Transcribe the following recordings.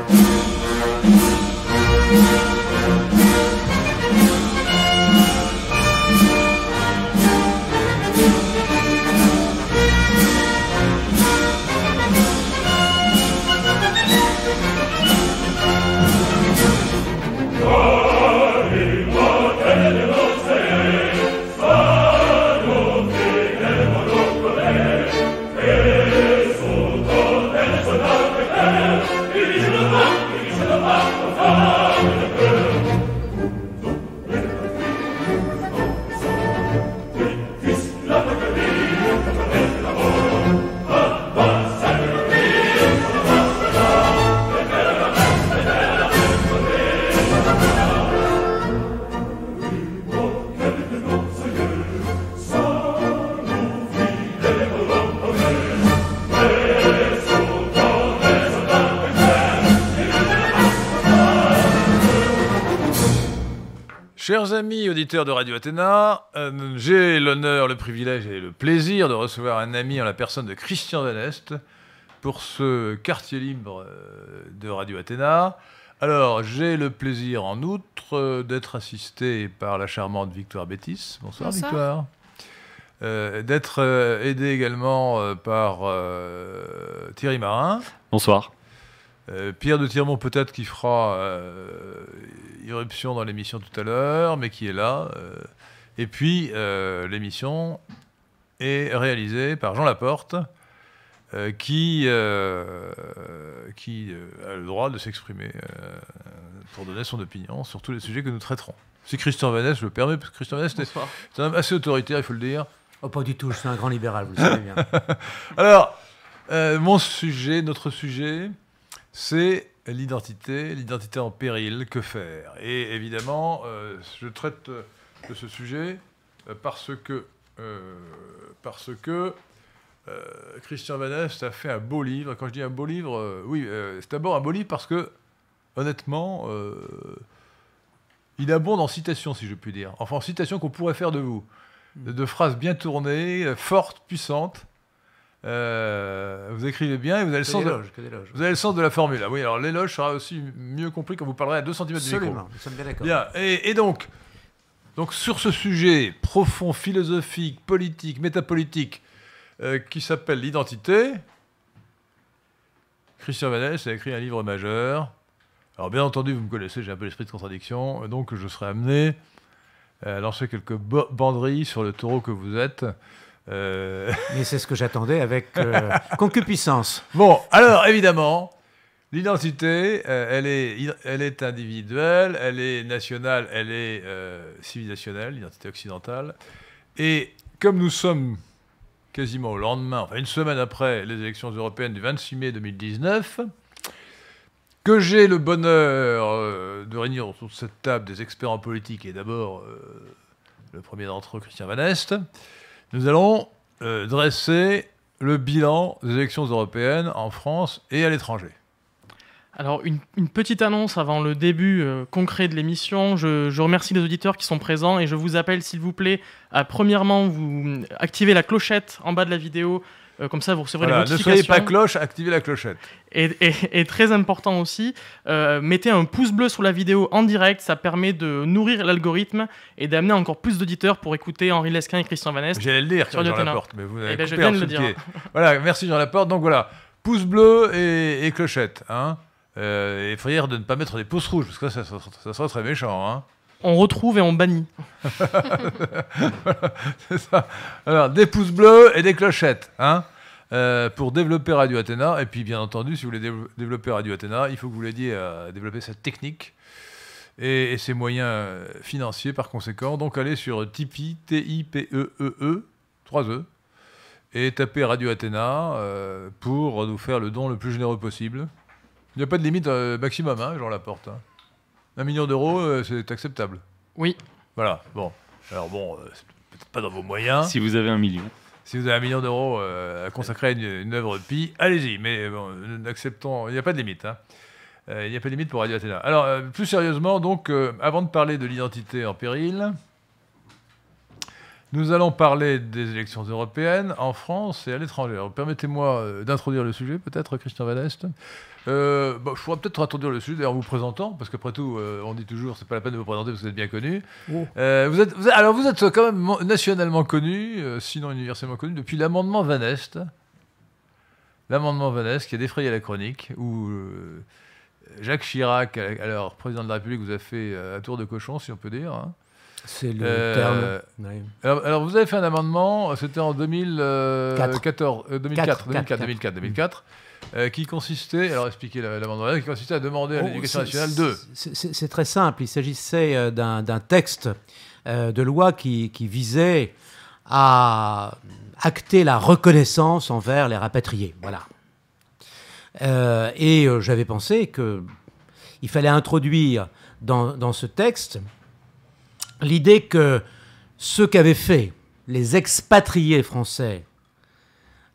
Power. de Radio Athéna. Euh, j'ai l'honneur, le privilège et le plaisir de recevoir un ami en la personne de Christian Danest pour ce quartier libre euh, de Radio Athéna. Alors, j'ai le plaisir, en outre, euh, d'être assisté par la charmante Victoire Bétis. Bonsoir, Victoire. d'être aidé également par Thierry Marin. Bonsoir. Euh, Pierre de Tirmont, peut-être qui fera euh, irruption dans l'émission tout à l'heure, mais qui est là. Euh. et puis, l'émission est réalisée par Jean Laporte, qui, a le droit de s'exprimer pour donner son opinion sur tous les sujets que nous traiterons. Si Christian Vanès le permet, parce que Christian Vanès c'est un assez autoritaire, il faut le dire. Oh, pas du tout, je suis un grand libéral, vous le savez bien. Alors, mon sujet, notre sujet c'est l'identité, l'identité en péril, que faire Et évidemment, euh, je traite euh, de ce sujet euh, parce que, parce que Christian Vanesse a fait un beau livre. Quand je dis un beau livre, oui, c'est d'abord un beau livre parce que, honnêtement, il abonde en citations, si je puis dire. Enfin, en citations qu'on pourrait faire de vous. Hmm. De, de phrases bien tournées, fortes, puissantes. Euh, vous écrivez bien et vous avez, le sens, de, vous avez le sens de la formule. oui, alors l'éloge sera aussi mieux compris quand vous parlerez à 2 cm du micro. Et, donc, donc, sur ce sujet profond, philosophique, politique, métapolitique, euh, qui s'appelle l'identité, Christian Vanès a écrit un livre majeur. Alors, bien entendu, vous me connaissez, j'ai un peu l'esprit de contradiction, donc je serai amené à lancer quelques banderies sur le taureau que vous êtes. Euh. Mais c'est ce que j'attendais avec euh, concupiscence. Bon, alors évidemment, l'identité, euh, elle, est, elle est individuelle, elle est nationale, elle est civilisationnelle, l'identité occidentale. Et comme nous sommes quasiment au lendemain, enfin une semaine après les élections européennes du 26 mai 2019, que j'ai le bonheur de réunir autour de cette table des experts en politique et d'abord le premier d'entre eux, Christian Van Est, nous allons euh, dresser le bilan des élections européennes en France et à l'étranger. Alors, une, petite annonce avant le début euh, concret de l'émission. Je, je, remercie les auditeurs qui sont présents et je vous appelle, s'il vous plaît, à premièrement, vous activer la clochette en bas de la vidéo euh, comme ça, vous recevrez les notifications. Ne soyez pas cloche, activez la clochette. Et, très important aussi, euh, mettez un pouce bleu sur la vidéo en direct. Ça permet de nourrir l'algorithme et d'amener encore plus d'auditeurs pour écouter Henri Lesquin et Christian Vanesse. J'allais le dire, sur Jean Laporte, mais vous avez eh ben, je viens le dire. voilà, merci Jean Laporte. Donc voilà, pouce bleu et, clochette. Hein. Euh, et frère de ne pas mettre des pouces rouges, parce que ça, ça, très méchant. Hein. on retrouve et on bannit. c'est ça. Alors, des pouces bleus et des clochettes. Hein euh, pour développer Radio Athéna. Et puis, bien entendu, si vous voulez développer Radio Athéna, il faut que vous l'aidiez à développer sa technique et, ses moyens euh, financiers par conséquent. Donc, allez sur Tipeee, T-I-P-E-E-E, 3 e, e, e, et tapez Radio Athéna euh, pour nous faire le don le plus généreux possible. Il n'y a pas de limite maximum, hein, la porte. Hein. Un million d'euros, c'est acceptable. Oui. Voilà, bon. Alors, bon, c'est peut-être pas dans vos moyens. Si vous avez un million si vous avez un million d'euros euh, à consacrer à une, œuvre de Pi, allez-y. Mais euh, bon, acceptons, il n'y a pas de limite. Hein. Euh, il n'y a pas de limite pour Radio Athéna. Alors, plus sérieusement, donc, avant de parler de l'identité en péril, nous allons parler des élections européennes en France et à l'étranger. Permettez-moi euh, d'introduire le sujet, peut-être, Christian Van Est. Euh, bon, bah, je pourrais peut-être introduire le sujet en vous présentant, parce qu'après tout, euh, on dit toujours, c'est pas la peine de vous présenter parce que vous êtes bien connu. Oh. vous, êtes, alors, vous êtes quand même nationalement connu, sinon universellement connu, depuis l'amendement Van Est. L'amendement Van Est qui a défrayé la chronique, où Jacques Chirac, alors président de la République, vous a fait un tour de cochon, si on peut dire. Hein. C'est le euh, terme. Alors, vous avez fait un amendement, c'était en 2014, 2004, 2004, 2004, 2004, qui consistait, alors expliquez l'amendement, qui consistait à demander à oh, l'éducation nationale de. C'est très simple, il s'agissait euh, d'un texte euh, de loi qui, visait à acter la reconnaissance envers les rapatriés. Voilà. et j'avais pensé qu'il fallait introduire dans, dans ce texte l'idée que ce qu'avaient fait les expatriés français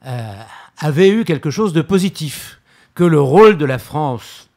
euh, avait eu quelque chose de positif, que le rôle de la France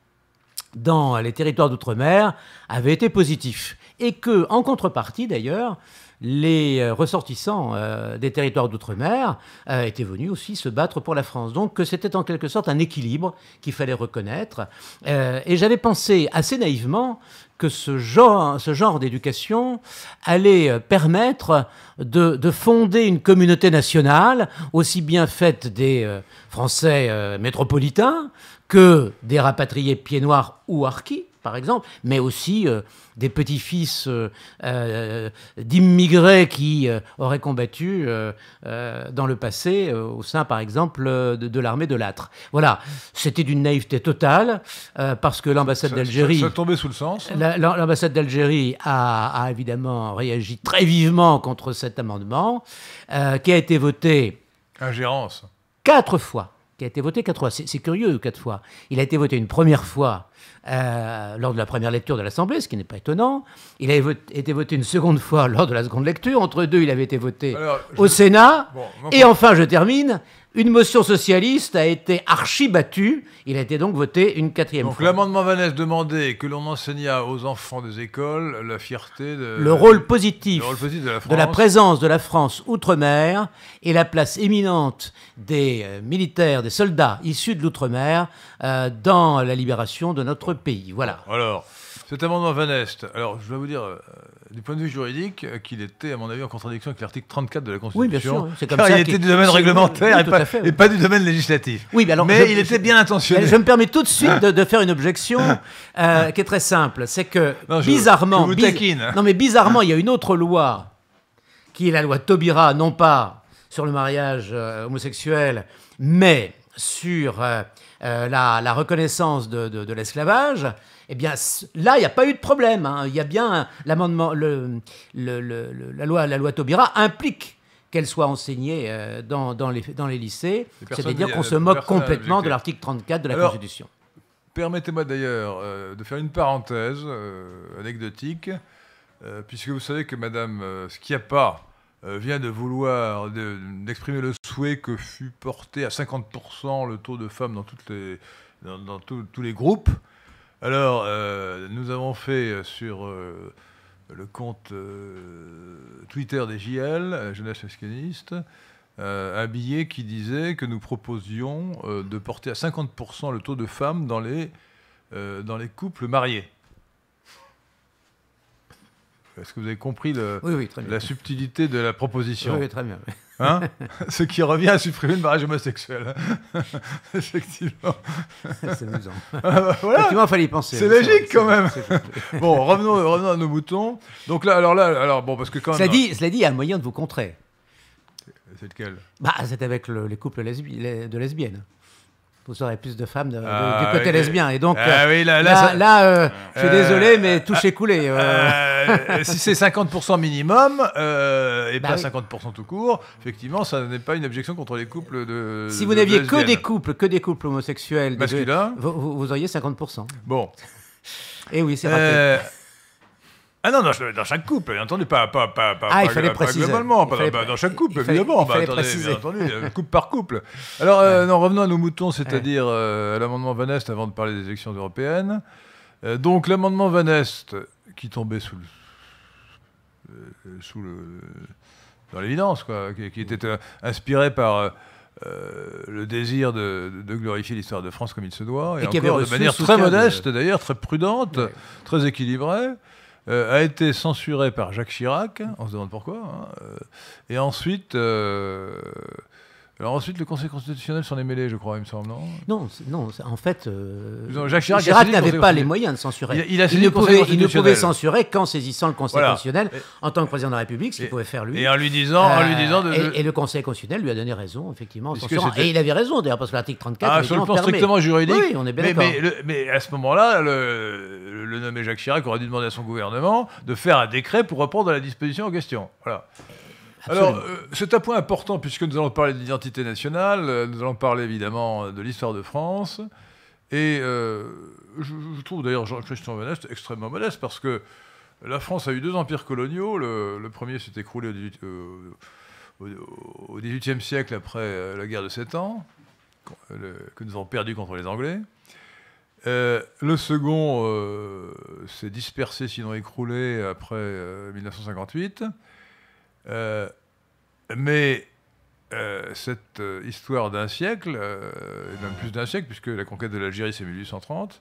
dans les territoires d'outre-mer avait été positif, et que, en contrepartie d'ailleurs, les ressortissants euh, des territoires d'outre-mer euh, étaient venus aussi se battre pour la France. Donc que c'était en quelque sorte un équilibre qu'il fallait reconnaître. et j'avais pensé assez naïvement que ce genre, d'éducation allait euh, permettre de, fonder une communauté nationale, aussi bien faite des euh, Français euh, métropolitains que des rapatriés pieds noirs ou harkis, par exemple, mais aussi euh, des petits-fils euh, euh, d'immigrés qui auraient combattu dans le passé au sein, par exemple, de, l'armée de l'âtre. Voilà, c'était d'une naïveté totale, parce que l'ambassade d'Algérie... Ça tombait sous le sens. L'ambassade d'Algérie a, a, évidemment réagi très vivement contre cet amendement, qui a été voté... Ingérence. Quatre fois qui a été voté quatre fois. C'est curieux, quatre fois. Il a été voté une première fois euh, lors de la première lecture de l'Assemblée, ce qui n'est pas étonnant. Il avait été voté une seconde fois lors de la seconde lecture. Entre deux, il avait été voté au Sénat. Et enfin, je termine, une motion socialiste a été archi battue. Il a été donc voté une quatrième fois. Donc l'amendement Est demandait que l'on enseignât aux enfants des écoles la fierté de. Le rôle positif, de, la présence de la France outre-mer et la place éminente des euh, militaires, des soldats issus de l'outre-mer euh, dans la libération de notre pays. Voilà. Alors, cet amendement Vaneste. alors je vais vous dire. Euh, du point de vue juridique, euh, qu'il était, à mon avis, en contradiction avec l'article 34 de la Constitution. Oui, bien sûr. C'est comme ça il était du domaine réglementaire et, pas, du domaine législatif. Oui, mais alors, mais il était bien intentionné. Je me permets tout de suite de, faire une objection euh, qui est très simple. C'est que, bizarrement. vous Non, mais bizarrement, hein il y a une autre loi, qui est la loi Taubira, non pas sur le mariage euh, homosexuel, mais sur la, reconnaissance de l'esclavage. Eh bien, là, il n'y a pas eu de problème. Hein. Il y a bien l'amendement, le, la loi, la loi Taubira implique qu'elle soit enseignée euh, dans, les, dans les lycées. C'est-à-dire qu'on euh, se moque complètement de l'article 34 de la Constitution. Permettez-moi d'ailleurs euh, de faire une parenthèse anecdotique, puisque vous savez que Madame Schiappa vient de vouloir d'exprimer le souhait que fût porté à 50% le taux de femmes dans toutes les dans, tous les groupes. Alors, euh, nous avons fait euh, sur euh, le compte Twitter des JL, Jeunesse Esquiniste, un billet qui disait que nous proposions de porter à 50% le taux de femmes dans les, dans les couples mariés. Est-ce que vous avez compris la subtilité de la proposition Oui, très bien. Hein Ce qui revient à supprimer le mariage homosexuel. Effectivement. C'est amusant. Euh, bah, Effectivement, il fallait y penser. C'est logique quand même. bon, revenons, revenons, à nos moutons. Donc là, alors là, alors bon, parce que quand cela hein. Dit, il y a un moyen de vous contrer. C'est lequel bah, C'est avec les couples de lesbiennes vous aurez plus de femmes ah du côté lesbien. Et donc, ah euh, là, euh, je suis euh, désolé, mais touche coulé. si c'est 50% minimum, et pas 50% tout court, effectivement, ça n'est pas une objection contre les couples de. Si vous n'aviez que des couples, que des couples homosexuels, masculins, Vous, auriez 50%. Bon. Et eh oui, c'est raté. Ah non, dans, dans chaque couple, bien entendu, pas, pas, pas, pas, ah, il fallait préciser. globalement, dans, chaque couple, évidemment, il bah, fallait préciser euh, par couple. Alors, euh, non, revenons à nos moutons, c'est-à-dire euh, à l'amendement Van Est, avant de parler des élections européennes. donc, l'amendement Van Est, qui tombait sous sous le dans l'évidence, quoi, qui, était inspiré par... le désir de, glorifier l'histoire de France comme il se doit, et, encore, de manière très modeste d'ailleurs, très prudente, très équilibrée. Euh, a été censuré par Jacques Chirac, on se demande pourquoi, hein, euh, et ensuite euh, alors ensuite, le Conseil constitutionnel s'en est mêlé, je crois, il me semble, non Non, non en fait, euh, Jacques Chirac, n'avait pas les moyens de censurer. Il, ne, pouvait, censurer qu'en saisissant le Conseil constitutionnel en tant que président de la République, ce qu'il pouvait faire lui. Et en lui disant. en lui euh, disant de, et, le Conseil constitutionnel lui a donné raison, effectivement. Et il avait raison, d'ailleurs, parce que l'article 34. Ah, sur le plan strictement juridique. Oui, on est bien d'accord. mais, à ce moment-là, le, nommé Jacques Chirac aurait dû demander à son gouvernement de faire un décret pour reprendre la disposition en question. Voilà. Alors, euh, c'est un point important puisque nous allons parler de l'identité nationale, euh, nous allons parler évidemment euh, de l'histoire de France. Et je, trouve d'ailleurs Jean-Christian Véneste extrêmement modeste parce que la France a eu deux empires coloniaux. Le, premier s'est écroulé au XVIIIe siècle après la guerre de Sept Ans, que nous avons perdu contre les Anglais. le second s'est dispersé, sinon écroulé, après 1958. Euh, mais euh, cette euh, histoire d'un siècle, et même plus d'un siècle, puisque la conquête de l'Algérie, c'est 1830,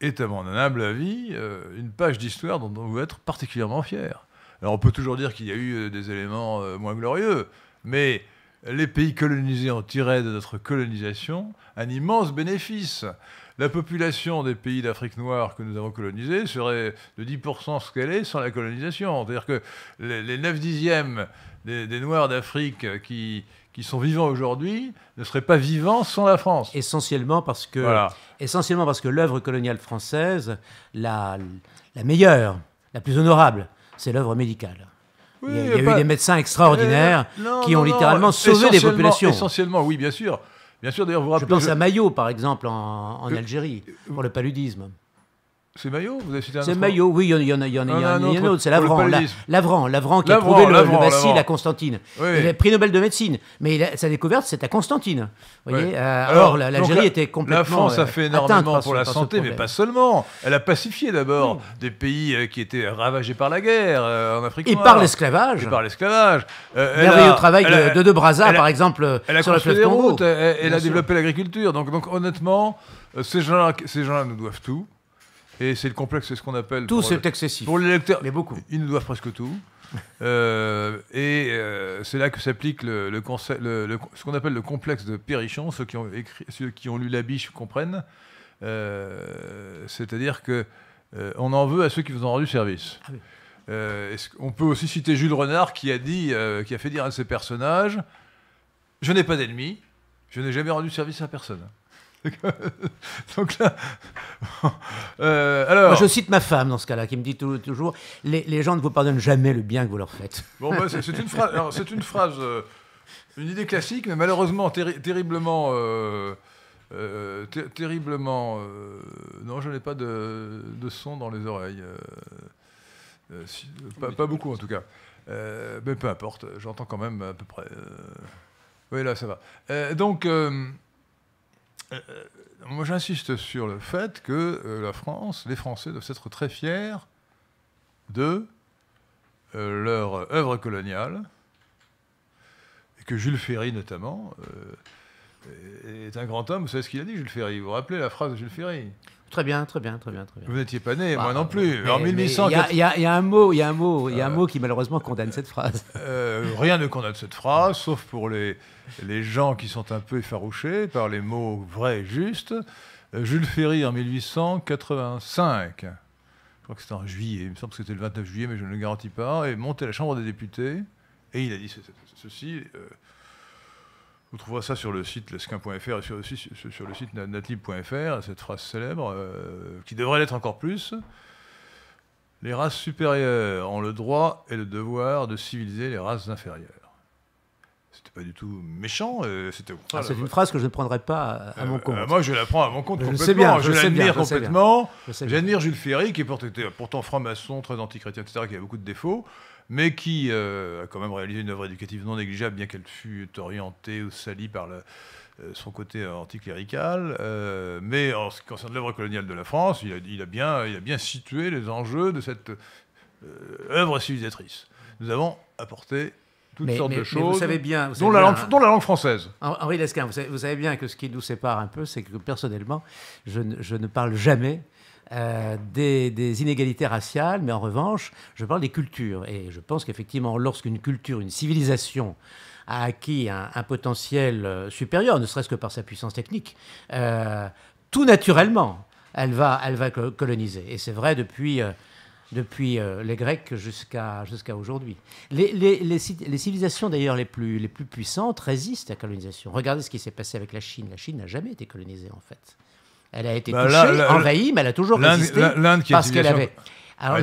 est, à mon humble avis, une page d'histoire dont on doit être particulièrement fier. Alors on peut toujours dire qu'il y a eu des éléments moins glorieux, mais les pays colonisés ont tiré de notre colonisation un immense bénéfice la population des pays d'Afrique noire que nous avons colonisés serait de 10% ce qu'elle est sans la colonisation. C'est-à-dire que les, les 9 dixièmes des, Noirs d'Afrique qui, sont vivants aujourd'hui ne seraient pas vivants sans la France. Essentiellement parce que l'œuvre coloniale française, la, la meilleure, la plus honorable, c'est l'œuvre médicale. il y a, eu des médecins extraordinaires euh, qui ont littéralement sauvé des populations. Essentiellement, oui, bien sûr. Bien sûr, d'ailleurs, vous rappelez. Je pense à Maillot, par exemple, en Algérie, pour le paludisme. C'est Maillot Vous avez cité un C'est Maillot, oui, il y, en a, un, autre. c'est Lavran. Lavran, qui a trouvé le, bacille à Constantine. Il a prix Nobel de médecine. Mais sa découverte, c'est à Constantine. Vous voyez euh, Alors, l'Algérie était complètement. La France a euh, fait énormément pour la santé, mais pas seulement. Elle a pacifié d'abord des pays euh, qui étaient ravagés par la guerre en Afrique. Et par l'esclavage. Et par l'esclavage. Euh, Merveilleux travail de De Braza, par exemple, sur le fleuve routes, Elle a développé l'agriculture. Donc, honnêtement, ces gens-là nous doivent tout. Et c'est le complexe, c'est ce qu'on appelle. Tout, c'est excessif. Pour les lecteurs. Mais beaucoup. Ils nous doivent presque tout. Euh, et euh, c'est là que s'applique le, ce qu'on appelle le complexe de Périchon. Ceux qui ont, écrit, ceux qui ont lu La Biche comprennent. Euh, c'est-à-dire que on en veut à ceux qui vous ont rendu service. Ah on peut aussi citer Jules Renard qui a dit, qui a fait dire à ses personnages Je n'ai pas d'ennemis, je n'ai jamais rendu service à personne. Donc là, euh, alors... je cite ma femme dans ce cas-là, qui me dit toujours les, gens ne vous pardonnent jamais le bien que vous leur faites. Bon, bah, c'est une, c'est une, phrase, euh, une idée classique, mais malheureusement terriblement. Euh, terriblement. non, je n'ai pas de, son dans les oreilles. pas, pas, beaucoup en tout cas. mais peu importe, j'entends quand même à peu près. Oui, là, ça va. donc. Euh, euh, moi, j'insiste sur le fait que euh, la France, les Français doivent être très fiers de leur œuvre coloniale, et que Jules Ferry, notamment, est un grand homme. Vous savez ce qu'il a dit, Jules Ferry Vous vous rappelez la phrase de Jules Ferry Très bien, très bien, très bien, très bien. Vous n'étiez pas né, moi bah, non plus. en 1800. Il y, a un mot, il y a un mot, il y a un euh, mot qui malheureusement condamne cette phrase. Euh, rien ne condamne cette phrase, sauf pour les les gens qui sont un peu effarouchés par les mots vrais et justes. Euh, Jules Ferry en 1885. Je crois que c'était en juillet. Il me semble que c'était le 29 juillet, mais je ne le garantis pas. Est monté à la Chambre des députés et il a dit ceci. Vous trouverez ça sur le site lesquin.fr et sur, sur le site natlib.fr, cette phrase célèbre, euh, qui devrait l'être encore plus. Les races supérieures ont le droit et le devoir de civiliser les races inférieures. C'était pas du tout méchant, euh, c'était ah, C'est une phrase que je ne prendrai pas à, mon euh, compte. moi, je la prends à mon compte je complètement. bien, je, je l'admire complètement. J'admire Jules Ferry, qui est pourtant franc-maçon, très antichrétien, etc., qui a beaucoup de défauts mais qui euh, a quand même réalisé une œuvre éducative non négligeable, bien qu'elle fût orientée ou salie par euh, son côté euh, anticlérical. mais en ce qui concerne l'œuvre coloniale de la France, il a, bien, il a bien situé les enjeux de cette œuvre civilisatrice. Nous avons apporté toutes sortes de choses, bien, dont, la langue, la langue, française. Henri Lesquin, vous savez, bien que ce qui nous sépare un peu, c'est que personnellement, je je ne parle jamais euh, des, inégalités raciales, mais en revanche, je parle des cultures. Et je pense qu'effectivement, lorsqu'une culture, une civilisation a acquis un, potentiel euh, supérieur, ne serait-ce que par sa puissance technique, euh, tout naturellement, elle va, elle va coloniser. Et c'est vrai depuis les Grecs jusqu'à jusqu'à aujourd'hui. Les, civilisations d'ailleurs les plus, les plus puissantes résistent à la colonisation. Regardez ce qui s'est passé avec la Chine. La Chine n'a jamais été colonisée en fait. Elle a été bah, touchée, envahie, mais elle a toujours résisté parce qu'elle avait alors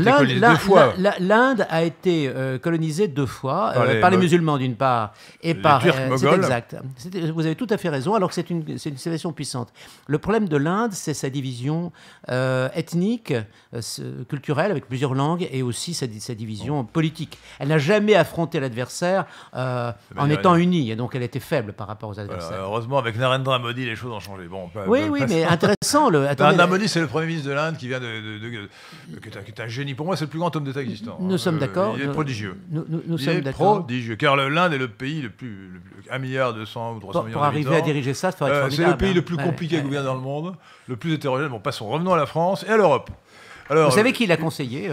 l'Inde a été euh, colonisée deux fois par euh, les, musulmans d'une part et par euh, c'est exact. Vous avez tout à fait raison. Alors que c'est une, une civilisation puissante. Le problème de l'Inde, c'est sa division ethnique, culturelle, avec plusieurs langues, et aussi sa, sa division politique. Elle n'a jamais affronté l'adversaire eh ben, en étant unie, et donc elle était faible par rapport aux adversaires. heureusement, avec Narendra Modi, les choses ont changé. Bon, oui, oui, mais intéressant. Le, Narendra Modi, c'est le premier ministre de l'Inde qui vient de, un génie. Pour moi, c'est le plus grand homme d'État existant. Nous hein. sommes euh, d'accord. Il est prodigieux. Nous, nous, il sommes est prodigieux. Car l'Inde est le pays le plus, le 1 milliard ou 300 pour, millions Pour arriver à diriger ça, euh, C'est le pays hein. le plus compliqué à gouverner dans le monde, le plus hétérogène. Bon, passons. Revenons à la France et à l'Europe. Alors, Vous savez euh, qui l'a conseillé,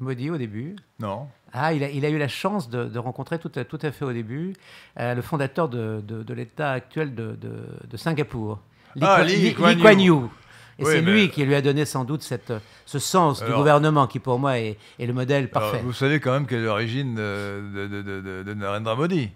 Maudit, au début Non. Ah, il a, eu la chance de, rencontrer tout à, tout à, fait au début le fondateur de, de, l'État actuel de, Singapour, Lee ah, Kuan Yew. Et c'est lui qui lui a donné sans doute euh, ce sens du gouvernement qui, pour moi, est, le modèle parfait. vous savez quand même quelle est l'origine de, de Narendra Modi.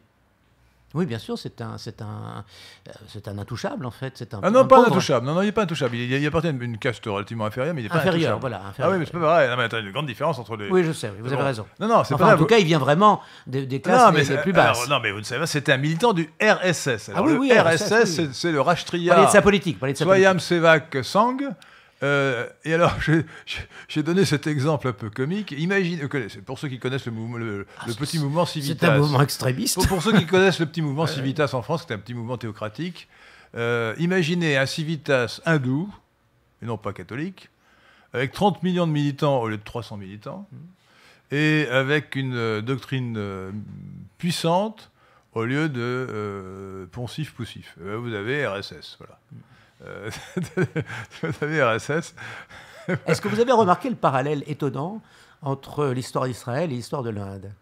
Oui, bien sûr, c'est un, c'est un, euh, c'est un intouchable en fait. C'est un, ah non, pas intouchable. Non, non, il est pas intouchable. Il, appartient à une caste relativement inférieure, mais il est pas inférieur. Voilà, Ah oui, mais c'est pas vrai. Il y a une grande différence entre les. Oui, je sais. Vous avez raison. Non, non, c'est enfin, pas. En tout cas, il vient vraiment des, des classes mais les, euh, plus basses. non, mais vous ne savez pas, c'était un militant du RSS. ah oui, oui, le RSS, c'est, le Rashtriya. Parlez de sa politique. Parlez de sa Soyam Sevak Sang. Euh, et alors, j'ai donné cet exemple un peu comique. Imagine, euh, pour ceux qui connaissent le, mouvement, le, ah, petit mouvement Civitas. C'est un mouvement extrémiste. Pour, ceux qui connaissent le petit mouvement Civitas en France, c'est un petit mouvement théocratique, euh, imaginez un Civitas hindou, et non pas catholique, avec 30 millions de militants au lieu de 300 militants, mm. et avec une doctrine puissante au lieu de poncif-poussif. Vous avez RSS, voilà. Mm. Euh, Est-ce que vous avez remarqué le parallèle étonnant entre l'histoire d'Israël et l'histoire de l'Inde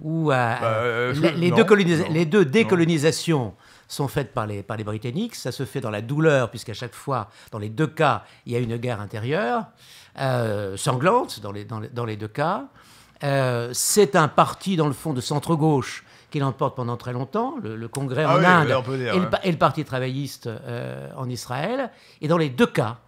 Où euh, bah, euh, les, deux décolonisations sont faites par les, Britanniques. Ça se fait dans la douleur, puisqu'à chaque fois, dans les deux cas, il y a une guerre intérieure, sanglante dans les, deux cas. c'est un parti, dans le fond, de centre-gauche qui l'emporte pendant très longtemps, le, Congrès ah en Inde et, le, Parti travailliste euh, en Israël. Et dans les deux cas,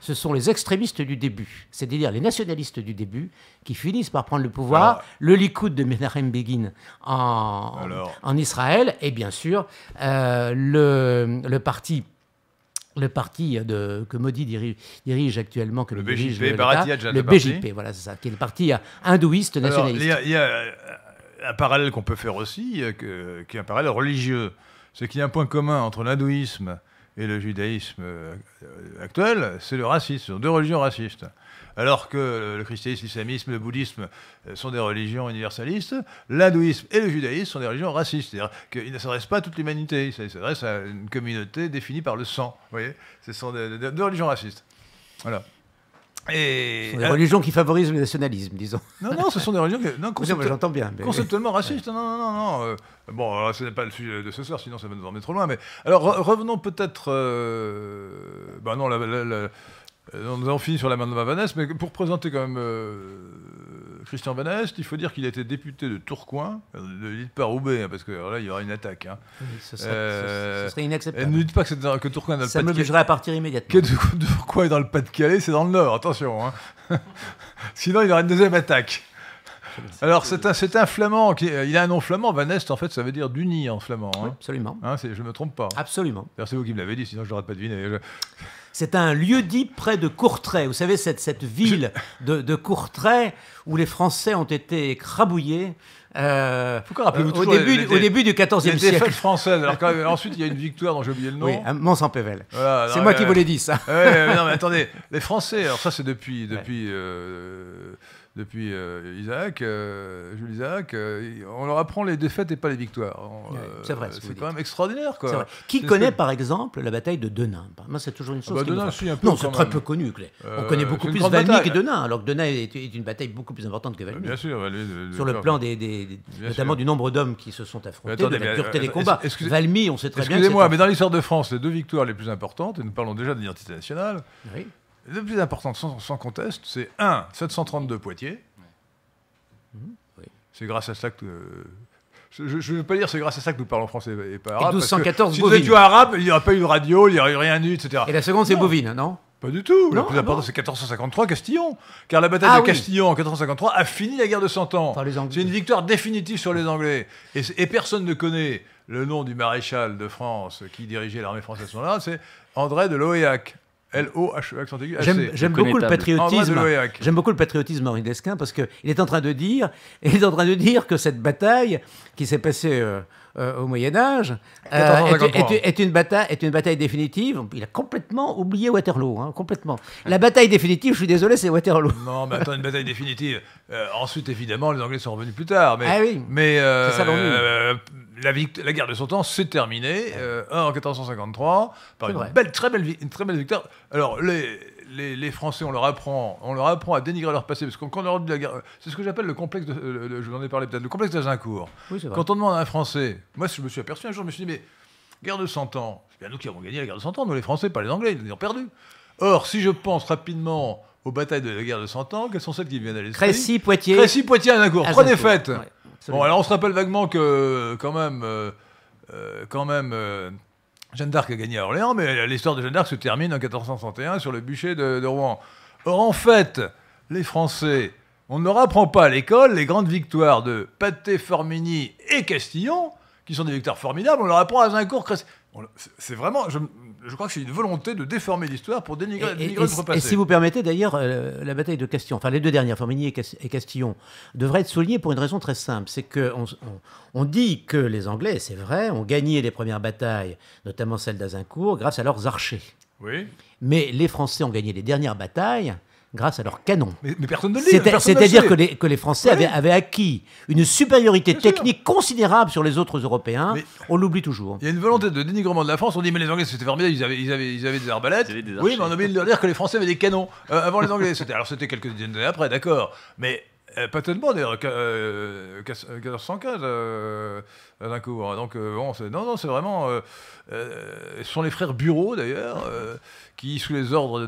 ce sont les extrémistes du début, c'est-à-dire les nationalistes du début, qui finissent par prendre le pouvoir, le Likoud de Menachem Begin en, en Israël, et bien sûr euh, le, le, parti le parti de, que Modi dirige, actuellement, que le, BJP, le BJP, voilà, ça, qui est le parti hindouiste nationaliste un parallèle qu'on peut faire aussi, euh, qui est un parallèle religieux, c'est qu'il y a un point commun entre l'hindouisme et le judaïsme euh, actuel, c'est le racisme, ce sont deux religions racistes. Alors que le christianisme, l'islamisme, le bouddhisme euh, sont des religions universalistes, l'hindouisme et le judaïsme sont des religions racistes. C'est-à-dire qu'ils ne s'adressent pas à toute l'humanité, ils s'adressent à une communauté définie par le sang. Vous voyez Ce sont deux religions racistes. Voilà. Et... des euh, religions qui favorisent le nationalisme, disons. Non, non, ce sont des religions Non, Conceptuellement racistes, non, non, non. non. Euh, bon, alors, ce n'est pas le sujet de ce soir, sinon ça va nous emmener trop loin. Mais alors, revenons peut-être. Ben non, la, nous avons fini sur la main de Mavanès, mais pour présenter quand même. Christian Van Est, il faut dire qu'il a été député de Tourcoing. Euh, ne dites pas Roubaix, hein, parce que là, il y aura une attaque. Hein. Euh, ce, serait, inacceptable. Ne dites pas que, Tourcoing dans le Pas-de-Calais. Ça à partir immédiatement. Que Tourcoing est dans le Pas-de-Calais, c'est dans le Nord, attention. Hein. Sinon, il y aura une deuxième attaque. Alors, c'est un, c'est un flamand. Qui, euh, il a un nom flamand. Van Est, en fait, ça veut dire d'uni en flamand. absolument. je ne me trompe pas. Absolument. c'est vous qui me l'avez dit, sinon je n'aurais pas deviné. C'est un lieu-dit près de Courtrai. Vous savez, cette, cette ville de, Courtrai où les Français ont été écrabouillés. Euh, Pourquoi euh, au, début, au début du XIVe siècle défaites françaises. Alors quand ensuite, il y a une victoire dont j'ai oublié le nom. Oui, pével c'est moi qui vous l'ai dit, ça. Euh, non, mais attendez, les Français, alors ça, c'est depuis, depuis depuis euh, Isaac, euh, Jules Isaac, euh, on leur apprend les défaites et pas les victoires. c'est vrai. C'est quand même extraordinaire. Quoi. Qui connaît, par exemple, la bataille de Denain Moi, c'est toujours une ah chose. Bah non, c'est très peu connu. on connaît beaucoup plus Valmy que Denain, alors que Denain est, une bataille beaucoup plus importante que Valmy. Bien sûr. Sur le plan des, notamment du nombre d'hommes qui se sont affrontés, de la dureté des combats. Valmy, on sait très bien. Excusez-moi, mais dans l'histoire de France, les deux victoires les plus importantes, et nous parlons déjà de l'identité nationale. Oui le plus important, sans, conteste, c'est 1, 732 Poitiers. Mhm. C'est grâce à ça que. Euh, je ne veux pas dire c'est grâce à ça que nous parlons français et pas arabe. Et 1214 parce Bovine. Si arabe, il n'y aurait pas eu de radio, il n'y aurait rien eu, etc. Et la seconde, c'est Bovine, non Pas du tout. le plus ah important, c'est 1453 Castillon. Car la bataille ah de Castillon en 1453 a fini la guerre de Cent Ans. c'est une victoire définitive sur les Anglais. Et, et, personne ne connaît le nom du maréchal de France qui dirigeait l'armée française à ce moment-là, c'est André de Loéac l o h e ah, J'aime beaucoup le patriotisme. J'aime beaucoup le patriotisme Henri Desquin parce qu'il est en train de dire, est en train de dire que cette bataille qui s'est passée euh, euh, au Moyen Âge, euh, est, une bataille, est une bataille définitive. Il a complètement oublié Waterloo, hein, complètement. La bataille définitive, je suis désolé, c'est Waterloo. Non, mais attends, une bataille définitive. Euh, ensuite, évidemment, les Anglais sont revenus plus tard. Mais, ah oui, mais la, la, guerre de son temps s'est terminée en 1453 par une, belle, très belle, une très belle victoire. Alors, les les, Français, on leur apprend, on leur apprend à dénigrer leur passé, parce qu'on quand on la guerre, c'est ce que j'appelle le complexe. De, je vous en ai parlé peut-être, le complexe d'Azincourt. quand on demande à un Français, moi, je me suis aperçu un jour, je me suis dit, mais guerre de 100 ans, c'est bien nous qui avons gagné la guerre de 100 ans, nous les Français, pas les Anglais, ils ont perdu. Or, si je pense rapidement aux batailles de la guerre de 100 ans, quelles sont celles qui viennent à l'esprit Crécy, Poitiers. Crécy, Poitiers, Azincourt. Trois défaites. bon, alors on se rappelle vaguement que, quand même, euh, euh, quand même, euh, Jeanne d'Arc a gagné à Orléans, mais l'histoire de Jeanne d'Arc se termine en 1461 sur le bûcher de, Rouen. Or, en fait, les Français, on ne leur apprend pas à l'école les grandes victoires de Pate, Formigny et Castillon, qui sont des victoires formidables. On leur apprend à Zincourt, c'est vraiment, je crois que c'est une volonté de déformer l'histoire pour dénigrer, passé. Et si vous permettez, d'ailleurs, euh, la bataille de Castillon, enfin les deux dernières, Formigny et Castillon, devraient être soulignées pour une raison très simple. C'est qu'on dit que les Anglais, c'est vrai, ont gagné les premières batailles, notamment celle d'Azincourt, grâce à leurs archers. Oui. Mais les Français ont gagné les dernières batailles grâce à leurs canons. Mais, personne ne le C'est-à-dire que les, que les Français avaient, acquis une supériorité technique considérable sur les autres Européens. on l'oublie toujours. Il y a une volonté de dénigrement de la France. On dit, mais les Anglais, c'était formidable, ils avaient, ils, avaient, ils avaient des arbalètes. oui, mais on oublie de dire que les Français avaient des canons euh, avant les Anglais. alors c'était quelques dizaines d'années après, d'accord. Mais eh, pas tellement, d'ailleurs. 1415 euh, euh, d'un coup. Hein. Donc, euh, bon, non, non, c'est vraiment. ce sont les frères Bureau, d'ailleurs, qui, sous les ordres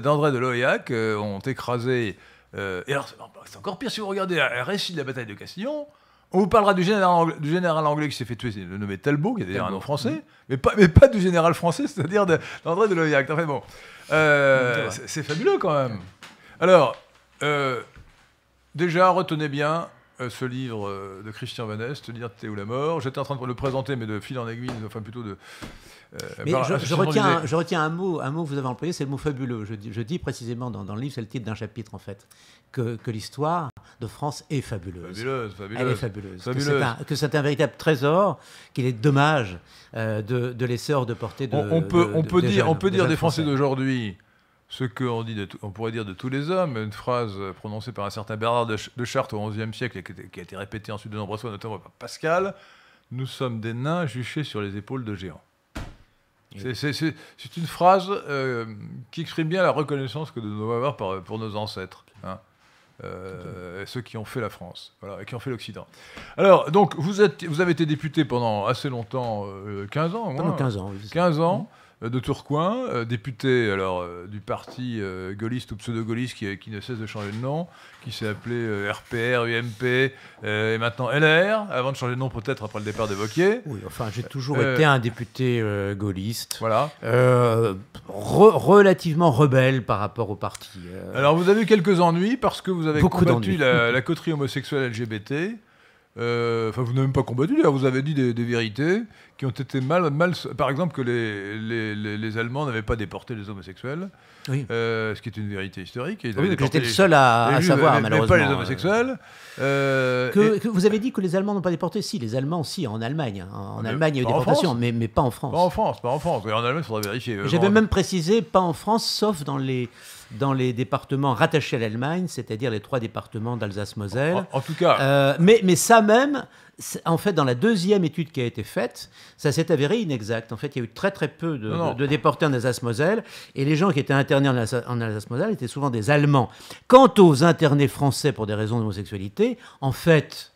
d'André de Loyac, ont écrasé. et alors, c'est encore pire si vous regardez un récit de la bataille de Castillon. On vous parlera du général anglais, du général anglais qui s'est fait tuer, le nommé Talbot, qui est d'ailleurs un nom français, mais, pas, mais pas du général français, c'est-à-dire d'André de, Loyac. bon, c'est fabuleux quand même. Alors, Déjà, retenez bien euh, ce livre euh, de Christian Van Est, Lire ou la mort. J'étais en train de le présenter, mais de fil en aiguille, enfin plutôt de. Euh, je, retiens un, mot, un mot que vous avez employé, c'est le mot fabuleux. Je, dis précisément dans, le livre, c'est le titre d'un chapitre en fait, que, l'histoire de France est fabuleuse. Fabuleuse, fabuleuse. Elle est fabuleuse. Que c'est un, véritable trésor qu'il est dommage de, de l'essor de portée de. On, peut, on peut dire, des Français d'aujourd'hui ce qu'on on pourrait dire de tous les hommes, une phrase euh, prononcée par un certain Bernard de Chartres au XIe siècle et qui a été répétée ensuite de nombreuses fois, notamment par Pascal, nous sommes des nains juchés sur les épaules de géants. C'est une phrase euh, qui exprime bien la reconnaissance que nous devons avoir euh, pour nos ancêtres, hein, ceux qui ont fait la France, et qui ont fait l'Occident. Alors, donc, vous, êtes, vous avez été député pendant assez longtemps, 15 ans 15 ans, oui. 15 ans. Mmh. Euh, de Tourcoing, euh, député alors, euh, du parti gaulliste ou pseudo-gaulliste qui, ne cesse de changer de nom, qui s'est appelé RPR, UMP et maintenant LR, avant de changer de nom peut-être après le départ de Oui, enfin j'ai toujours été un député gaulliste. Voilà. relativement rebelle par rapport au parti. Alors vous avez eu quelques ennuis parce que vous avez Beaucoup combattu la, la coterie homosexuelle LGBT. Euh, enfin, vous n'avez même pas combattu, vous avez dit des, vérités qui ont été mal. par exemple, que les, Allemands n'avaient pas déporté les homosexuels, oui. Euh, ce qui est une vérité historique. j'étais ah le seul à, savoir, savoir, mais, malheureusement. pas les homosexuels. Euh. Que, vous avez dit que les Allemands n'ont pas déporté Si, les Allemands, si, en Allemagne. Hein, en, Allemagne, il y a eu des déportations, mais, mais pas en France. Pas en France, pas en France. en Allemagne, il faudra vérifier. J'avais même précisé, pas en France, sauf dans les dans les départements rattachés à l'Allemagne, c'est-à-dire les trois départements d'Alsace-Moselle. En, tout cas. Euh, mais, ça même, en fait, dans la deuxième étude qui a été faite, ça s'est avéré inexact. En fait, il y a eu très très peu de, déportés en Alsace-Moselle, et les gens qui étaient internés en Alsace-Moselle étaient souvent des Allemands. Quant aux internés français pour des raisons d'homosexualité, en fait,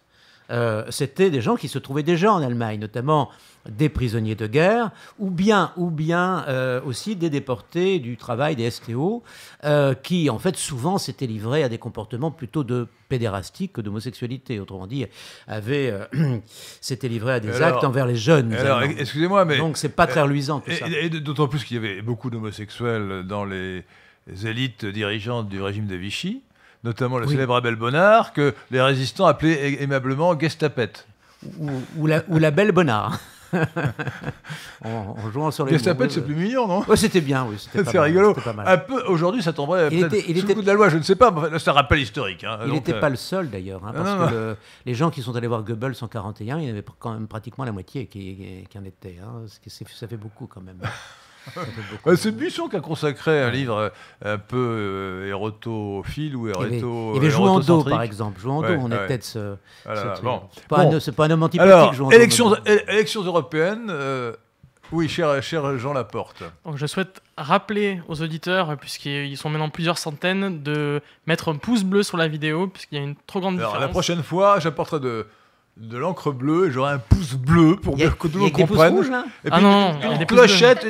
euh, c'était des gens qui se trouvaient déjà en Allemagne, notamment des prisonniers de guerre, ou bien, ou bien euh, aussi des déportés du travail des STO, euh, qui en fait souvent s'étaient livrés à des comportements plutôt de pédérastique que d'homosexualité, autrement dit, avaient s'étaient livrés à des actes envers les jeunes. excusez-moi, mais donc c'est pas très reluisant tout ça. d'autant plus qu'il y avait beaucoup d'homosexuels dans les élites dirigeantes du régime de Vichy notamment le célèbre Abel Bonnard, que les résistants appelaient aimablement Gestapette. Ou, la, ou la belle Bonnard. en, jouant sur les Gestapette, c'est euh, plus mignon, non ouais, C'était bien, oui. C'était rigolo. Un peu, aujourd'hui, ça tomberait il était, il sous coup de la loi, je ne sais pas. Mais c'est un rappel historique. Hein. il n'était euh, pas le seul, d'ailleurs. Hein, parce que les gens qui sont allés voir Goebbels en 1941, il y en avait quand même pratiquement la moitié qui, en étaient. Hein, ça fait beaucoup, quand même. Euh, c'est Buisson qui a consacré un livre euh, un peu euh, érotophile ou éroto. Il y avait dos, par exemple. Jouando, ouais, on est peut-être ce. bon. C'est pas, un homme antipathique, Alors, élections, européennes. oui, cher, cher Jean Laporte. Donc, je souhaite rappeler aux auditeurs, puisqu'ils sont maintenant plusieurs centaines, de mettre un pouce bleu sur la vidéo, puisqu'il y a une trop grande Alors, différence. La prochaine fois, j'apporterai de, de l'encre bleue et j'aurai un pouce bleu pour que tout le monde comprenne. Hein. et ah puis ah non, une, clochette,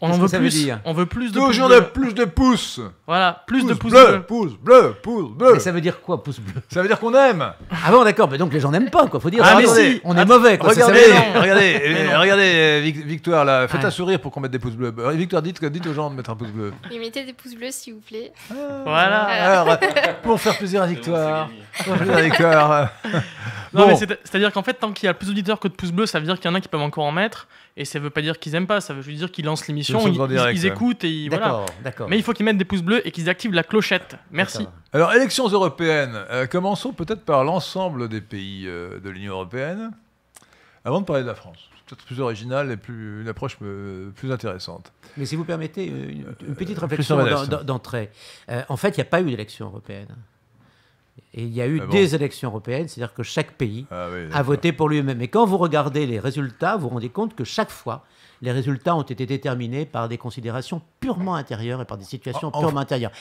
on en veut plus. on veut plus de Toujours de plus de pouces. Voilà, plus de pouces bleus. Pouce bleu, pouce bleu. Mais ça veut dire quoi, pouce bleu Ça veut dire qu'on aime. Ah bon, d'accord, mais donc les gens n'aiment pas, quoi. Faut dire. Ah, on est mauvais. Quoi, regardez, regardez, euh, euh, Victoire là, faites un sourire pour qu'on mette des pouces bleus. Euh, Victoire, dites, aux gens de mettre un pouce bleu. mettez des pouces bleus, s'il vous plaît. Ah. Voilà. Pour faire plaisir à Victoire. Pour faire plaisir à Victoire. Non, c'est-à-dire qu'en fait, tant qu'il y a plus d'auditeurs que de pouces bleus, ça veut dire qu'il y en a qui peuvent encore en mettre. Et ça veut pas dire qu'ils aiment pas, ça veut juste dire qu'ils lancent l'émission, ils, écoutent et voilà. Mais il faut qu'ils mettent des pouces bleus et qu'ils activent la clochette. Merci. Alors, élections européennes. Euh, commençons peut-être par l'ensemble des pays euh, de l'Union européenne, avant de parler de la France peut-être plus original et plus, une approche euh, plus intéressante. Mais si vous permettez, une, petite réflexion d'entrée. en fait, il n'y a pas eu d'élection européenne. Et il y a eu des élections européennes, c'est-à-dire que chaque pays ah a voté pour lui-même. Et quand vous regardez les résultats, vous vous rendez compte que chaque fois, les résultats ont été déterminés par des considérations purement intérieures et par des situations purement intérieures.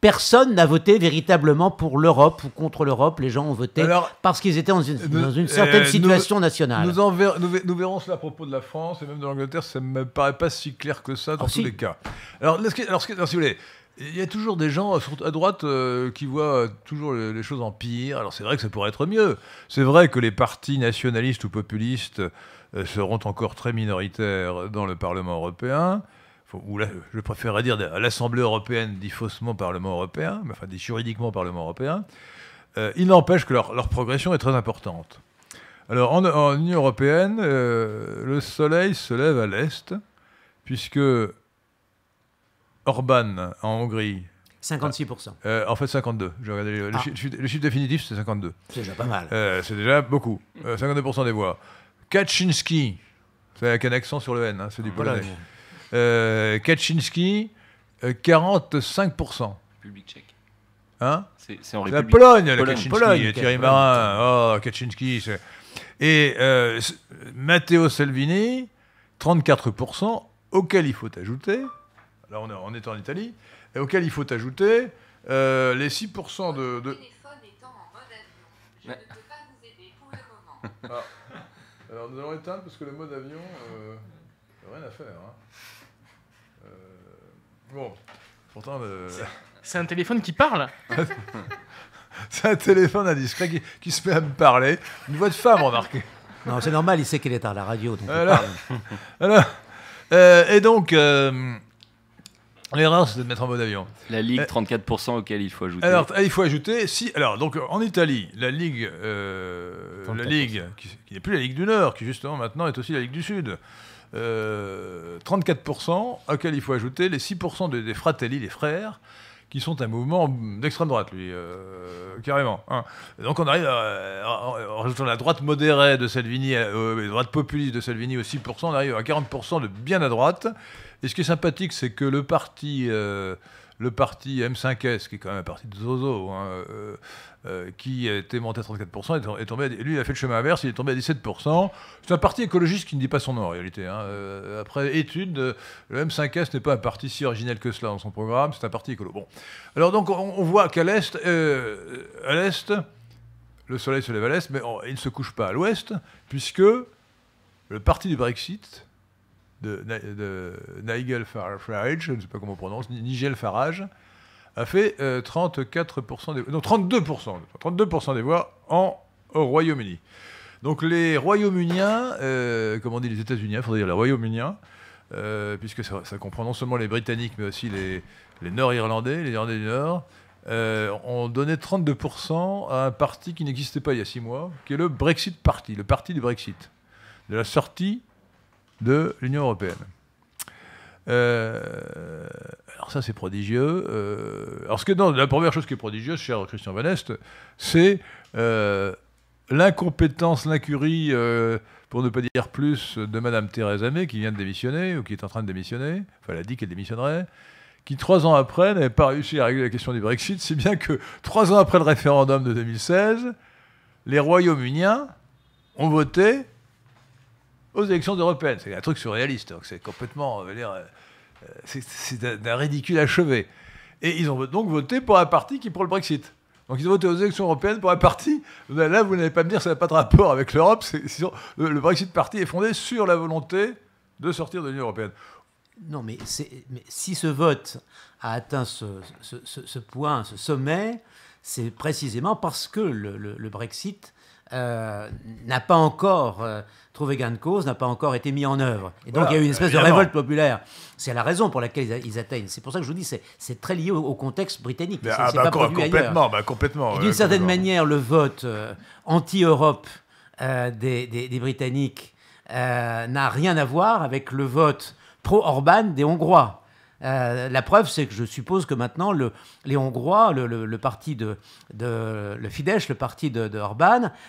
Personne n'a voté véritablement pour l'Europe ou contre l'Europe. Les gens ont voté parce qu'ils étaient dans une, certaine euh, situation nationale. Nous, en nous, verrons cela à propos de la France et même de l'Angleterre. Ça ne me paraît pas si clair que ça dans ah, tous les cas. Alors, si vous voulez. Il y a toujours des gens à droite euh, qui voient euh, toujours les choses en pire. Alors c'est vrai que ça pourrait être mieux. C'est vrai que les partis nationalistes ou populistes euh, seront encore très minoritaires dans le Parlement européen. ou là, je préférerais dire à l'Assemblée européenne dit faussement Parlement européen, mais enfin dit juridiquement Parlement européen. il n'empêche que leur, progression est très importante. Alors en Union européenne, le soleil se lève à l'est, puisque Orban en Hongrie. 56%. Ah, euh, en fait, 52. Ah. le, chiffre, définitif, c'est 52. C'est déjà pas mal. Euh, c'est déjà beaucoup. 52% euh, des voix. Kaczynski, c'est avec un accent sur le N, hein, c'est du ah, polonais. Kaczynski, 45%. Public tchèque. Hein C'est en République. La Pologne, la Kaczynski, Pologne, Thierry Marin. Oh, Kaczynski. Et Matteo Salvini, 34%, auquel il faut ajouter là on, est en Italie, et auquel il faut ajouter euh, les 6% de... de... le moment. Alors nous allons éteindre parce que le mode avion, euh, rien à faire. Hein. Euh, bon, pourtant. C'est un téléphone qui parle C'est un téléphone indiscret qui, se met à me parler. Une voix de femme, remarquez. Non, c'est normal, il sait qu'il est à la radio. Donc il parle. Alors, euh, et donc, L'erreur, c'est de mettre en mode avion. La Ligue, 34% euh, auquel il faut ajouter. Alors, il faut ajouter, si, alors, donc, en Italie, la Ligue, euh, la Ligue, qui, n'est plus la Ligue du Nord, qui justement maintenant est aussi la Ligue du Sud, 34%, euh, auquel il faut ajouter les 6% des fratelli, les frères, qui sont un mouvement d'extrême droite, lui, carrément. Hein. Donc on arrive, à, en rajoutant la droite modérée de Salvini, la droite populiste de Salvini aux 6%, on arrive à 40% de bien à droite. Et ce qui est sympathique, c'est que le parti, euh, le parti M5S, qui est quand même un parti de Zozo, hein, euh, euh, qui était monté à 34%, est tombé, lui, il a fait le chemin inverse, il est tombé à 17%. C'est un parti écologiste qui ne dit pas son nom en réalité. Hein. après étude, le M5S n'est pas un parti si originel que cela dans son programme, c'est un parti écolo. Bon. Alors donc, on, voit qu'à l'Est, à l'Est, le soleil se lève à l'Est, mais il ne se couche pas à l'Ouest, puisque le parti du Brexit de, Nigel Farage, je ne sais pas comment on prononce, Nigel Farage, a fait 34% euh, des, non, 32%, 32 des voix en, au Royaume-Uni. Donc les Royaume-Uniens, euh, on dit les états unis il hein, faudrait dire les Royaume-Uniens, euh, puisque ça, comprend non seulement les Britanniques, mais aussi les, les Nord-Irlandais, les Irlandais du Nord, euh, ont donné 32% à un parti qui n'existait pas il y a six mois, qui est le Brexit Party, le parti du Brexit, de la sortie de l'Union européenne. Euh, alors ça, c'est prodigieux. Euh, alors que, non, la première chose qui est prodigieuse, cher Christian Van Est, c'est euh, l'incompétence, l'incurie, pour ne pas dire plus, de Madame Thérèse Amé, qui vient de démissionner, ou qui est en train de démissionner, enfin elle a dit qu'elle démissionnerait, qui trois ans après n'avait pas réussi à régler la question du Brexit, si bien que trois ans après le référendum de 2016, les royaumes uniens ont voté aux élections européennes. C'est un truc surréaliste. C'est complètement, euh, c'est d'un ridicule achevé. Et ils ont donc voté pour un parti qui est pour le Brexit. Donc ils ont voté aux élections européennes pour un parti. Là, vous n'allez pas me dire que ça n'a pas de rapport avec l'Europe. Le Brexit parti est fondé sur la volonté de sortir de l'Union européenne. Non, mais, si ce vote a atteint ce, point, ce sommet, c'est précisément parce que le, le Brexit euh, n'a pas encore euh, trouvé gain de cause, n'a pas encore été mis en œuvre. Et donc il y a eu une espèce de révolte populaire. C'est la raison pour laquelle ils, atteignent. C'est pour ça que je vous dis, c'est très lié au, contexte britannique. complètement, D'une certaine manière, le vote euh, anti-Europe des, Britanniques n'a rien à voir avec le vote pro-Orban des Hongrois. Euh, la preuve, c'est que je suppose que maintenant, le, les Hongrois, le, parti de, de, le Fidesz, le parti de,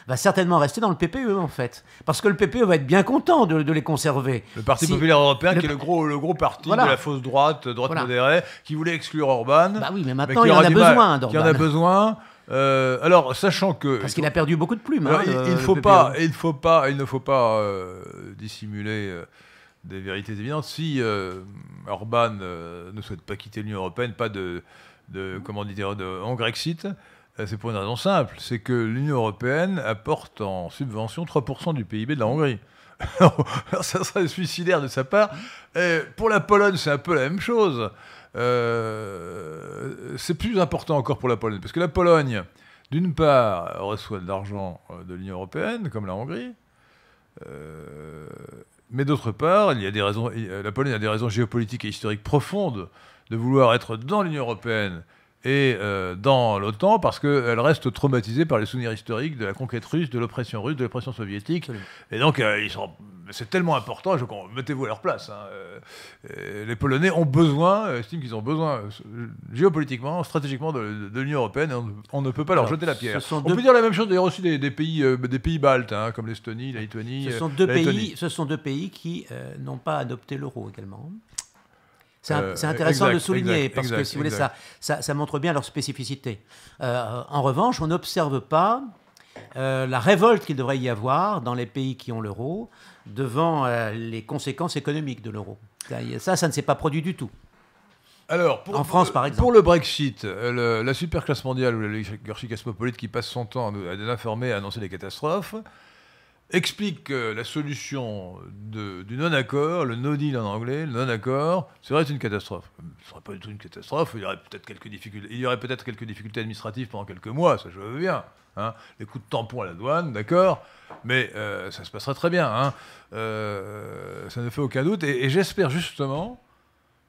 va certainement rester dans le PPE, en fait. Parce que le PPE va être bien content de, les conserver. Le Parti populaire européen, qui est le gros, le gros parti de la fausse droite, droite modérée, qui voulait exclure Orban. Bah oui, mais maintenant, il, en a besoin, d'Orban. Il en a besoin. alors, sachant que parce qu'il a perdu beaucoup de plumes. Hein, il, faut e. pas, il, faut pas, il ne faut pas euh, dissimuler euh, des vérités évidentes. Si euh, Orban euh, ne souhaite pas quitter l'Union européenne, pas de, de mhm. comment dire, de, en Grexit, euh, c'est pour une raison simple, c'est que l'Union européenne apporte en subvention 3% du PIB de la Hongrie. Alors, ça serait suicidaire de sa part. pour la Pologne, c'est un peu la même chose. c'est plus important encore pour la Pologne, parce que la Pologne, d'une part, reçoit de l'argent de l'Union européenne, comme la Hongrie, mais d'autre part, il y a des raisons, la Pologne a des raisons géopolitiques et historiques profondes de vouloir être dans l'Union européenne et euh, dans l'OTAN parce qu'elle reste traumatisée par les souvenirs historiques de la conquête russe, de l'oppression russe, de l'oppression soviétique. Et donc, euh, c'est tellement important, je... mettez-vous à leur place. Hein. Euh, les Polonais ont besoin, estiment qu'ils ont besoin géopolitiquement, stratégiquement de, l'Union européenne, et on, ne peut pas leur jeter la pierre. On peut dire la même chose d'ailleurs aussi des, des pays, des pays baltes, hein, comme l'Estonie, la Lituanie. Ce sont, deux pays, ce sont deux pays qui n'ont pas adopté l'euro également. Euh, c'est intéressant de souligner, parce que si vous voulez, ça, ça, montre bien leur spécificité. Euh, en revanche, on n'observe pas euh, la révolte qu'il devrait y avoir dans les pays qui ont l'euro devant les conséquences économiques de l'euro. Ça, ça ne s'est pas produit du tout. Alors, en France, par exemple. Pour le Brexit, la la classe mondiale ou l'oligarchie cosmopolite qui passe son temps à, désinformer informer, à annoncer des catastrophes, explique la solution du non-accord, le no deal en anglais, le non-accord, c'est une catastrophe. Ce ne serait pas du tout une catastrophe, il y aurait peut-être quelques difficultés, il y aurait peut-être quelques difficultés administratives pendant quelques mois, ça je veux bien. Hein. Les coups de tampon à la douane, d'accord, mais euh, ça se passera très bien. Hein. Euh, ça ne fait aucun doute, et, et j'espère justement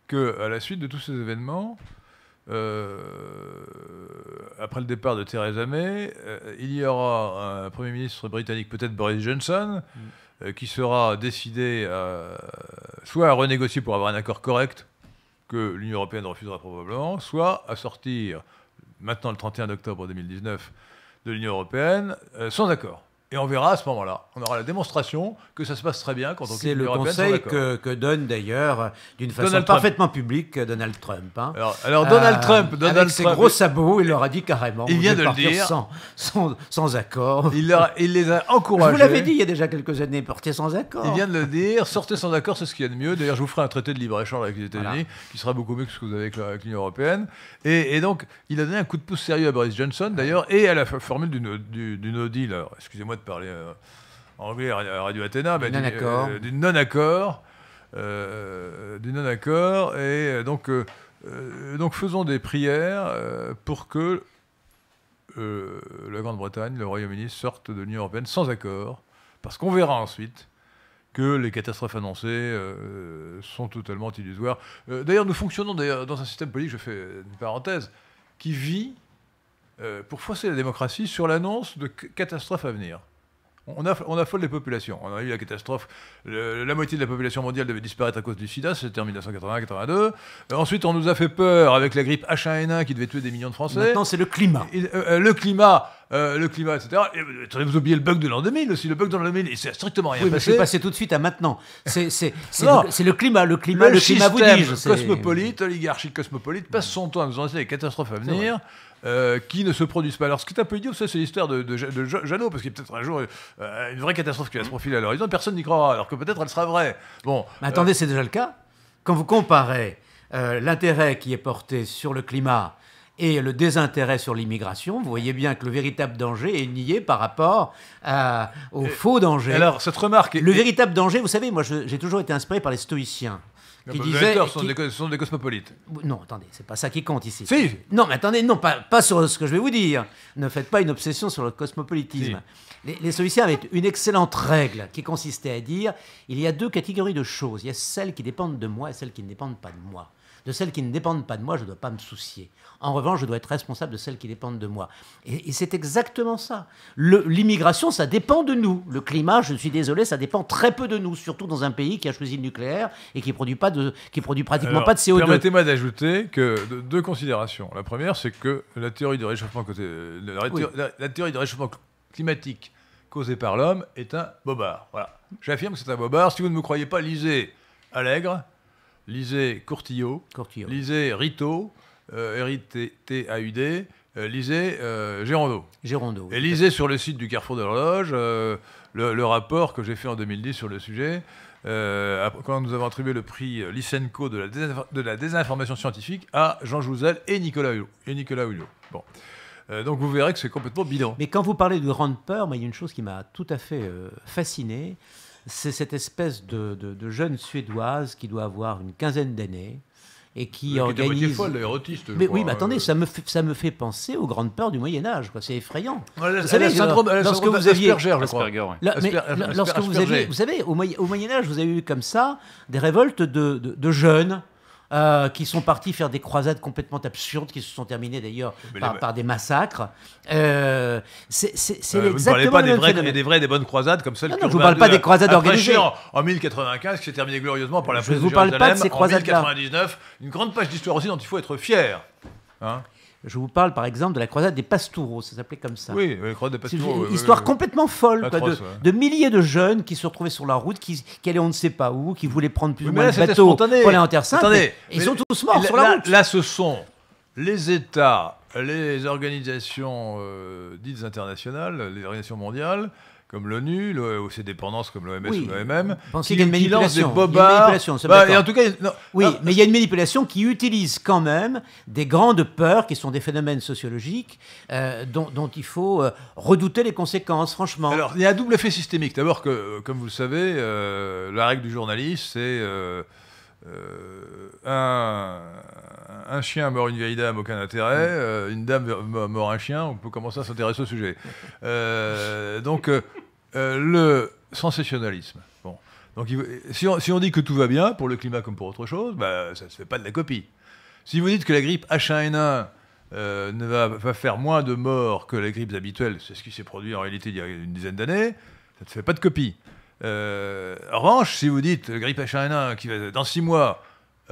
que à la suite de tous ces événements, euh, après le départ de Theresa May, euh, il y aura un Premier ministre britannique, peut-être Boris Johnson, mm. euh, qui sera décidé soit à renégocier pour avoir un accord correct, que l'Union européenne refusera probablement, soit à sortir maintenant le 31 octobre 2019 de l'Union européenne sans accord. Et on verra à ce moment-là. On aura la démonstration que ça se passe très bien quand on C'est le conseil que, donne d'ailleurs, euh, d'une façon parfaitement publique, euh, Donald Trump. Hein. Alors, Donald euh, Trump. Donald avec ses gros sabots, il leur a dit carrément. Il vient de dire. Sans, accord. Il, il, les a encouragés. Je vous l'avais dit il y a déjà quelques années, portez sans accord. Il vient de le dire. Sortez sans accord, c'est ce qu'il y a de mieux. D'ailleurs, je vous ferai un traité de libre-échange avec les États-Unis, qui sera beaucoup mieux que ce que vous avez avec l'Union européenne. Et, donc, il a donné un coup de pouce sérieux à Boris Johnson, d'ailleurs, et à la formule du, du, no deal. Excusez-moi parler euh, en anglais à Radio Athéna, bah, du non-accord. Euh, euh, du non-accord. et donc, donc faisons des prières pour que la Grande-Bretagne, le Royaume-Uni sortent de l'Union européenne sans accord, parce qu'on verra ensuite que les catastrophes annoncées sont totalement illusoires. d'ailleurs, nous fonctionnons dans un système politique, je fais une parenthèse, qui vit, pour fausser la démocratie, sur l'annonce de catastrophes à venir. On, a on, affole les populations. On a eu la catastrophe. la moitié de la population mondiale devait disparaître à cause du sida. C'était en 1980-82. Euh, ensuite, on nous a fait peur avec la grippe H1N1 qui devait tuer des millions de Français. Maintenant, c'est le climat. Euh, le climat. Euh, le climat, etc. Et, vous oubliez le bug de l'an 2000 aussi. Le bug de l'an 2000, il s'est strictement rien oui, passé. Mais passé tout de suite à maintenant. C'est le, le, climat, le climat, le, le climat vous cosmopolite, oligarchique cosmopolite, passe son temps à nous annoncer les catastrophes à venir. Euh, qui ne se produisent pas. Alors, ce qui est un peu idiot, c'est l'histoire de, de, parce qu'il y a peut-être un jour euh, une vraie catastrophe qui va se mm. profiler à l'horizon, personne n'y croira, alors que peut-être elle sera vraie. Bon, Mais attendez, euh, c'est déjà le cas. Quand vous comparez l'intérêt qui est porté sur le climat et le désintérêt sur l'immigration, vous voyez bien que le véritable danger est nié par rapport au faux danger. Alors, cette remarque... le véritable danger, vous savez, moi j'ai toujours été inspiré par les stoïciens qui sont, des, cosmopolites. Non, attendez, c'est pas ça qui compte ici. Non, mais attendez, non, pas, sur ce que je vais vous dire. Ne faites pas une obsession sur le cosmopolitisme. Les, les avaient une excellente règle qui consistait à dire il y a deux catégories de choses. Il y a celles qui dépendent de moi et celles qui ne dépendent pas de moi. De celles qui ne dépendent pas de moi, je ne dois pas me soucier. En revanche, je dois être responsable de celles qui dépendent de moi. Et, c'est exactement ça. L'immigration, ça dépend de nous. Le climat, je suis désolé, ça dépend très peu de nous, surtout dans un pays qui a choisi le nucléaire et qui produit pas de, qui produit pratiquement pas de CO2. Permettez-moi d'ajouter que deux considérations. La première, c'est que la théorie du réchauffement climatique causée par l'homme est un bobard. Voilà. J'affirme que c'est un bobard. Si vous ne me croyez pas, lisez Allègre, lisez Courtillot, Courtillot. lisez Rito, euh, R-I-T-A-U-D, euh, lisez euh, Gérondeau. Et lisez sur le site du Carrefour de l'Horloge le, rapport que j'ai fait en 2010 sur le sujet. quand nous avons attribué le prix Lysenko de la, désinformation scientifique à Jean Jouzel et Nicolas Hulot. Et Nicolas Bon. donc vous verrez que c'est complètement bidon. Mais quand vous parlez de grande peur, il y a une chose qui m'a tout à fait fasciné, c'est cette espèce de, jeune Suédoise qui doit avoir une quinzaine d'années, et qui le organise. Folle, mais crois, oui, mais attendez, euh. ça me fait, ça me fait penser aux grandes peurs du Moyen Âge. C'est effrayant. Ouais, vous savez, syndrome, lorsque vous aviez, Asperger, je crois. Asperger, ouais. la, mais, lorsque vous aviez, vous savez, au, Moyen Âge, vous avez eu comme ça des révoltes de, de, de jeunes euh, qui sont partis faire des croisades complètement absurdes, qui se sont terminées d'ailleurs par, des massacres. Euh, c'est exactement euh, vous ne parlez pas des vraies, des, des, bonnes croisades comme celles que vous parle pas des croisades organisées. En, 1095, qui s'est terminée glorieusement par la Je vous parle pas de ces croisades-là. En 1099, une grande page d'histoire aussi dont il faut être fier. Hein. Je vous parle par exemple de la croisade des Pastoureaux, ça s'appelait comme ça. Oui, la croisade des Pastoureaux. Une histoire complètement folle, de, milliers de jeunes qui se retrouvaient sur la route, qui, allaient on ne sait pas où, qui voulaient prendre plus ou moins le bateau pour aller en Terre Sainte. Attendez, ils sont tous morts sur la route. Là, ce sont les États, les organisations euh, dites internationales, les organisations mondiales, comme l'ONU, ou ses dépendances comme l'OMS ou l'OMM, qu'il y a une manipulation bah, en tout cas, oui, ah, mais il y a une manipulation qui utilise quand même des grandes peurs qui sont des phénomènes sociologiques euh, dont, il faut euh, redouter les conséquences, franchement. Alors, il y a un double effet systémique. D'abord, que, euh, comme vous le savez, la règle du journaliste, c'est un, chien mort une vieille dame, aucun intérêt. une dame mort un chien, on peut commencer à s'intéresser au sujet. donc, euh, le sensationnalisme. Bon. Donc, si on, dit que tout va bien, pour le climat comme pour autre chose, bah, ça ne se fait pas de la copie. Si vous dites que la grippe H1N1 euh, ne va, va, faire moins de morts que les grippes habituelles, c'est ce qui s'est produit en réalité il y a une dizaine d'années, ça ne fait pas de copie. Euh, en revanche, si vous dites la grippe H1N1 qui va dans six mois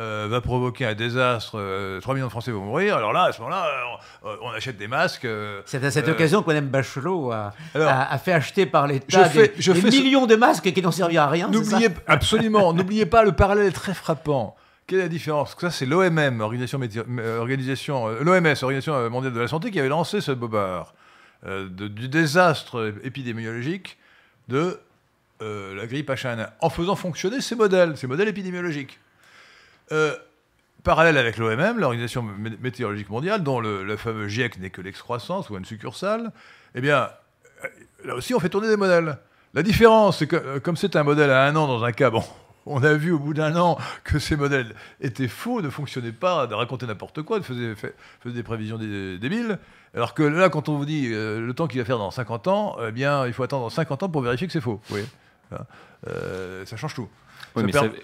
euh, va provoquer un désastre, 3 euh, millions de Français vont mourir. Alors là, à ce moment-là, euh, on, achète des masques. c'est à cette occasion que Mme Bachelot a, fait acheter par l'État des, des millions de masques qui n'ont servi à rien. N'oubliez absolument, n'oubliez pas le parallèle très frappant. Quelle est la différence Ça, c'est l'OMM, organisation, organisation l'OMS, Organisation mondiale de la santé, qui avait lancé ce bobard du désastre épidémiologique de la grippe H1N1, en faisant fonctionner ces modèles, ces modèles épidémiologiques. Euh, parallèle avec l'OMM, l'Organisation météorologique mondiale, dont le, fameux GIEC n'est que l'excroissance ou une succursale, eh bien, euh, là aussi, on fait tourner des modèles. La différence, c'est que euh, comme c'est un modèle à un an dans un cas, bon, on a vu au bout d'un an que ces modèles étaient faux, ne fonctionnaient pas, racontaient n'importe quoi, faisaient, faisaient, des prévisions débiles. Alors que là, quand on vous dit le temps qu'il va faire dans 50 ans, eh bien, il faut attendre 50 ans pour vérifier que c'est faux. Oui. Hein. ça change tout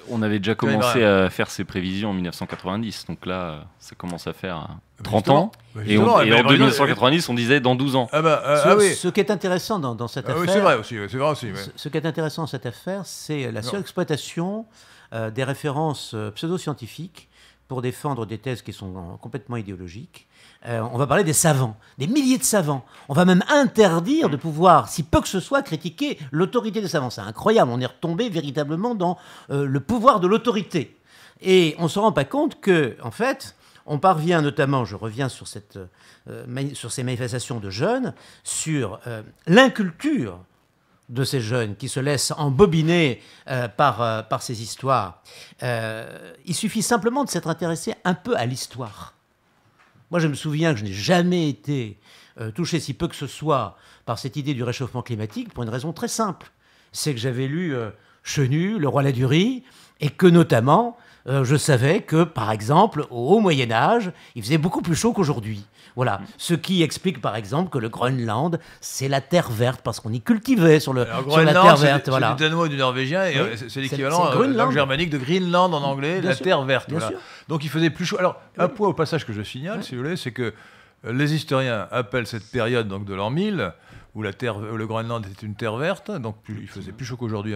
on avait déjà commencé à faire ces prévisions en 1990, donc là, ça commence à faire 30 hein, ans. Bah et, en 1990, on disait dans 12 ans. ce, qui est intéressant dans, cette affaire. c'est ce, qui est intéressant cette affaire, c'est la surexploitation euh, des références euh, pseudo-scientifiques pour défendre des thèses qui sont euh, complètement idéologiques euh, on va parler des savants, des milliers de savants. On va même interdire de pouvoir, si peu que ce soit, critiquer l'autorité des savants. C'est incroyable, on est retombé véritablement dans euh, le pouvoir de l'autorité. Et on ne se rend pas compte que, en fait, on parvient notamment, je reviens sur, euh, sur ces manifestations de jeunes, sur l'inculture de ces jeunes qui se laissent embobiner par, ces histoires. il suffit simplement de s'être intéressé un peu à l'histoire. Moi, je me souviens que je n'ai jamais été euh, touché si peu que ce soit par cette idée du réchauffement climatique pour une raison très simple. C'est que j'avais lu euh, Chenu, Le Roi Ladurie, et que notamment, euh, je savais que, par exemple, au Haut Moyen Âge, il faisait beaucoup plus chaud qu'aujourd'hui. Voilà. Mm. Ce qui explique par exemple que le Groenland, c'est la terre verte, parce qu'on y cultivait sur, le, la terre verte. C'est du danois et du norvégien, et euh, c'est l'équivalent euh, germanique de Greenland en anglais, la terre verte. Donc il faisait plus chaud. Alors, un point au passage que je signale, si vous voulez, c'est que euh, les historiens appellent cette période donc, de l'an 1000 où la terre, le Groenland était une terre verte, donc il faisait plus chaud qu'aujourd'hui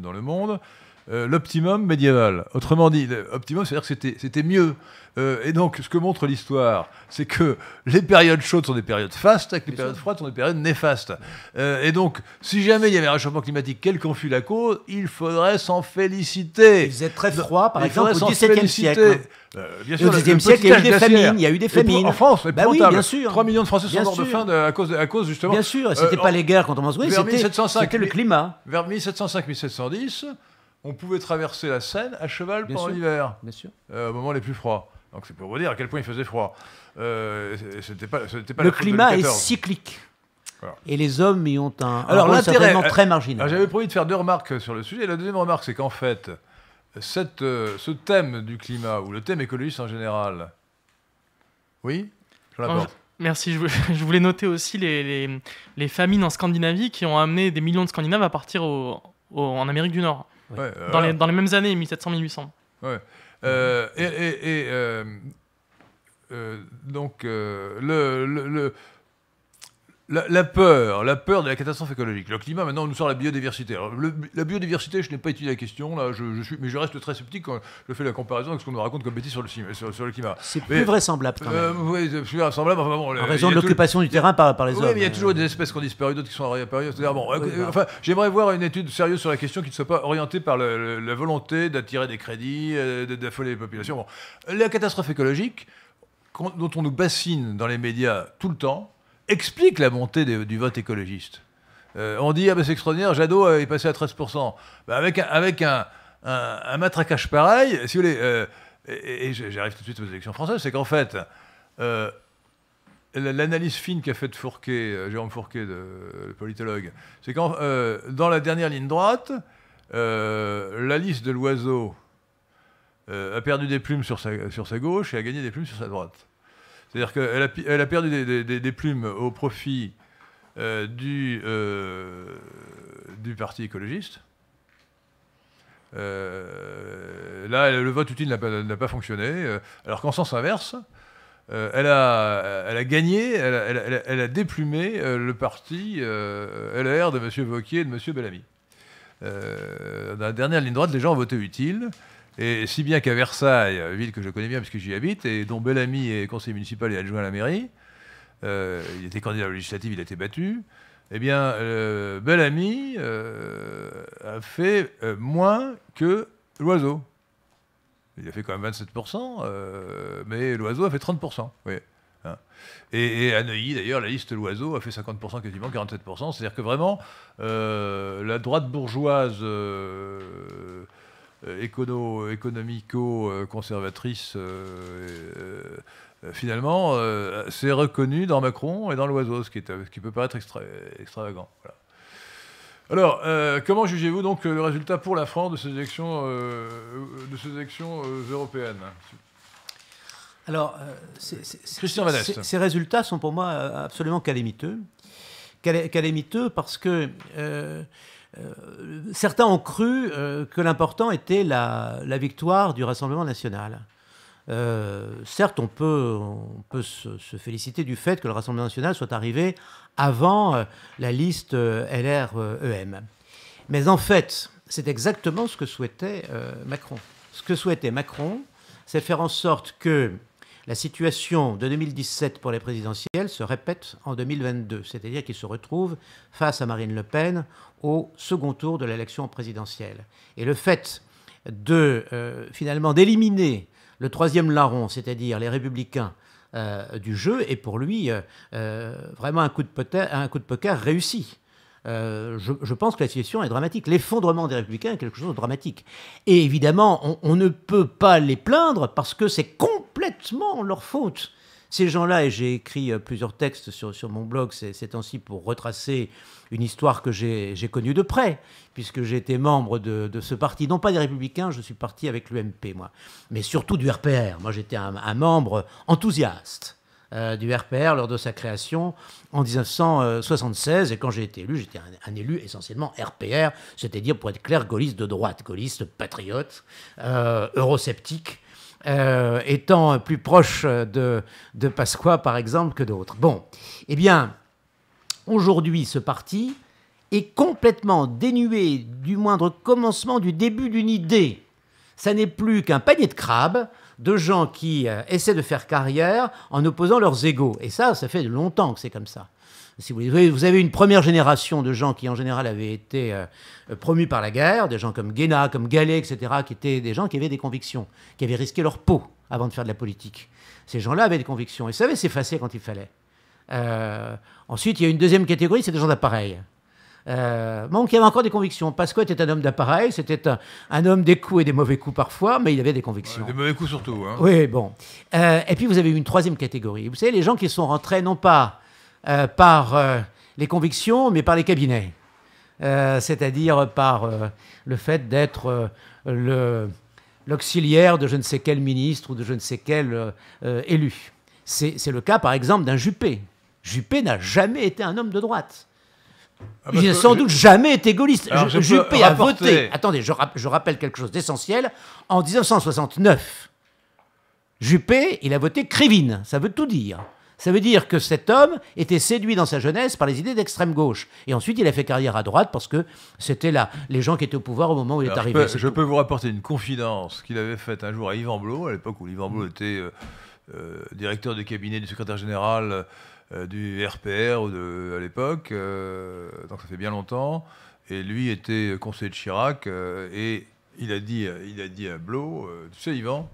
dans le monde. Euh, l'optimum médiéval. Autrement dit, l'optimum, c'est-à-dire que c'était mieux. Euh, et donc, ce que montre l'histoire, c'est que les périodes chaudes sont des périodes fastes, et que les périodes froides sont des périodes néfastes. Euh, et donc, si jamais il y avait un réchauffement climatique, quelle qu'en fût la cause, il faudrait s'en féliciter. Il faisait très froid, par exemple, au XVIIe siècle. bien sûr, au XVIIe siècle, il y a eu des famines. Il y a eu des famines. en France, bah oui, bien sûr. 3 millions de Français sont morts de faim à, cause, à cause justement. Bien sûr, et c'était pas les guerres quand on se Oui, c'était le climat. Vers 1705-1710 on pouvait traverser la Seine à cheval pendant l'hiver, euh, au moment les plus froids. Donc c'est pour vous dire à quel point il faisait froid. Euh, c'était pas, c'était pas le climat est cyclique. Et les hommes y ont un, alors, l'intérêt très marginal. J'avais promis de faire deux remarques sur le sujet. La deuxième remarque, c'est qu'en fait, cette, euh, ce thème du climat, ou le thème écologiste en général, oui Merci, je voulais noter aussi les, les, famines en Scandinavie qui ont amené des millions de Scandinaves à partir en Amérique du Nord dans, les, mêmes années, 1700-1800. Ouais. Euh, et, euh, euh, donc, le, le, la, peur, la peur de la catastrophe écologique. Le climat, maintenant, on nous sort la biodiversité. la biodiversité, je n'ai pas étudié la question, là, je, suis, mais je reste très sceptique quand je fais la comparaison avec ce qu'on nous raconte comme bêtise sur le, climat. C'est plus vraisemblable, oui, c'est plus vraisemblable. en raison de l'occupation du terrain par, les Oui, mais il y a toujours des espèces qui ont disparu, d'autres qui sont réapparues, euh, bah. enfin, j'aimerais voir une étude sérieuse sur la question qui ne soit pas orientée par la volonté d'attirer des crédits, euh, d'affoler les populations. Bon. La catastrophe écologique, dont on nous bassine dans les médias tout le temps, explique la montée du vote écologiste. Euh, on dit, ah ben c'est extraordinaire, Jadot est euh, passé à 13%. Ben, avec un, avec un, matraquage pareil, si vous voulez, euh, et, j'arrive tout de suite aux élections françaises, c'est qu'en fait, l'analyse fine qu'a faite Fourquet, Jérôme Fourquet, de, le politologue, c'est qu'en dans la dernière ligne droite, la liste de l'oiseau a perdu des plumes sur sa, sur sa gauche et a gagné des plumes sur sa droite. C'est-à-dire qu'elle a, elle a, perdu des, plumes au profit euh, euh, du, Parti écologiste. Euh, là, le vote utile n'a pas, fonctionné. Alors qu'en sens inverse, elle, a, gagné, elle a, elle a déplumé le parti LR de M. Vauquier et de M. Bellamy. dans la dernière ligne droite, les gens ont voté utile. Et si bien qu'à Versailles, ville que je connais bien parce que j'y habite, et dont Bellamy est conseiller municipal et adjoint à la mairie, euh, il était candidat à législative, il a été battu, eh bien, euh, Bellamy euh, a fait euh, moins que l'oiseau. Il a fait quand même 27%, mais l'oiseau a fait 30%. Oui. Hein. Et, et, à Neuilly, d'ailleurs, la liste Loiseau a fait 50% quasiment, 47%. C'est-à-dire que vraiment, la droite bourgeoise euh, économico-conservatrice, euh, euh, finalement, c'est reconnu dans Macron et dans l'oiseau, ce qui, peut paraître extravagant. Alors, comment jugez-vous donc le résultat pour la France de ces élections, européennes Alors, ces résultats sont pour moi absolument calamiteux. calamiteux parce que euh, certains ont cru euh, que l'important était la, victoire du Rassemblement national. Euh, certes, on peut, peut se, féliciter du fait que le Rassemblement national soit arrivé avant la liste LREM. E Mais en fait, c'est exactement ce que souhaitait Macron. Ce que souhaitait Macron, c'est faire en sorte que la situation de 2017 pour les présidentielles se répète en 2022, c'est-à-dire qu'il se retrouve face à Marine Le Pen au second tour de l'élection présidentielle. Et le fait de euh, finalement d'éliminer le troisième larron, c'est-à-dire les républicains, euh, du jeu est pour lui euh, vraiment un coup, de un coup de poker réussi. je, pense que la situation est dramatique. L'effondrement des républicains est quelque chose de dramatique. Et évidemment, on ne peut pas les plaindre parce que c'est complètement leur faute. Ces gens-là, et j'ai écrit euh, plusieurs textes sur, sur mon blog ces, ces temps-ci pour retracer une histoire que j'ai connue de près, puisque j'étais membre de, de, ce parti, non pas des Républicains, je suis parti avec l'UMP, moi, mais surtout du RPR. Moi, j'étais un, membre enthousiaste euh, du RPR lors de sa création en 1976. Et quand j'ai été élu, j'étais un, élu essentiellement RPR, c'est-à-dire, pour être clair, gaulliste de droite, gaulliste patriote, euh, eurosceptique, euh, étant plus proche de, de Pasqua, par exemple, que d'autres. Bon, eh bien, aujourd'hui, ce parti est complètement dénué du moindre commencement du début d'une idée. Ça n'est plus qu'un panier de crabes de gens qui euh, essaient de faire carrière en opposant leurs égaux. Et ça, ça fait longtemps que c'est comme ça vous Vous avez une première génération de gens qui, en général, avaient été euh, euh, promus par la guerre, des gens comme Guéna, comme Gallet, etc., qui étaient des gens qui avaient des convictions, qui avaient risqué leur peau avant de faire de la politique. Ces gens-là avaient des convictions et savaient s'effacer quand il fallait. Euh, ensuite, il y a une deuxième catégorie, c'est des gens d'appareil. Euh, donc il avait encore des convictions. Pasqua était un homme d'appareil, c'était un, homme des coups et des mauvais coups parfois, mais il avait des convictions. Des mauvais coups surtout. Hein. Oui, bon. et puis vous avez une troisième catégorie. Vous savez, les gens qui sont rentrés non pas euh, par euh, les convictions, mais par les cabinets. Euh, c'est-à-dire par le fait d'être l'auxiliaire de je ne sais quel ministre ou de je ne sais quel élu. C'est le cas, par exemple, d'un Juppé. Juppé n'a jamais été un homme de droite. Ah, il n'a sans doute jamais été gaulliste. Juppé a voté. Attendez, je, rappelle quelque chose d'essentiel. En 1969, Juppé, il a voté Crivine. Ça veut tout dire. Ça veut dire que cet homme était séduit dans sa jeunesse par les idées d'extrême gauche. Et ensuite, il a fait carrière à droite parce que c'était là les gens qui étaient au pouvoir au moment où il est arrivé. Je, peux, vous rapporter une confidence qu'il avait faite un jour à Yvan Blot, à l'époque où Yvan Blot était euh, euh, directeur de cabinet du secrétaire général euh, du RPR à l'époque, donc ça fait bien longtemps. Et lui était conseiller de Chirac et il a dit, il a dit à Blot, tu sais Yvan,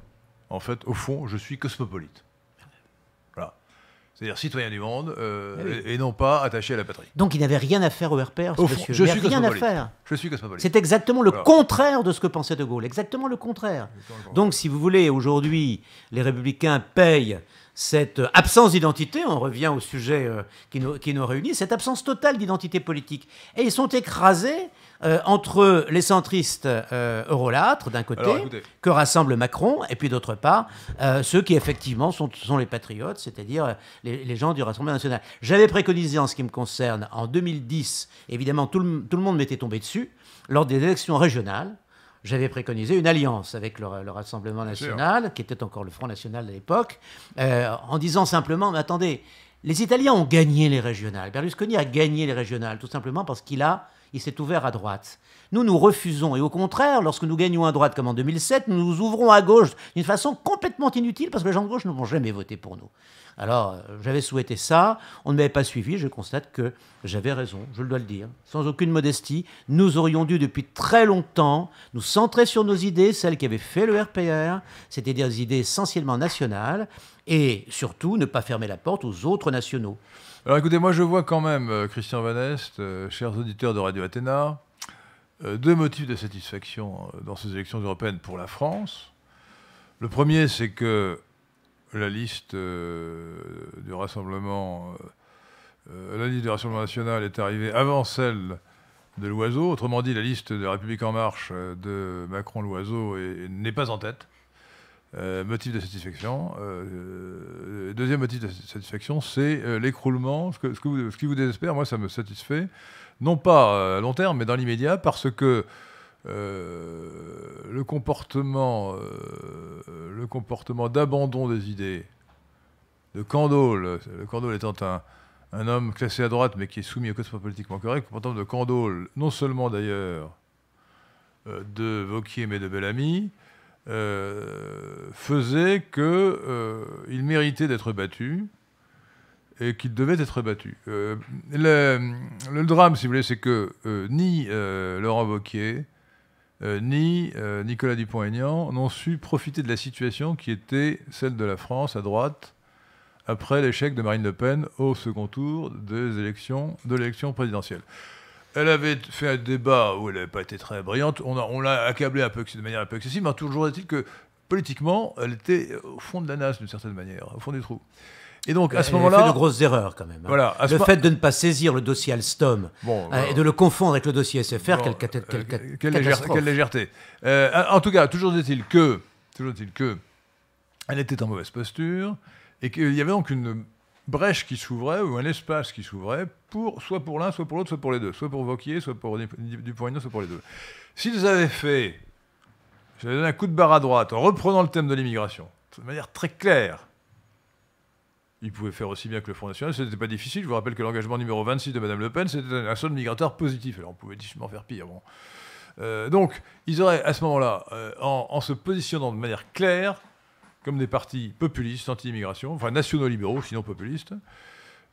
en fait, au fond, je suis cosmopolite. C'est-à-dire citoyen du monde euh, eh et, non pas attaché à la patrie. Donc il n'avait rien à faire au RPR, ce Je suis rien à faire. Je suis cosmopolite. C'est exactement le contraire de ce que pensait De Gaulle. Exactement le contraire. Donc si vous voulez, aujourd'hui, les républicains payent cette absence d'identité, on revient au sujet euh, qui nous réunit, cette absence totale d'identité politique. Et ils sont écrasés euh, entre les centristes euh, eurolâtres, d'un côté, que rassemble Macron, et puis d'autre part, euh, ceux qui effectivement sont, les patriotes, c'est-à-dire euh, les, gens du Rassemblement national. J'avais préconisé en ce qui me concerne, en 2010, évidemment, tout le, monde m'était tombé dessus, lors des élections régionales, j'avais préconisé une alliance avec le, Rassemblement national, qui était encore le Front national à l'époque, en disant simplement, attendez, les Italiens ont gagné les régionales. Berlusconi a gagné les régionales, tout simplement parce qu'il a il s'est ouvert à droite. Nous, nous refusons. Et au contraire, lorsque nous gagnons à droite, comme en 2007, nous nous ouvrons à gauche d'une façon complètement inutile parce que les gens de gauche ne vont jamais voter pour nous. Alors, euh, j'avais souhaité ça, on ne m'avait pas suivi, je constate que j'avais raison, je le dois le dire, sans aucune modestie. Nous aurions dû depuis très longtemps nous centrer sur nos idées, celles qui avaient fait le RPR, c'est-à-dire des idées essentiellement nationales, et surtout ne pas fermer la porte aux autres nationaux. Alors écoutez, moi je vois quand même, euh, Christian Van Est, euh, chers auditeurs de Radio Athéna, euh, deux motifs de satisfaction dans ces élections européennes pour la France. Le premier, c'est que la liste du Rassemblement, la liste du Rassemblement national est arrivée avant celle de l'Oiseau. Autrement dit, la liste de la République en marche de Macron-L'Oiseau n'est pas en tête. Euh, motif de satisfaction. Euh, euh, deuxième motif de satisfaction, c'est l'écroulement. Ce, qui vous désespère, moi, ça me satisfait, non pas à long terme, mais dans l'immédiat, parce que le comportement, le comportement d'abandon des idées de Candole, le Candole étant un, homme classé à droite, mais qui est soumis au code politiquement correct, le comportement de Candole, non seulement d'ailleurs de Vauquier, mais de Bellamy, euh, faisait qu'il euh, il méritait d'être battu et qu'il devait être battu. Euh, le, drame, si vous voulez, c'est que ni Laurent Wauquiez, ni Nicolas Dupont-Aignan n'ont su profiter de la situation qui était celle de la France à droite après l'échec de Marine Le Pen au second tour des élections, de l'élection présidentielle. Elle avait fait un débat où elle n'avait pas été très brillante. On, l'a accablée un peu, de manière un peu excessive, mais toujours est-il que politiquement, elle était au fond de la nasse d'une certaine manière, au fond du trou. Et donc, à ce moment-là. Elle a fait de grosses erreurs, quand même. Hein. Voilà, le fait de ne pas saisir le dossier Alstom hein, et euh, de le confondre avec le dossier SFR, euh, quelle, quelle, quelle, Légèreté. Euh, en tout cas, toujours est-il que. Toujours est-il que. Elle était en mauvaise posture et qu'il y avait donc une brèche qui s'ouvrait ou un espace qui s'ouvrait, pour, soit pour l'un, soit pour l'autre, soit pour les deux, soit pour Vauquier, soit pour Dupont-Aignan, soit pour les deux. S'ils avaient fait, j'avais donné un coup de barre à droite en reprenant le thème de l'immigration, de manière très claire, ils pouvaient faire aussi bien que le Front National, ce n'était pas difficile. Je vous rappelle que l'engagement numéro 26 de Mme Le Pen, c'était un solde migratoire positif. Alors on pouvait difficilement faire pire. Bon. Euh, donc, ils auraient, à ce moment-là, euh, en, en se positionnant de manière claire, comme des partis populistes, anti-immigration, enfin nationaux libéraux, sinon populistes,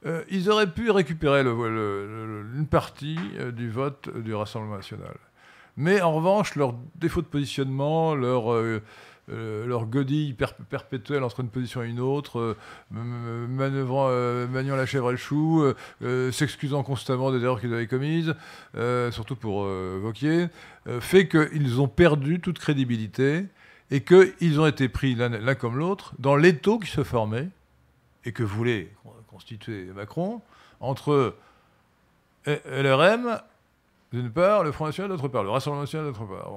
euh, ils auraient pu récupérer une partie euh, du vote du Rassemblement national. Mais en revanche, leur défaut de positionnement, leur, euh, leur godille perpétuel perpétuelle entre une position et une autre, manœuvrant, maniant la chèvre et le chou, s'excusant constamment des erreurs qu'ils avaient commises, surtout pour Vauquier, fait qu'ils ont perdu toute crédibilité et qu'ils ont été pris l'un comme l'autre dans l'étau qui se formait et que voulait constituer Macron entre LRM d'une part, le Front National d'autre part, le Rassemblement National d'autre part.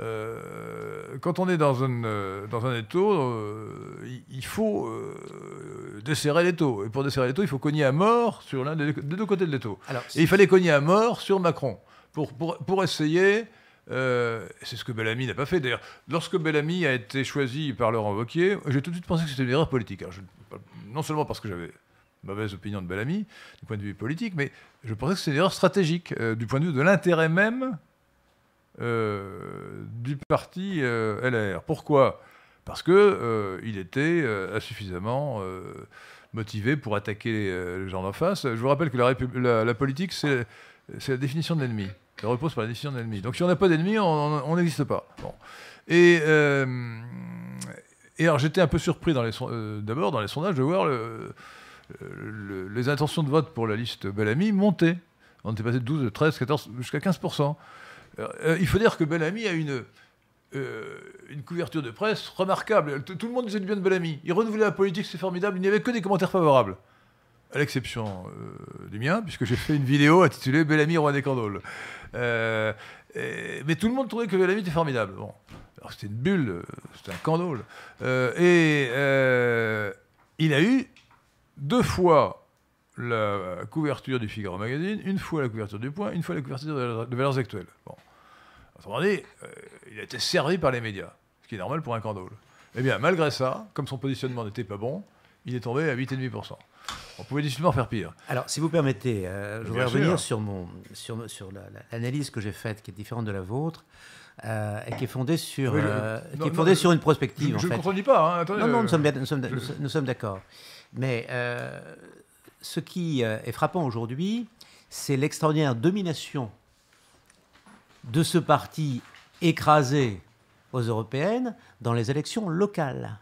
Euh, quand on est dans, une, euh, dans un étau, euh, il faut desserrer l'étau. Et pour desserrer l'étau, il faut cogner à mort sur l'un des, deux côtés de l'étau. Et il fallait cogner à mort sur Macron pour, pour, pour essayer euh, c'est ce que Bellamy n'a pas fait. D'ailleurs, lorsque Bellamy a été choisi par Laurent Wauquiez, j'ai tout de suite pensé que c'était une erreur politique. non seulement parce que j'avais mauvaise opinion de Bellamy du point de vue politique, mais je pensais que c'était une erreur stratégique euh, du point de vue de l'intérêt même euh, du parti LR. Pourquoi Parce qu'il était insuffisamment motivé pour attaquer les gens d'en face. Je vous rappelle que la, la politique, c'est la définition de l'ennemi. Elle repose par la décision de l'ennemi. Donc si on n'a pas d'ennemi, on n'existe pas. Bon. Euh, et, alors j'étais un peu surpris euh, d'abord dans les sondages de voir les intentions de vote pour la liste Bellamy monter. On était passé de 12, 13, 14, jusqu'à 15%. Euh, il faut dire que Bellamy a une, une couverture de presse remarquable. Tout, le monde disait du bien de Bellamy. Il renouvelait la politique, c'est formidable. Il n'y avait que des commentaires favorables. À l'exception du mien, puisque j'ai fait une vidéo intitulée Bellamy, roi des candoles. Euh, mais tout le monde trouvait que la vie était formidable. Bon. Alors c'était une bulle, euh, c'était un candole. Euh, et il a eu deux fois la couverture du Figaro Magazine, une fois la couverture du Point, une fois la couverture de, Valeurs Actuelles. Bon. Autrement dit, il a été servi par les médias, ce qui est normal pour un candole. Et eh bien, malgré ça, comme son positionnement n'était pas bon, il est tombé à 8,5%. On pouvait difficilement faire pire. Alors, si vous permettez, euh, je voudrais revenir sur, mon, sur, l'analyse que j'ai faite, qui est différente de la vôtre. Euh, et qui est fondée sur, euh, sur une prospective. Je ne contredis pas. Hein, attendez, non, non, nous sommes d'accord. Mais ce qui est frappant aujourd'hui, c'est l'extraordinaire domination de ce parti écrasé aux européennes dans les élections locales.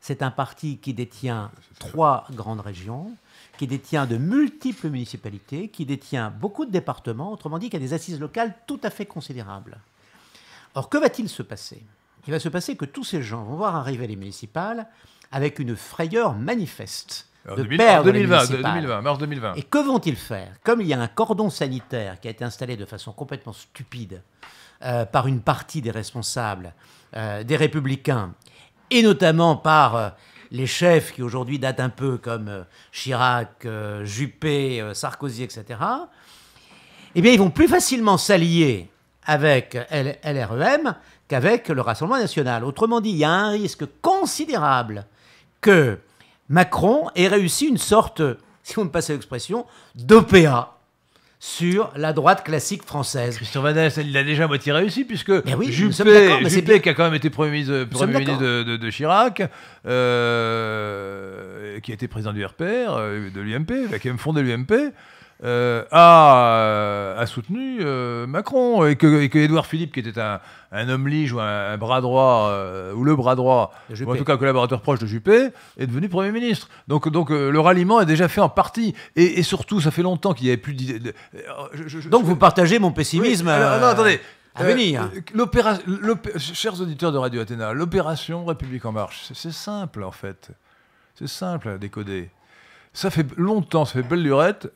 C'est un parti qui détient trois grandes régions, qui détient de multiples municipalités, qui détient beaucoup de départements, autrement dit, qui a des assises locales tout à fait considérables. Or, que va-t-il se passer Il va se passer que tous ces gens vont voir arriver les municipales avec une frayeur manifeste. de perdre 2020, 2020, mars 2020. Et que vont-ils faire Comme il y a un cordon sanitaire qui a été installé de façon complètement stupide euh, par une partie des responsables euh, des républicains et notamment par euh, les chefs qui aujourd'hui datent un peu comme euh, Chirac, euh, Juppé, Sarkozy, etc., eh bien, ils vont plus facilement s'allier avec LREM qu'avec le Rassemblement national. Autrement dit, il y a un risque considérable que Macron ait réussi une sorte, si on me passe l'expression, d'OPA sur la droite classique française. Christian Vaness, il a déjà moitié réussi, puisque eh Juppé, Juppé qui a quand même été Premier ministre, de, Chirac, euh, qui a été président du RPR, euh, de l'UMP, qui a même fondé l'UMP, euh, euh, a, soutenu euh, Macron et que, Edouard Philippe, qui était un, homme lige ou un, bras droit, ou le bras droit, ou en tout cas un collaborateur proche de Juppé, est devenu Premier ministre. Donc, donc le ralliement est déjà fait en partie. Et, surtout, ça fait longtemps qu'il n'y avait plus Donc vous partagez mon pessimisme. non, attendez. À venir. Chers auditeurs de Radio Athéna, l'opération République en marche, c'est simple en fait. C'est simple à décoder. Ça fait longtemps, ça fait belle lurette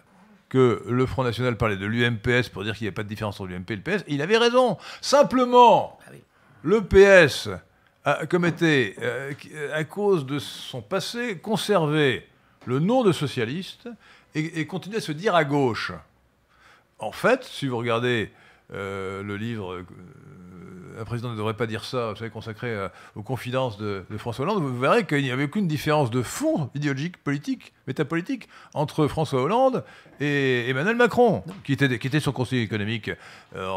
que le Front National parlait de l'UMPS pour dire qu'il n'y avait pas de différence entre l'UMP et le PS. il avait raison. Simplement, ah le PS a, euh, à cause de son passé, conservait le nom de socialiste et, continuait à se dire à gauche. En fait, si vous regardez euh, le livre un président ne devrait pas dire ça, vous savez, consacré euh, aux confidences de, François Hollande, vous verrez qu'il n'y avait aucune différence de fond idéologique, politique, métapolitique entre François Hollande et Emmanuel Macron, qui était, son conseiller économique euh,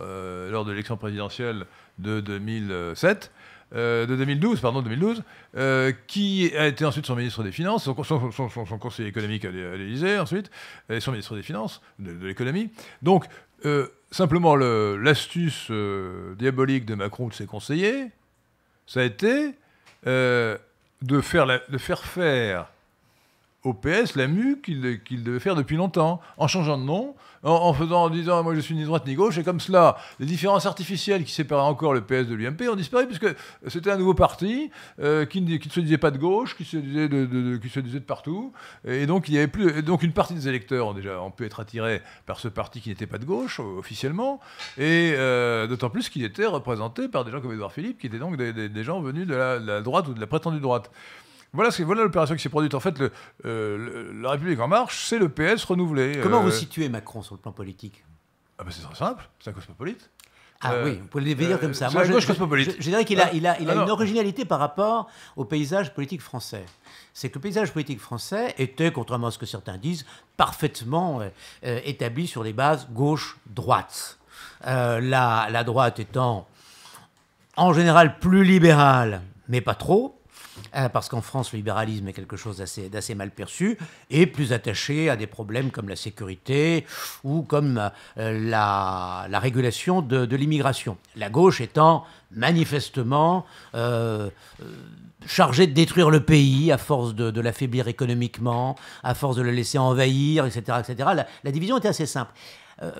euh, lors de l'élection présidentielle de 2007. de 2012, pardon, 2012, qui a été ensuite son ministre des Finances, son, son, conseiller économique à l'Élysée ensuite, et son ministre des Finances, de, l'économie. Donc, Simplement, l'astuce euh, diabolique de Macron de ses conseillers, ça a été euh, de, faire faire au PS la mue qu'il devait faire depuis longtemps, en changeant de nom, en, faisant, en disant moi je suis ni droite ni gauche, et comme cela, les différences artificielles qui séparaient encore le PS de l'UMP ont disparu, puisque c'était un nouveau parti euh, qui, ne, se disait pas de gauche, qui se disait de, qui se disait de partout, et donc il y avait plus, donc une partie des électeurs ont déjà ont pu être attirés par ce parti qui n'était pas de gauche euh, officiellement, et euh, d'autant plus qu'il était représenté par des gens comme Édouard Philippe, qui étaient donc des, gens venus de la droite ou de la prétendue droite. Voilà, voilà l'opération qui s'est produite. En fait, euh, la République en marche, c'est le PS renouvelé. Comment vous euh, situez Macron sur le plan politique ah ben C'est très simple, c'est un cosmopolite. Ah euh, oui, vous pouvez le dire comme ça. Moi, gauche je, cosmopolite. Je, dirais qu'il a, ah, il a, il a une originalité par rapport au paysage politique français. C'est que le paysage politique français était, contrairement à ce que certains disent, parfaitement établi sur des bases gauche-droite. La, la droite étant en général plus libérale, mais pas trop, euh, parce qu'en France, le libéralisme est quelque chose d'assez mal perçu, et plus attaché à des problèmes comme la sécurité ou comme euh, la, régulation de, l'immigration. La gauche étant manifestement euh, chargée de détruire le pays à force de, l'affaiblir économiquement, à force de le laisser envahir, etc. etc. La, division était assez simple.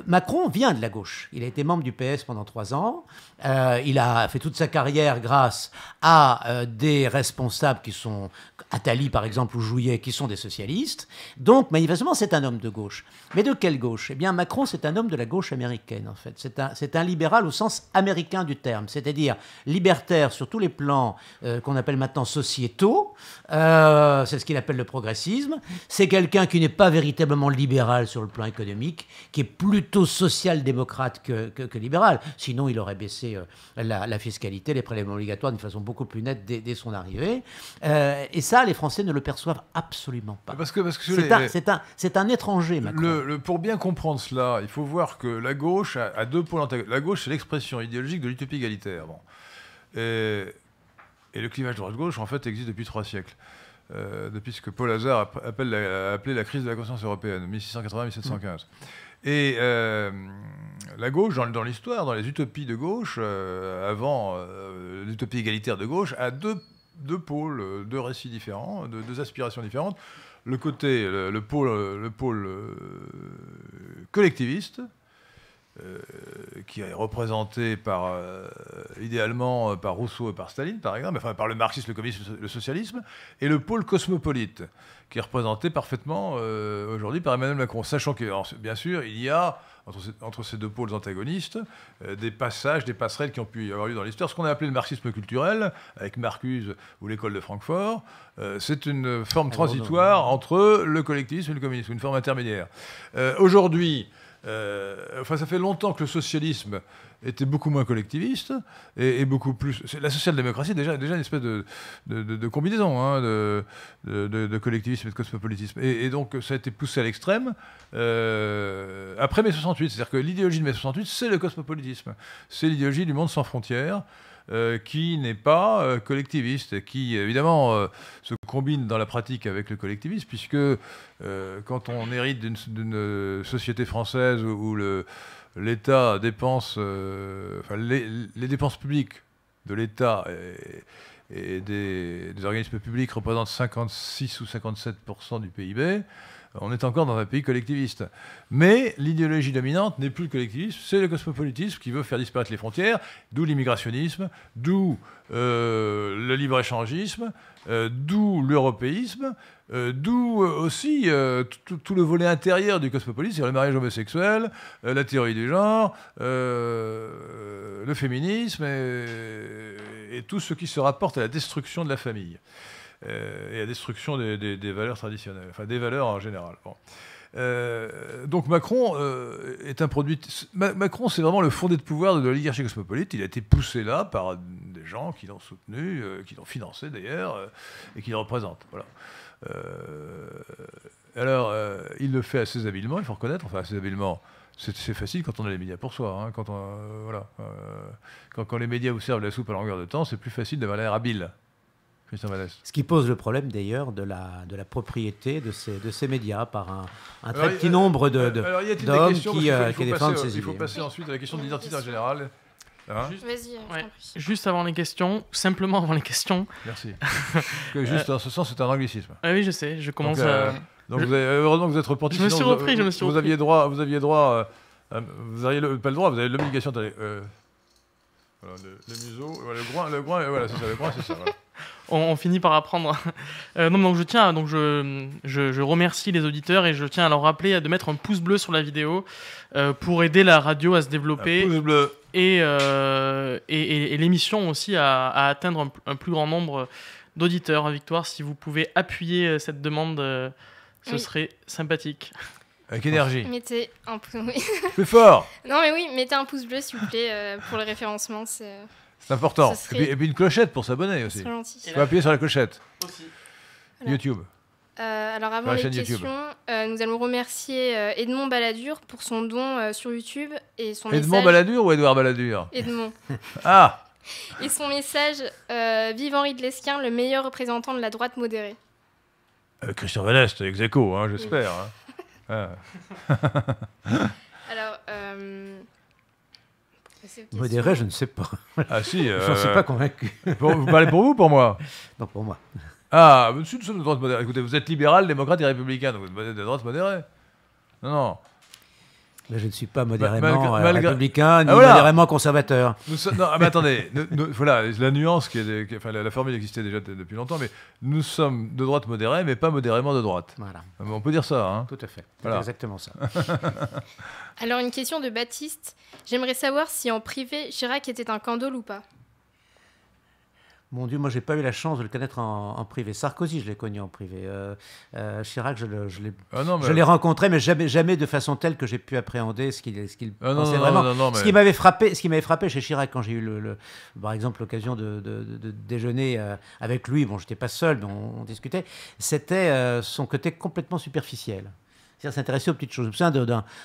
Macron vient de la gauche. Il a été membre du PS pendant trois ans. Euh, il a fait toute sa carrière grâce à euh, des responsables qui sont Attali par exemple ou Jouyet qui sont des socialistes. Donc manifestement c'est un homme de gauche. Mais de quelle gauche Eh bien Macron c'est un homme de la gauche américaine en fait. C'est un, un libéral au sens américain du terme, c'est-à-dire libertaire sur tous les plans euh, qu'on appelle maintenant sociétaux. c'est ce qu'il appelle le progressisme. C'est quelqu'un qui n'est pas véritablement libéral sur le plan économique, qui est plutôt social-démocrate que libéral. Sinon il aurait baissé euh, la, fiscalité, les prélèvements obligatoires d'une façon beaucoup plus nette dès, son arrivée. Euh, et ça, les Français ne le perçoivent absolument pas. Parce que, c'est, un, étranger, Le, pour bien comprendre cela, il faut voir que la gauche a, deux pôles. La gauche, c'est l'expression idéologique de l'utopie égalitaire. Et, et, le clivage droite-gauche, en fait, existe depuis trois siècles. Euh, depuis ce que Paul Hazard appelle appelé la crise de la conscience européenne, 1680-1715. Et euh, la gauche, dans, l'histoire, dans les utopies de gauche, euh, avant euh, l'utopie égalitaire de gauche, a deux, pôles, deux récits différents, deux, aspirations différentes. Le côté, le, pôle, collectiviste, qui est représenté par, idéalement par Rousseau et par Staline, par exemple, enfin par le marxisme, le communisme, le socialisme, et le pôle cosmopolite, qui est représenté parfaitement euh, aujourd'hui par Emmanuel Macron, sachant que, bien sûr, il y a entre ces, deux pôles antagonistes euh, des passages, des passerelles qui ont pu y avoir lieu dans l'histoire. Ce qu'on a appelé le marxisme culturel, avec Marcuse ou l'école de Francfort, euh, c'est une forme ah, transitoire entre le collectivisme et le communisme, une forme intermédiaire. aujourd'hui, euh, enfin, ça fait longtemps que le socialisme était beaucoup moins collectiviste et, beaucoup plus. La social-démocratie déjà déjà une espèce de, combinaison hein, de, collectivisme et de cosmopolitisme. Et, donc ça a été poussé à l'extrême euh, après mai 68. C'est-à-dire que l'idéologie de mai 68, c'est le cosmopolitisme, c'est l'idéologie du monde sans frontières, euh, qui n'est pas euh, collectiviste, qui évidemment euh, se combine dans la pratique avec le collectivisme, puisque quand on hérite d'une société française où l'État dépense, enfin, les, dépenses publiques de l'État et, des, organismes publics représentent 56 ou 57 du PIB, on est encore dans un pays collectiviste. Mais l'idéologie dominante n'est plus le collectivisme, c'est le cosmopolitisme qui veut faire disparaître les frontières, d'où l'immigrationnisme, d'où euh, le libre-échangisme, euh, d'où l'européisme, euh, d'où aussi tout, le volet intérieur du cosmopolitisme, cest à le mariage homosexuel, la théorie du genre, le féminisme et tout ce qui se rapporte à la destruction de la famille. Euh, et la destruction des, valeurs traditionnelles, enfin des valeurs en général. Euh, donc Macron euh, est un produit. Macron, c'est vraiment le fondé de pouvoir de l'oligarchie cosmopolite. Il a été poussé là par des gens qui l'ont soutenu, qui l'ont financé d'ailleurs, et qui le représentent. alors, il le fait assez habilement, il faut reconnaître, enfin assez habilement. C'est facile quand on a les médias pour soi. Hein. quand, on, voilà, quand, quand, les médias vous servent la soupe à longueur de temps, c'est plus facile d'avoir l'air habile. Ce qui pose le problème d'ailleurs de la, de la propriété de ces, de ces médias par un, très petit nombre d'hommes de, qui, euh, défendent ces idées. Il faut passer ensuite à la question de l'identité générale. Hein juste, hein, juste, avant les questions, simplement avant les questions. Merci. juste euh, en ce sens, c'est un anglicisme. Ah oui, je sais, je commence euh, donc, à. vous heureusement que vous êtes reporté. Je me suis repris, vous, je me suis vous Aviez droit, vous aviez droit. vous le pas le droit, vous avez l'obligation d'aller le, museau, le groin, le groin, ça, On, finit par apprendre. Euh, non, donc je tiens, donc je, je, remercie les auditeurs et je tiens à leur rappeler de mettre un pouce bleu sur la vidéo euh, pour aider la radio à se développer. Euh, et, et, l'émission aussi à, atteindre un, plus grand nombre d'auditeurs. Victoire, si vous pouvez appuyer cette demande, ce serait sympathique. Avec énergie. Mettez un pouce. Plus fort Non, mais oui, mettez un pouce bleu, s'il vous plaît, euh, pour le référencement. C'est euh, important. Et, puis, une clochette pour s'abonner aussi. C'est gentil. appuyer sur la clochette. Aussi. YouTube. Euh, alors, avant les questions, nous allons remercier Edmond Baladur pour son don sur YouTube et son Edmond Baladur ou Edouard Baladur Edmond. ah Et son message Vive Henri de Lesquin, le meilleur représentant de la droite modérée. Christian Vanest, ex hein, j'espère. Hein. Ah. Alors, euh... je ne sais pas. Ah si, je ne suis pas euh, convaincu. vous parlez pour vous ou pour moi Non, pour moi. Ah, de droite Écoutez, vous êtes libéral, démocrate et républicain, donc vous êtes de droite modérée. Non, non. Là, je ne suis pas modérément euh, républicain ah, ni modérément conservateur. non, ah, attendez, voilà, la nuance, qui est, la, formule existait déjà depuis longtemps, mais nous sommes de droite modérée, mais pas modérément de droite. Voilà. Euh, on peut dire ça. Hein. Tout à fait. Voilà. exactement ça. Alors, une question de Baptiste. J'aimerais savoir si en privé, Chirac était un candole ou pas. Mon Dieu, moi, j'ai pas eu la chance de le connaître en, privé. Sarkozy, je l'ai connu en privé. Euh, euh, Chirac, je, l'ai, ah rencontré, mais jamais, jamais de façon telle que j'ai pu appréhender ce qu'il, ce ah pensait vraiment. Ce qui m'avait frappé, ce qui m'avait frappé chez Chirac quand j'ai eu, le, par exemple, l'occasion de, déjeuner euh, avec lui. Bon, j'étais pas seul, mais on discutait. C'était son côté complètement superficiel. C'est-à-dire s'intéresser aux petites choses. Je me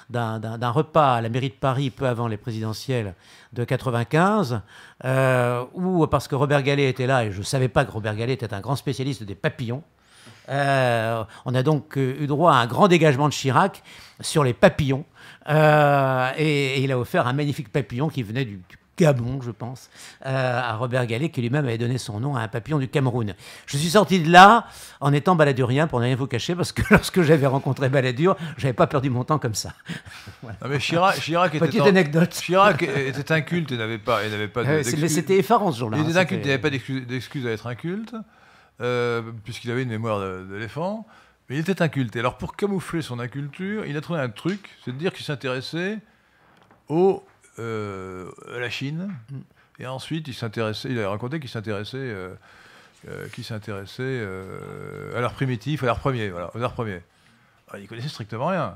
d'un repas à la mairie de Paris, peu avant les présidentielles de 95, euh, où, parce que Robert Gallet était là, et je ne savais pas que Robert Gallet était un grand spécialiste des papillons, euh, on a donc euh, eu droit à un grand dégagement de Chirac sur les papillons. et, il a offert un magnifique papillon qui venait du Gabon, je pense, euh, à Robert Gallet, qui lui-même avait donné son nom à un papillon du Cameroun. Je suis sorti de là en étant baladurien, pour ne rien vous cacher, parce que lorsque j'avais rencontré Baladur, j'avais pas perdu mon temps comme ça. Ah, mais Chirac, Petite était anecdote. Chirac était inculte et n'avait pas, il pas ah Mais c'était effarant ce jour-là. Il, hein, inculte, il n'avait pas d'excuse à être inculte, euh, puisqu'il avait une mémoire d'éléphant. Mais il était inculte. alors, pour camoufler son inculture, il a trouvé un truc, c'est de dire qu'il s'intéressait au euh, la Chine. Mm. Et ensuite, il s'intéressait, il avait raconté qu'il s'intéressait, euh, euh, s'intéressait à l'art primitif, à l'art premier, voilà, à premier. Ah, il connaissait strictement rien.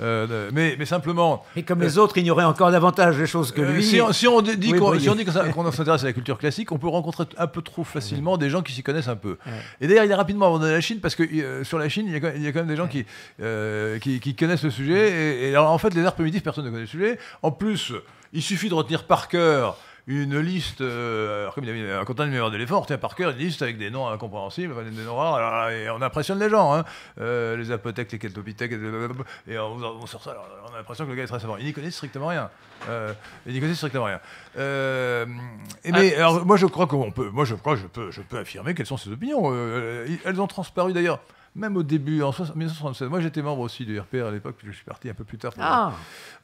Euh, mais, simplement. Et comme euh, les autres ignoraient encore davantage les choses que euh, lui. Si on, dit qu'on s'intéresse à la culture classique, on peut rencontrer un peu trop facilement des gens qui s'y connaissent un peu. Et d'ailleurs, il est rapidement abandonné la Chine parce que sur la Chine, il y, a, quand même des gens qui, qui, connaissent le sujet. Et, alors, en fait, les arts primitifs, personne ne connaît le sujet. En plus, il suffit de retenir par cœur une liste, euh, alors comme il avait un content de mémoire de l'effort, par cœur une liste avec des noms incompréhensibles, des noms rares, et on impressionne les gens, hein. euh, les apothèques, les catopithèques, et on, sort ça, on a l'impression que le gars est très savant. Il n'y connaît strictement rien. Euh, il n'y connaît strictement rien. mais ah. alors, moi je crois qu'on peut, moi je crois, je peux, je peux affirmer quelles sont ses opinions. elles ont transparu d'ailleurs même au début, en 1967. Moi, j'étais membre aussi du RPR à l'époque, puis je suis parti un peu plus tard. Ah.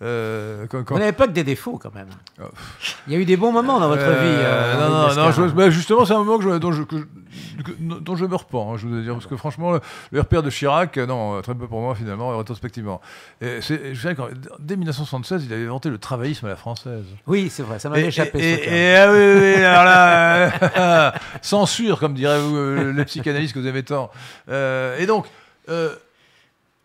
Euh, quand, pas que des défauts, quand même. Oh. Il y a eu des bons moments dans votre euh, vie. Euh, non, non, non, ben, justement, c'est un moment que je, dont je, dont je me repens, je hein, je vous dire, parce que franchement, le, repère de Chirac, euh, non, euh, très peu pour moi finalement, euh, rétrospectivement. Et je sais dès 1976, il avait inventé le travaillisme à la française. Oui, c'est vrai, ça m'avait échappé. Et, ah oui, alors là, censure, comme dirait le psychanalyste que vous avez tant. et donc. Euh,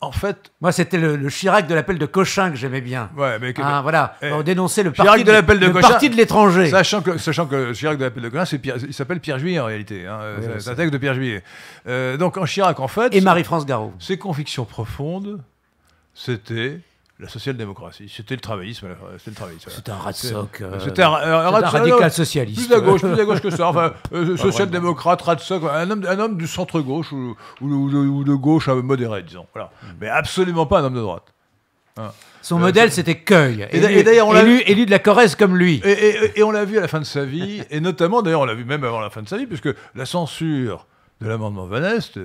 en fait. Moi, c'était le, Chirac de l'appel de Cochin que j'aimais bien. Hein, voilà. Eh, on dénonçait le parti de, l'appel de, l'étranger. Sachant que, sachant Chirac de l'appel de Cochin, il s'appelle Pierre Juillet en réalité. Hein. c'est un texte de Pierre Juillet. Euh, donc en Chirac, en fait. Et Marie-France Garot. Ses convictions profondes, c'était la social-démocratie. C'était le travaillisme. Euh, c'était le un rat radical socialiste. Plus à gauche, que ça. Enfin, euh, social-démocrate, rat Un homme, du centre-gauche ou, de gauche euh, modéré, disons. Mm. Mais absolument pas un homme de droite. Hein. Son modèle, c'était Cueil. Et, d'ailleurs, on élu, élu, de la Corrèze comme lui. Et, et, on l'a vu à la fin de sa vie, et notamment, d'ailleurs, on l'a vu même avant la fin de sa vie, puisque la censure de l'amendement Van Est,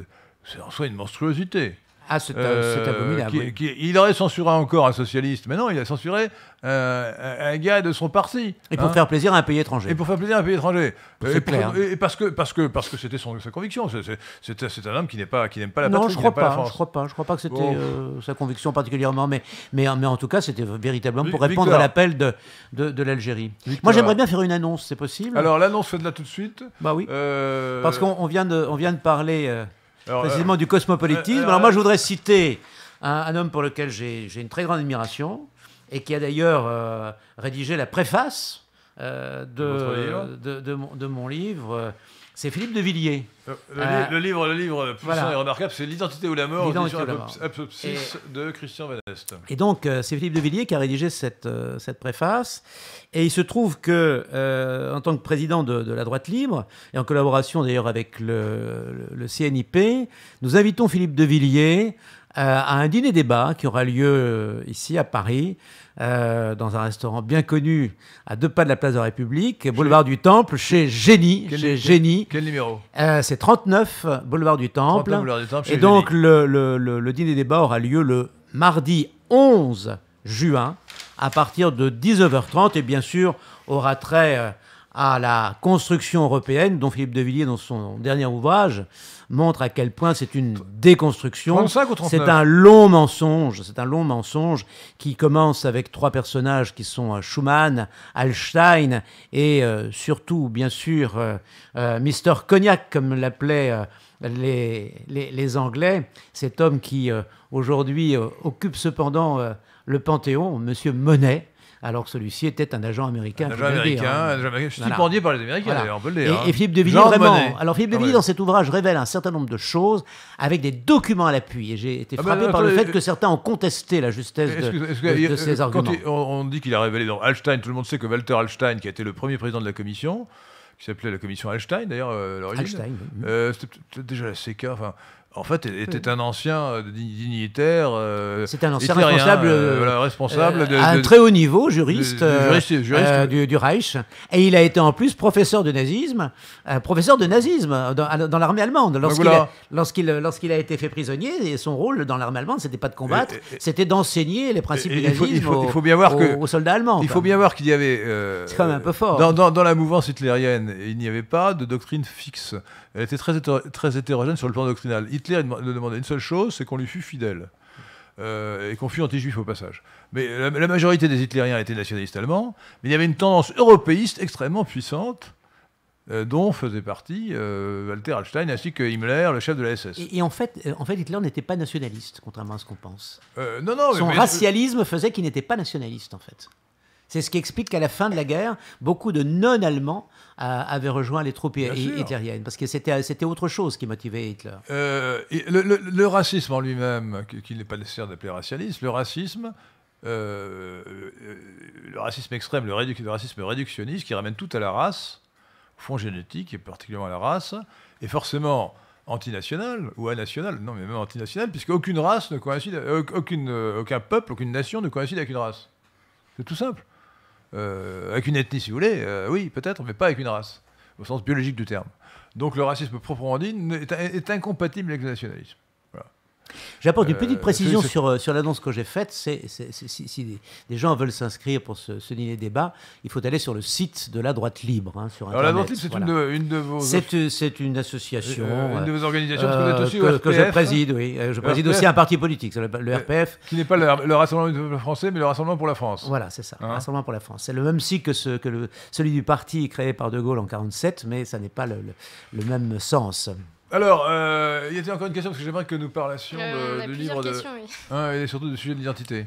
c'est en soi une monstruosité. Ah, c'est abominable. Euh, il aurait censuré encore un socialiste, mais non, il a censuré euh, un gars de son parti. Et pour hein. faire plaisir à un pays étranger. Et pour faire plaisir à un pays étranger. C'est clair, et, parce que parce que parce que c'était sa conviction. C'est un homme qui n'est pas qui n'aime pas la non, je crois pas, je crois pas. Je crois pas que c'était euh, sa conviction particulièrement, mais mais mais en tout cas, c'était véritablement pour répondre à l'appel de de, l'Algérie. Moi, j'aimerais bien faire une annonce, c'est possible. Alors l'annonce, de là tout de suite. Bah oui. Parce qu'on vient de on vient de parler précisément euh, du cosmopolitisme. Euh, alors, moi, euh, je voudrais citer un, homme pour lequel j'ai une très grande admiration et qui a d'ailleurs rédigé la préface de, mon livre c'est Philippe de Villiers. Le, euh, livre, le livre et remarquable, c'est L'identité ou la mort, de Christian Van Et donc, euh, c'est Philippe de Villiers qui a rédigé cette, euh, cette préface. Et il se trouve que, en tant que président de, la droite libre, et en collaboration d'ailleurs avec le, le CNIP, nous invitons Philippe de Villiers à un dîner débat qui aura lieu ici à Paris euh, dans un restaurant bien connu à deux pas de la place de la République, boulevard du Temple, chez Génie. Quel, chez Génie. Quel, numéro euh, C'est 39 boulevard du Temple. boulevard du Temple Et donc le, le, le, le, dîner débat aura lieu le mardi 11 juin à partir de 19h30 et bien sûr aura trait euh, à la construction européenne, dont Philippe de Villiers, dans son dernier ouvrage, montre à quel point c'est une déconstruction. C'est un long mensonge. C'est un long mensonge qui commence avec trois personnages qui sont euh, Schumann, Alstein et euh, surtout, bien sûr, euh, Mr Cognac, comme l'appelaient Les, les, les, Anglais, cet homme qui aujourd'hui occupe cependant le Panthéon, Monsieur Monet, alors que celui-ci était un agent américain. Un hein. agent américain, je par les Américains, d'ailleurs, on peut dire. Hein. Et, Philippe de vraiment. Alors, Philippe ah dans cet ouvrage, révèle un certain nombre de choses avec des documents à l'appui. Et j'ai été ah ben, frappé par le euh, fait que certains ont contesté la justesse de, ces euh, arguments. on dit qu'il a révélé dans Alstein, tout le monde sait que Walter Alstein, qui a été le premier président de la Commission, qui s'appelait la commission Alstein, d'ailleurs, euh, euh C'était déjà la Seca, Enfin, en fait, il était un ancien euh, dignitaire. Euh, c'est un ancien responsable, euh, un très haut niveau, juriste, du, Reich. Et il a été en plus professeur de nazisme, professeur de nazisme dans, l'armée allemande. Lorsqu'il a, été fait prisonnier, son rôle dans l'armée allemande, ce n'était pas de combattre, c'était d'enseigner les principes du nazisme il faut, bien voir aux, soldats allemands. Il faut bien voir qu'il y avait. c'est quand même un peu fort. Dans, dans la mouvance hitlérienne, il n'y avait pas de doctrine fixe elle était très, très hétérogène sur le plan doctrinal. Hitler ne demandait une seule chose, c'est qu'on lui fût fidèle. Euh, et qu'on fût anti-juif au passage. Mais la, majorité des hitlériens étaient nationalistes allemands, mais il y avait une tendance européiste extrêmement puissante euh, dont faisait partie euh, Walter Hallstein ainsi que Himmler, le chef de la SS. Et, en, fait, en fait, Hitler n'était pas nationaliste, contrairement à ce qu'on pense. non, non, Son racialisme faisait qu'il n'était pas nationaliste, en fait. C'est ce qui explique qu'à la fin de la guerre, beaucoup de non-Allemands avait rejoint les troupes hitlériennes Parce que c'était autre chose qui motivait Hitler. Euh, le, racisme en lui-même, qu'il n'est pas nécessaire d'appeler racialiste le racisme, euh, euh, le racisme extrême, le, racisme réductionniste qui ramène tout à la race, au fond génétique et particulièrement à la race, est forcément antinational ou anational, non mais même antinational, puisque aucune race ne coïncide, aucune, aucun peuple, aucune nation ne coïncide avec une race. C'est tout simple. Euh, avec une ethnie, si vous voulez, euh, oui, peut-être, mais pas avec une race, au sens biologique du terme. Donc le racisme proprement dit est, est incompatible avec le nationalisme. J'apporte une euh, petite précision sur, euh, sur l'annonce que j'ai faite. C'est, si, des, gens veulent s'inscrire pour ce, ce dîner-débat, il faut aller sur le site de la droite libre. Hein, sur Internet. Alors, la droite libre, c'est une, de vos. C'est, euh, une association. une de vos organisations, que, vous êtes aussi au que je préside, oui. Je préside aussi un parti politique, le RPF. Qui n'est pas le, Rassemblement français, mais le Rassemblement pour la France. Voilà, c'est ça. Hein Rassemblement pour la France. C'est le même site que, ce, que le, celui du parti créé par De Gaulle en 1947, mais ça n'est pas le, le même sens. Alors, il euh, y a encore une question, parce que j'aimerais que nous parlassions euh, de, livre de livres et surtout du sujet de l'identité.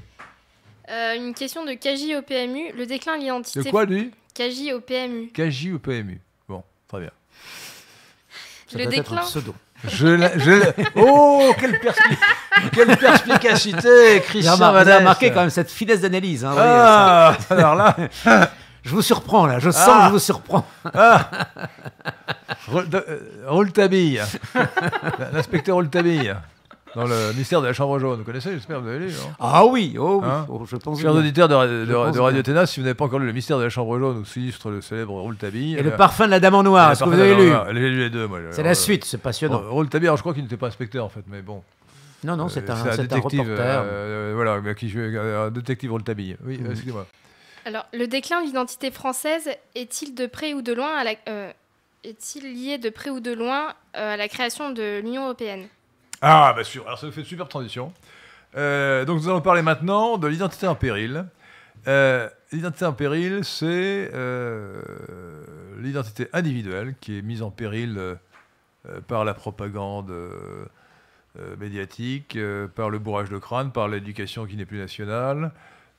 Euh, une question de Kaji au PMU, le déclin de l'identité... De quoi, lui Kaji au PMU. Kaji au PMU. Bon, très bien. le déclin... Oh, quelle, perspicacité, Christian Vous avez remarqué quand même cette finesse d'analyse. Hein, ah, alors là... je vous surprends, là. Je sens que je vous surprends. Ah. Euh, Rouletabille. L'inspecteur Rouletabille. Dans le mystère de la chambre jaune. Vous connaissez, j'espère, vous avez lu. Hein. Ah oui, oh oui, hein oh, je pense. Chers auditeurs de, de, Radio Téna, si vous n'avez pas encore lu le mystère de la chambre jaune où sinistre, le célèbre Rouletabille. Et eh le Parfum de la dame en noir, eh, est-ce que vous avez lu J'ai lu les deux, moi. C'est la euh, suite, c'est passionnant. Rouletabille, alors je crois qu'il n'était pas inspecteur en fait, mais bon. Non, non, euh, c'est un, détective. reporter. voilà, qui un détective Rouletabille. Oui, mhm. excusez-moi. Alors, le déclin de l'identité française est-il de près ou de loin à la- est-il lié de près ou de loin euh, à la création de l'Union européenne Ah, bien bah, sûr. Alors, ça fait une super transition. Euh, donc, nous allons parler maintenant de l'identité en péril. Euh, l'identité en péril, c'est l'identité individuelle qui est mise en péril par la propagande médiatique, par le bourrage de crâne, par l'éducation qui n'est plus nationale,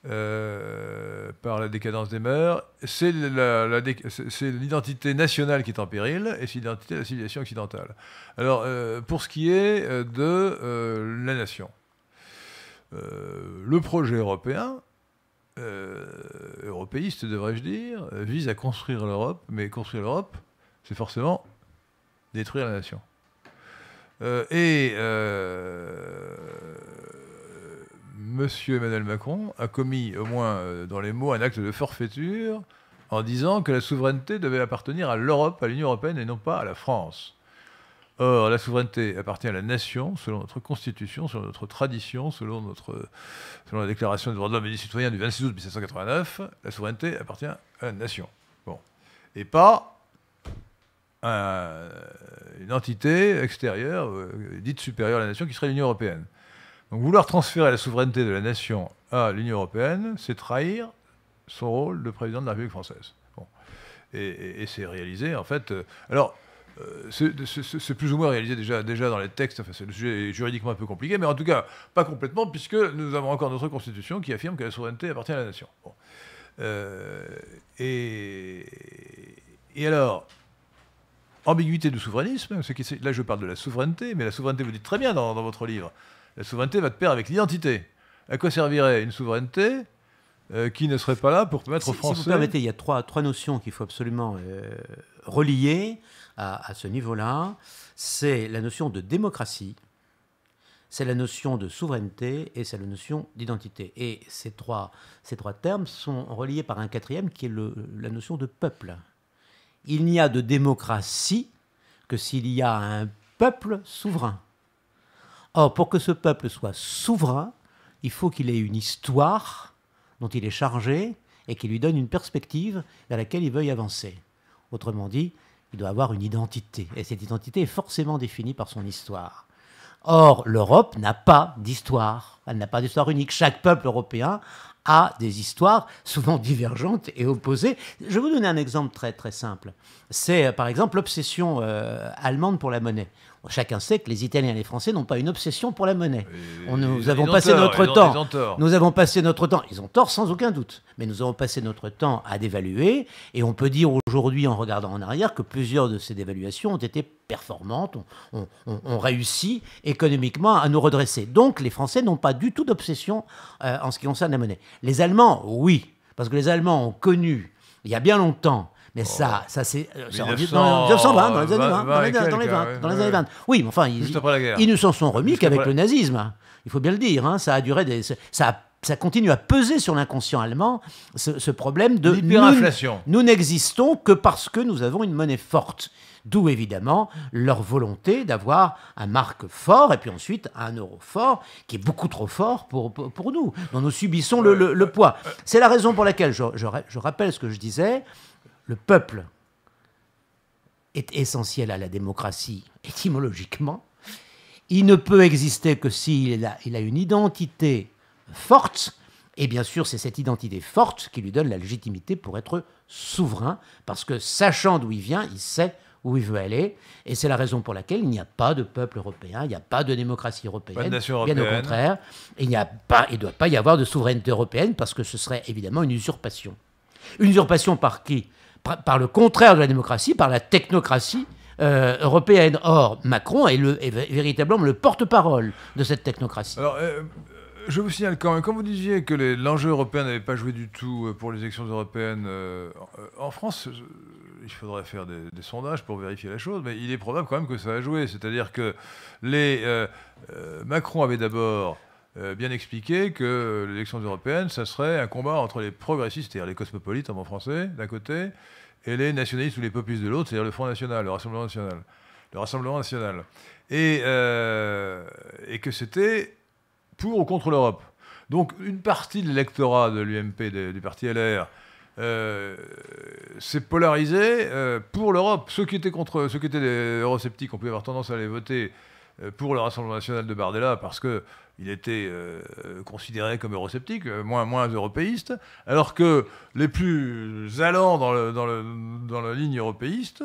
euh, par la décadence des mœurs, c'est l'identité nationale qui est en péril et c'est l'identité de la civilisation occidentale. Alors, euh, pour ce qui est euh, de la nation, le projet européen, européiste devrais-je dire, vise à construire l'Europe, mais construire l'Europe, c'est forcément détruire la nation. et Monsieur Emmanuel Macron a commis, au moins euh, dans les mots, un acte de forfaiture en disant que la souveraineté devait appartenir à l'Europe, à l'Union européenne et non pas à la France. Or, la souveraineté appartient à la nation, selon notre constitution, selon notre tradition, selon, notre, selon la Déclaration des droits de l'homme et des citoyens du 26 août 1789. La souveraineté appartient à la nation. Bon. Et pas à une entité extérieure, euh, dite supérieure à la nation, qui serait l'Union européenne. Donc vouloir transférer la souveraineté de la nation à l'Union européenne, c'est trahir son rôle de président de la République française. Et, c'est réalisé, en fait. Euh, alors, euh, c'est plus ou moins réalisé déjà, déjà dans les textes, enfin, c'est le sujet juridiquement un peu compliqué, mais en tout cas, pas complètement, puisque nous avons encore notre Constitution qui affirme que la souveraineté appartient à la nation. Euh, et, alors, ambiguïté du souverainisme, là je parle de la souveraineté, mais la souveraineté, vous dites très bien dans votre livre, la souveraineté va de pair avec l'identité. À quoi servirait une souveraineté euh, qui ne serait pas là pour permettre aux Français. Si vous permettez, il y a trois, trois notions qu'il faut absolument euh, relier à, ce niveau-là. C'est la notion de démocratie, c'est la notion de souveraineté et c'est la notion d'identité. Et ces trois, ces trois termes sont reliés par un quatrième qui est le, la notion de peuple. Il n'y a de démocratie que s'il y a un peuple souverain. Or, pour que ce peuple soit souverain, il faut qu'il ait une histoire dont il est chargé et qui lui donne une perspective vers laquelle il veuille avancer. Autrement dit, il doit avoir une identité. Et cette identité est forcément définie par son histoire. Or, l'Europe n'a pas d'histoire. Elle n'a pas d'histoire unique. Chaque peuple européen a des histoires souvent divergentes et opposées. Je vais vous donner un exemple très très simple. C'est euh, par exemple l'obsession euh, allemande pour la monnaie. Chacun sait que les Italiens et les Français n'ont pas une obsession pour la monnaie. nous avons passé notre temps. Nous avons passé notre temps. Ils ont tort sans aucun doute, mais nous avons passé notre temps à dévaluer. Et on peut dire aujourd'hui, en regardant en arrière, que plusieurs de ces dévaluations ont été performantes, ont réussi économiquement à nous redresser. Donc les Français n'ont pas du tout d'obsession euh, en ce qui concerne la monnaie. Les Allemands, oui, parce que les Allemands ont connu il y a bien longtemps mais oh. ça, ça c'est. 1920, euh, dans les années 20. Oui, mais enfin, ils, ne s'en sont remis qu'avec le nazisme. Il faut bien le dire. Hein, ça a duré des. Ça ça continue à peser sur l'inconscient allemand, ce, problème de Nous, n'existons que parce que nous avons une monnaie forte. D'où évidemment leur volonté d'avoir un marque fort et puis ensuite un euro fort qui est beaucoup trop fort pour, pour, nous, dont nous subissons le, poids. C'est la raison pour laquelle, je, je rappelle ce que je disais, le peuple est essentiel à la démocratie étymologiquement, il ne peut exister que s'il a, une identité forte, et bien sûr c'est cette identité forte qui lui donne la légitimité pour être souverain, parce que sachant d'où il vient, il sait où il veut aller. Et c'est la raison pour laquelle il n'y a pas de peuple européen, il n'y a pas de démocratie européenne. Bien au contraire, il il ne doit pas y avoir de souveraineté européenne parce que ce serait évidemment une usurpation. Une usurpation par qui par le contraire de la démocratie, par la technocratie euh, européenne. Or, Macron est, le, véritablement le porte-parole de cette technocratie. Alors, euh, euh, je vous signale quand même, quand vous disiez que l'enjeu européen n'avait pas joué du tout pour les élections européennes en France, il faudrait faire des, sondages pour vérifier la chose, mais il est probable quand même que ça a joué. C'est-à-dire que les, Macron avait d'abord euh, bien expliqué que l'élection européenne, ça serait un combat entre les progressistes, c'est-à-dire les cosmopolites en bon français, d'un côté, et les nationalistes ou les populistes de l'autre, c'est-à-dire le Front National, le Rassemblement National. Le Rassemblement National. Et, euh, et que c'était pour ou contre l'Europe. Donc une partie de l'électorat de l'UMP, du parti LR, euh, s'est polarisé pour l'Europe. Ceux qui étaient contre, ceux qui étaient des eurosceptiques, ont pu avoir tendance à aller voter pour le Rassemblement national de Bardella parce que il était euh, considéré comme eurosceptique, euh, moins, moins européiste, alors que les plus allants dans, la ligne européiste,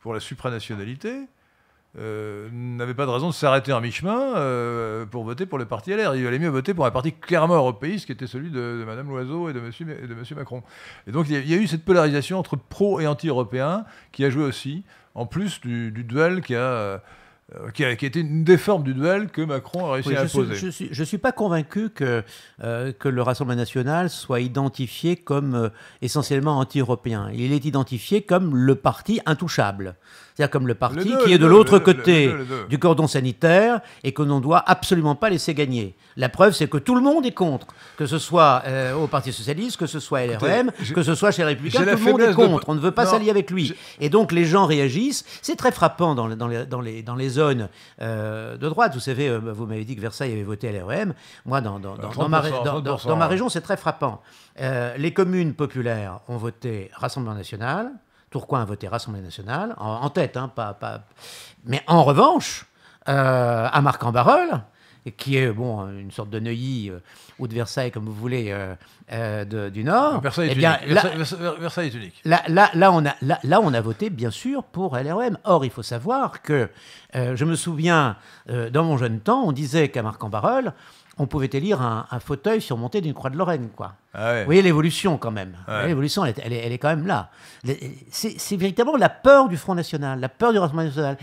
pour la supranationalité, euh, n'avaient pas de raison de s'arrêter en mi-chemin pour voter pour le parti LR. Il valait mieux voter pour un parti clairement européiste qui était celui de, Mme Loiseau et de, monsieur, Macron. Et donc il y, a, eu cette polarisation entre pro- et anti-européens qui a joué aussi, en plus du, du duel qui a euh, qui, était une des formes du duel que Macron a réussi à imposer. je ne suis, pas convaincu que, euh, que le Rassemblement national soit identifié comme euh, essentiellement anti-européen. Il est identifié comme le parti intouchable. C'est-à-dire comme le parti qui est de l'autre côté du cordon sanitaire et que l'on ne doit absolument pas laisser gagner. La preuve, c'est que tout le monde est contre, que ce soit euh, au Parti Socialiste, que ce soit à que ce soit chez les Républicains, tout le monde est contre. On ne veut pas s'allier avec lui. Et donc les gens réagissent. C'est très frappant dans, les, zones euh, de droite. Vous savez, euh, bah, vous m'avez dit que Versailles avait voté LREM. Moi, dans, ma, région, c'est très frappant. les communes populaires ont voté Rassemblement national. Tourcoing a voté Rassemblée nationale, en, tête, hein, pas, pas, Mais en revanche, euh, à marc en barreul qui est bon une sorte de Neuilly euh, ou de Versailles comme vous voulez euh, du Nord. Eh Versailles, est unique. Là, Versailles, est unique. Là, là, on a, là, là, on a voté bien sûr pour LROM. E Or, il faut savoir que je me souviens dans mon jeune temps, on disait qu'à marc en barreul on pouvait élire un, fauteuil surmonté d'une croix de Lorraine. Quoi. Ah Vous voyez l'évolution quand même. L'évolution, elle, est quand même là. C'est véritablement la peur du Front National, la peur du Rassemblement National.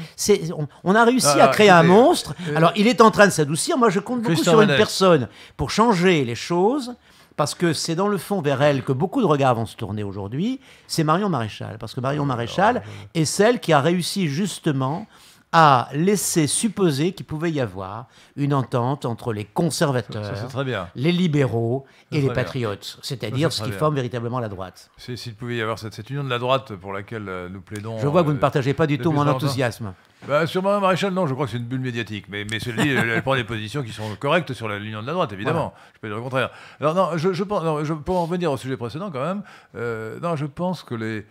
On, a réussi ah, à créer un monstre. Euh, alors il est en train de s'adoucir. Moi, je compte beaucoup sur une personne pour changer les choses. Parce que c'est dans le fond vers elle que beaucoup de regards vont se tourner aujourd'hui, c'est Marion Maréchal. Parce que Marion ah, Maréchal bah, est celle qui a réussi justement a laissé supposer qu'il pouvait y avoir une entente entre les conservateurs, les libéraux et les patriotes, c'est-à-dire ce qui forme véritablement la droite. S'il pouvait y avoir cette, union de la droite pour laquelle euh, nous plaidons. Je vois que vous euh, ne partagez pas du tout mon hein. enthousiasme. Bah, sur Mme Maréchal, non, je crois que c'est une bulle médiatique. Mais, mais celle-ci, elle, prend des positions qui sont correctes sur l'union de la droite, évidemment. Je peux dire le contraire. Alors, non, je, pense, non, je, pour en revenir au sujet précédent, quand même, euh, non, je pense que les,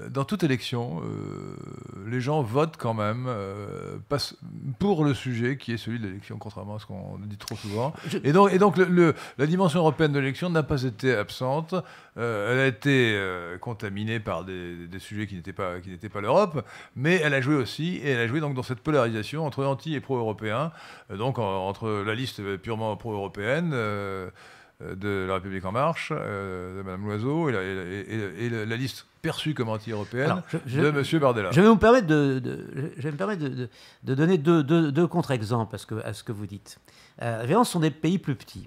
euh, dans toute élection, euh, les gens votent quand même euh, pour le sujet qui est celui de l'élection, contrairement à ce qu'on dit trop souvent. Et donc, et donc la dimension européenne de l'élection n'a pas été absente. elle a été contaminée par des, sujets qui n'étaient pas, pas l'Europe, mais elle a joué aussi, et elle a joué donc dans cette polarisation entre anti et pro-européens, donc entre la liste purement pro-européenne. Euh, de La République En Marche, euh, de Mme Loiseau, et la, liste perçue comme anti-européenne de M. Bardella. Je vais me permettre de, donner deux, contre-exemples à ce, que, vous dites. Euh, sont des pays plus petits,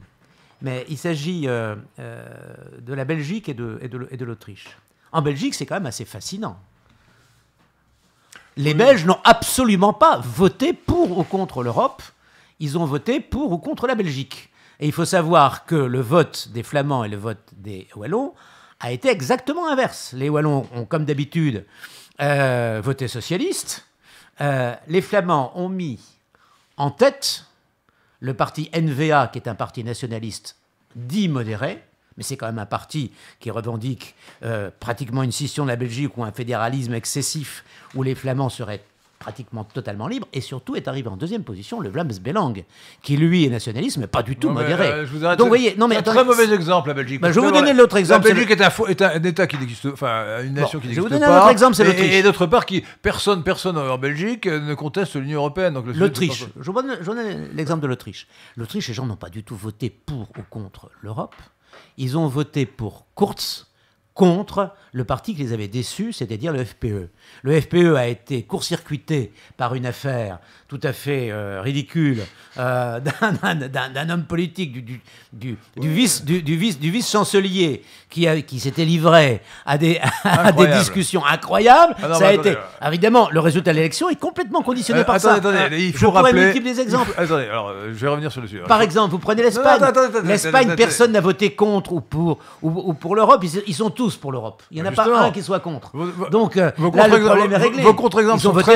mais il s'agit euh, de la Belgique et de, l'Autriche. En Belgique, c'est quand même assez fascinant. Les Belges n'ont absolument pas voté pour ou contre l'Europe, ils ont voté pour ou contre la Belgique. Et il faut savoir que le vote des Flamands et le vote des Wallons a été exactement inverse. Les Wallons ont, comme d'habitude, euh, voté socialiste. Euh, les Flamands ont mis en tête le parti NVA, qui est un parti nationaliste dit modéré, mais c'est quand même un parti qui revendique euh, pratiquement une scission de la Belgique ou un fédéralisme excessif où les Flamands seraient pratiquement totalement libre, et surtout est arrivé en deuxième position le Vlaams Belang, qui lui est nationaliste, mais pas du tout modéré. Euh, je vous arrête, Donc, voyez, non, mais un très mauvais exemple, la Belgique. Bah, je vais vous donner l'autre exemple. La Belgique est, un, État qui n'existe enfin, une nation qui n'existe pas. Je vais vous donner un autre exemple, c'est Et, d'autre part, qui, personne, personne en Belgique ne conteste l'Union Européenne. L'Autriche. Je vous donne l'exemple de l'Autriche. L'Autriche, les gens n'ont pas du tout voté pour ou contre l'Europe. Ils ont voté pour Kurz, contre le parti qui les avait déçus, c'est-à-dire le FPE. Le FPE a été court-circuité par une affaire tout à fait euh, ridicule euh, d'un homme politique, du, du, du, du vice-chancelier vice, qui, qui s'était livré à des, à des, discussions incroyables. Ah ça a bah, été, euh. évidemment, le résultat de l'élection est complètement conditionné par ça. Attendez, hein. il faut je rappeler, des exemples. attendez, alors, je vais revenir sur le sujet. Par exemple, vous prenez l'Espagne. L'Espagne, personne n'a voté contre ou pour, ou, pour l'Europe. ils sont tous pour l'Europe. Il n'y en a bah, pas un qui soit contre. Donc euh, là, le problème est réglé. Vos, contre-exemples sont, très,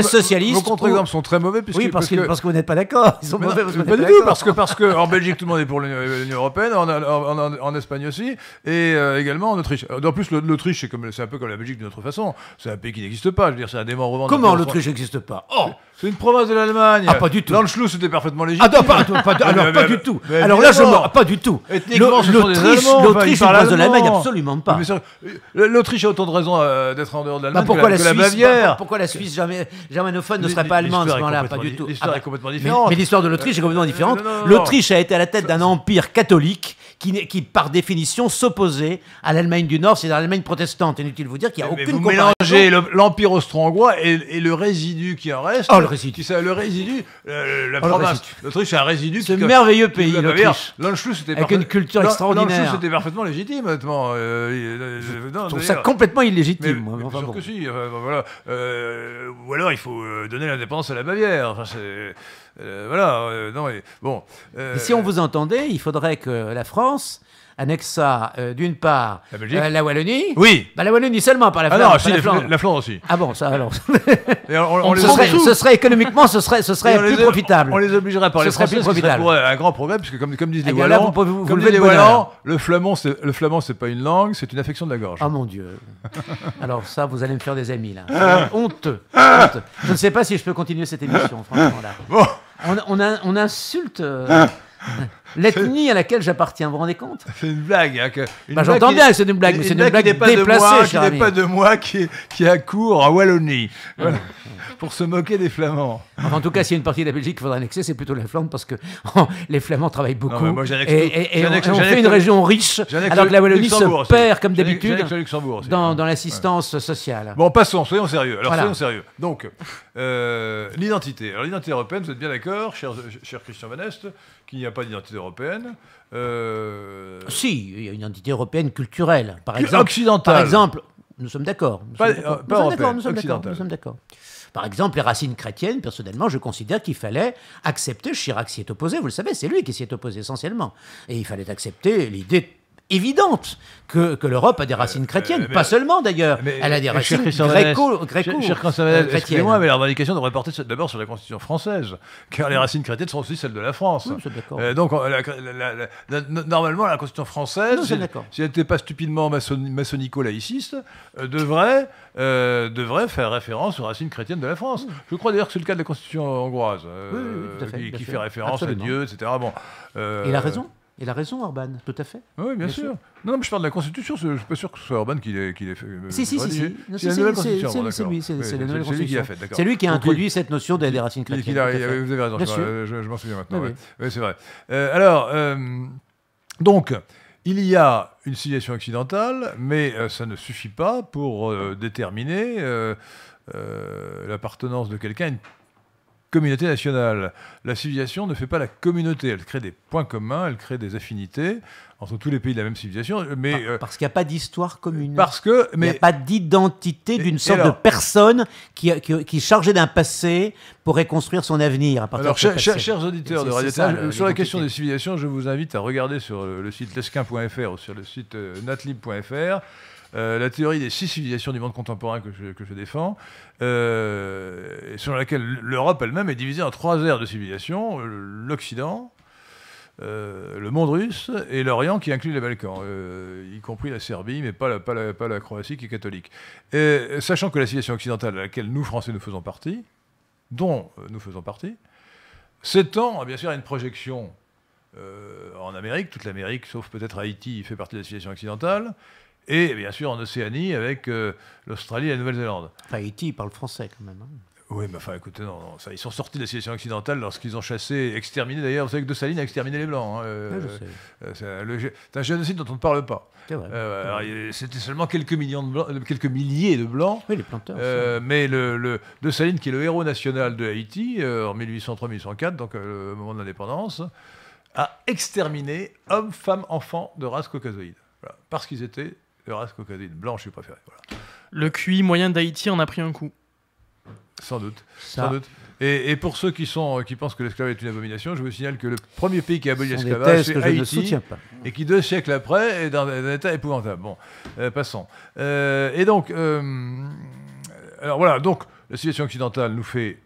contre sont très mauvais. Puisque, oui, parce, que, parce vous n'êtes pas d'accord. Ils sont mauvais parce que pas du tout, parce que, en Belgique, tout le monde est pour l'Union Européenne, en, Espagne aussi, et euh, également en Autriche. En plus, l'Autriche, c'est un peu comme la Belgique d'une autre façon. C'est un pays qui n'existe pas. Je veux dire, c'est un dément revendiqué... — Comment l'Autriche n'existe pas Oh c'est une province de l'Allemagne. Ah, pas du tout. L'Anschluss était parfaitement légitime. Ah, non, pas, alors, pas du tout. alors là, je mens. Pas du tout. L'Autriche, l'Autriche, province de l'Allemagne, absolument pas. Euh, L'Autriche a autant de raisons euh, d'être en dehors de l'Allemagne bah, que, la, Suisse, Bavière. Bah, pourquoi la Suisse jamais, germanophone ne serait pas allemande à ce moment-là Pas du tout. L'histoire est complètement différente. Mais, l'histoire de l'Autriche est complètement euh, différente. L'Autriche a été à la tête d'un empire catholique qui, qui par définition s'opposait à l'Allemagne du Nord, c'est-à-dire l'Allemagne protestante. Inutile de vous dire qu'il n'y a mais aucune vous mélangez l'Empire austro-hongrois et, le résidu qui en reste. Oh, le résidu. le résidu. Euh, la oh, L'Autriche, c'est un résidu. C'est un merveilleux pays, l'Autriche. c'était Avec une culture extraordinaire. c'était parfaitement légitime, honnêtement. Euh, euh, Je trouve ça complètement illégitime. moi, que si. Voilà. ou alors, il faut donner l'indépendance à la Bavière. Enfin, c'est. Euh, voilà, euh, non, bon. Euh, si on vous entendait, il faudrait que la France annexe ça, d'une part, la, Wallonie. Oui. Bah, la Wallonie seulement, pas la Flandre. Ah non, la, Flandre. aussi. Ah bon, ça alors. on, on, ce, serait, économiquement, ce serait, ce serait plus profitable. On les obligerait par les ce serait plus profitable. Serait un grand problème, puisque comme, disent eh les Wallons, vous, vous, comme les Wallons le flamand, le flamand, c'est pas une langue, c'est une affection de la gorge. Ah oh, mon Dieu. alors ça, vous allez me faire des amis là. Ah. Honte. Honteux. Je ne sais pas si je peux continuer cette émission, ah. franchement là. Bon. On, insulte. Euh, ah. L'ethnie à laquelle j'appartiens, vous vous rendez compte C'est une blague. Hein, bah, J'entends bien que c'est une blague, mais c'est une, blague, déplacée, je n'est pas de moi, qui, qui à court Wallonie. Ah, voilà pour se moquer des Flamands. en tout cas, s'il y a une partie de la Belgique qu'il faudrait annexer, c'est plutôt la Flandre parce que oh, les Flamands travaillent beaucoup. et, et, on, fait une région riche, alors que la Wallonie se perd, comme d'habitude, dans, l'assistance sociale. Bon, passons, soyons sérieux. Alors, soyons sérieux. Donc, euh, l'identité. Alors, l'identité européenne, vous êtes bien d'accord, cher, Christian Van qu'il n'y a pas d'identité européenne euh, Si, il y a une identité européenne culturelle, par exemple. Occidentale. Par exemple, nous sommes d'accord. nous euh, sommes d'accord. Nous sommes d'accord. Par exemple, les racines chrétiennes, personnellement, je considère qu'il fallait accepter, Chirac s'y est opposé, vous le savez, c'est lui qui s'y est opposé essentiellement. Et il fallait accepter l'idée évidente que, l'Europe a des euh, racines euh, chrétiennes. pas seulement d'ailleurs, elle a des euh, racines gréco-chrétiennes. Excusez-moi, mais la revendication devrait porter d'abord sur la Constitution française, car les racines chrétiennes sont aussi celles de la France. donc normalement, la Constitution française, si elle n'était pas stupidement maçonnico-laïciste, devrait, devrait faire référence aux racines chrétiennes de la France. Je crois d'ailleurs que c'est le cas de la Constitution hongroise, qui, fait référence à Dieu, etc. Bon, il a raison il a raison, Orban, tout à fait. Oui, bien, sûr. Non, non, mais je parle de la Constitution, je ne suis pas sûr que ce soit Orban qui l'ait fait. Euh, si, si, si. C'est la C'est lui, qui a fait, d'accord. C'est lui qui a introduit cette notion des, racines chrétiennes. vous avez raison, je m'en souviens maintenant. Oui, c'est vrai. Euh, alors, euh, donc. Il y a une situation occidentale, mais ça ne suffit pas pour déterminer l'appartenance de quelqu'un communauté nationale. La civilisation ne fait pas la communauté, elle crée des points communs, elle crée des affinités entre tous les pays de la même civilisation. Mais, euh, parce qu'il n'y a pas d'histoire commune. Parce que, Il n'y a pas d'identité d'une sorte de personne qui, qui, chargée d'un passé pour reconstruire son avenir. À alors, chers auditeurs de Radio sur la question des civilisations, je vous invite à regarder sur le, site lesquin.fr ou sur le site euh, natlib.fr euh, la théorie des six civilisations du monde contemporain que je, défends, euh, selon laquelle l'Europe elle-même est divisée en trois aires de civilisation, euh, l'Occident, le monde russe et l'Orient qui inclut les Balkans, y compris la Serbie, mais pas la, pas Croatie qui est catholique. Et, sachant que la civilisation occidentale à laquelle nous, Français, nous faisons partie, dont nous faisons partie, s'étend bien sûr à une projection en Amérique, toute l'Amérique, sauf peut-être Haïti, fait partie de la civilisation occidentale, et bien sûr en Océanie avec euh, l'Australie et la Nouvelle-Zélande. Haïti, ils parlent français quand même. Hein. Oui, mais enfin, écoutez, ça, ils sont sortis de la situation occidentale lorsqu'ils ont chassé, exterminé. D'ailleurs, vous savez que De Saline a exterminé les Blancs. Hein, euh, ah, euh, c'est un, génocide dont on ne parle pas. C'était seulement quelques, millions de quelques milliers de Blancs. Oui, les planteurs. Hein. mais le, De Saline, qui est le héros national de Haïti, en 1803-1804, donc au moment de l'indépendance, a exterminé hommes, femmes, enfants de race caucasoïde. parce qu'ils étaient Euras caucasine. Blanche, je préféré. Le QI moyen d'Haïti en a pris un coup. Sans doute. Sans doute. Et, pour ceux euh, qui, pensent que l'esclavage est une abomination, je vous signale que le premier pays qui a aboli l'esclavage, c'est Haïti, et qui deux siècles après est dans un état épouvantable. Bon, euh, passons. Euh, et donc, alors voilà, donc la situation occidentale nous fait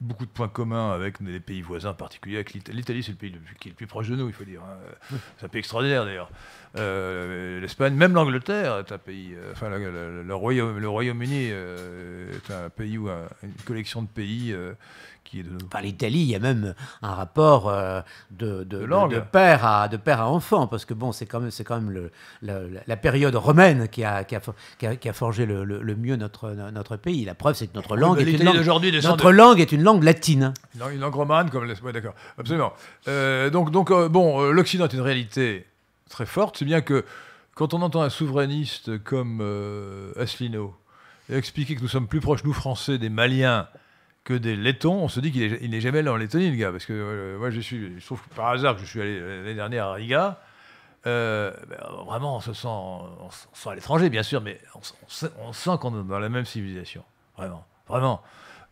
beaucoup de points communs avec les pays voisins, particuliers. l'Italie. c'est le pays le plus, qui est le plus proche de nous, il faut dire. Hein. C'est un pays extraordinaire, d'ailleurs. Euh, L'Espagne, même l'Angleterre est un pays. Euh, enfin, le, Royaume, le Royaume-Uni euh, est un pays où une collection de pays qui est l'Italie, il y a même un rapport euh, de, de, père à, de père à enfant, parce que bon, c'est quand même, c'est quand même la période romaine qui a, qui a, qui a, forgé le, mieux notre, notre pays. La preuve, c'est que notre langue, est, une langue, notre langue est une langue latine. Une langue, romane, comme... d'accord, absolument. Euh, donc, donc euh, bon, l'Occident est une réalité très forte, c'est bien que quand on entend un souverainiste comme Asselineau expliquer que nous sommes plus proches, nous Français, des Maliens que des Lettons, on se dit qu'il n'est jamais allé en Lettonie, le gars. Parce que euh, moi, je suis, je par hasard je suis allé l'année dernière à Riga. Euh, ben, vraiment, on se sent, on, à l'étranger, bien sûr, mais on, on sent qu'on est dans la même civilisation. Vraiment, vraiment.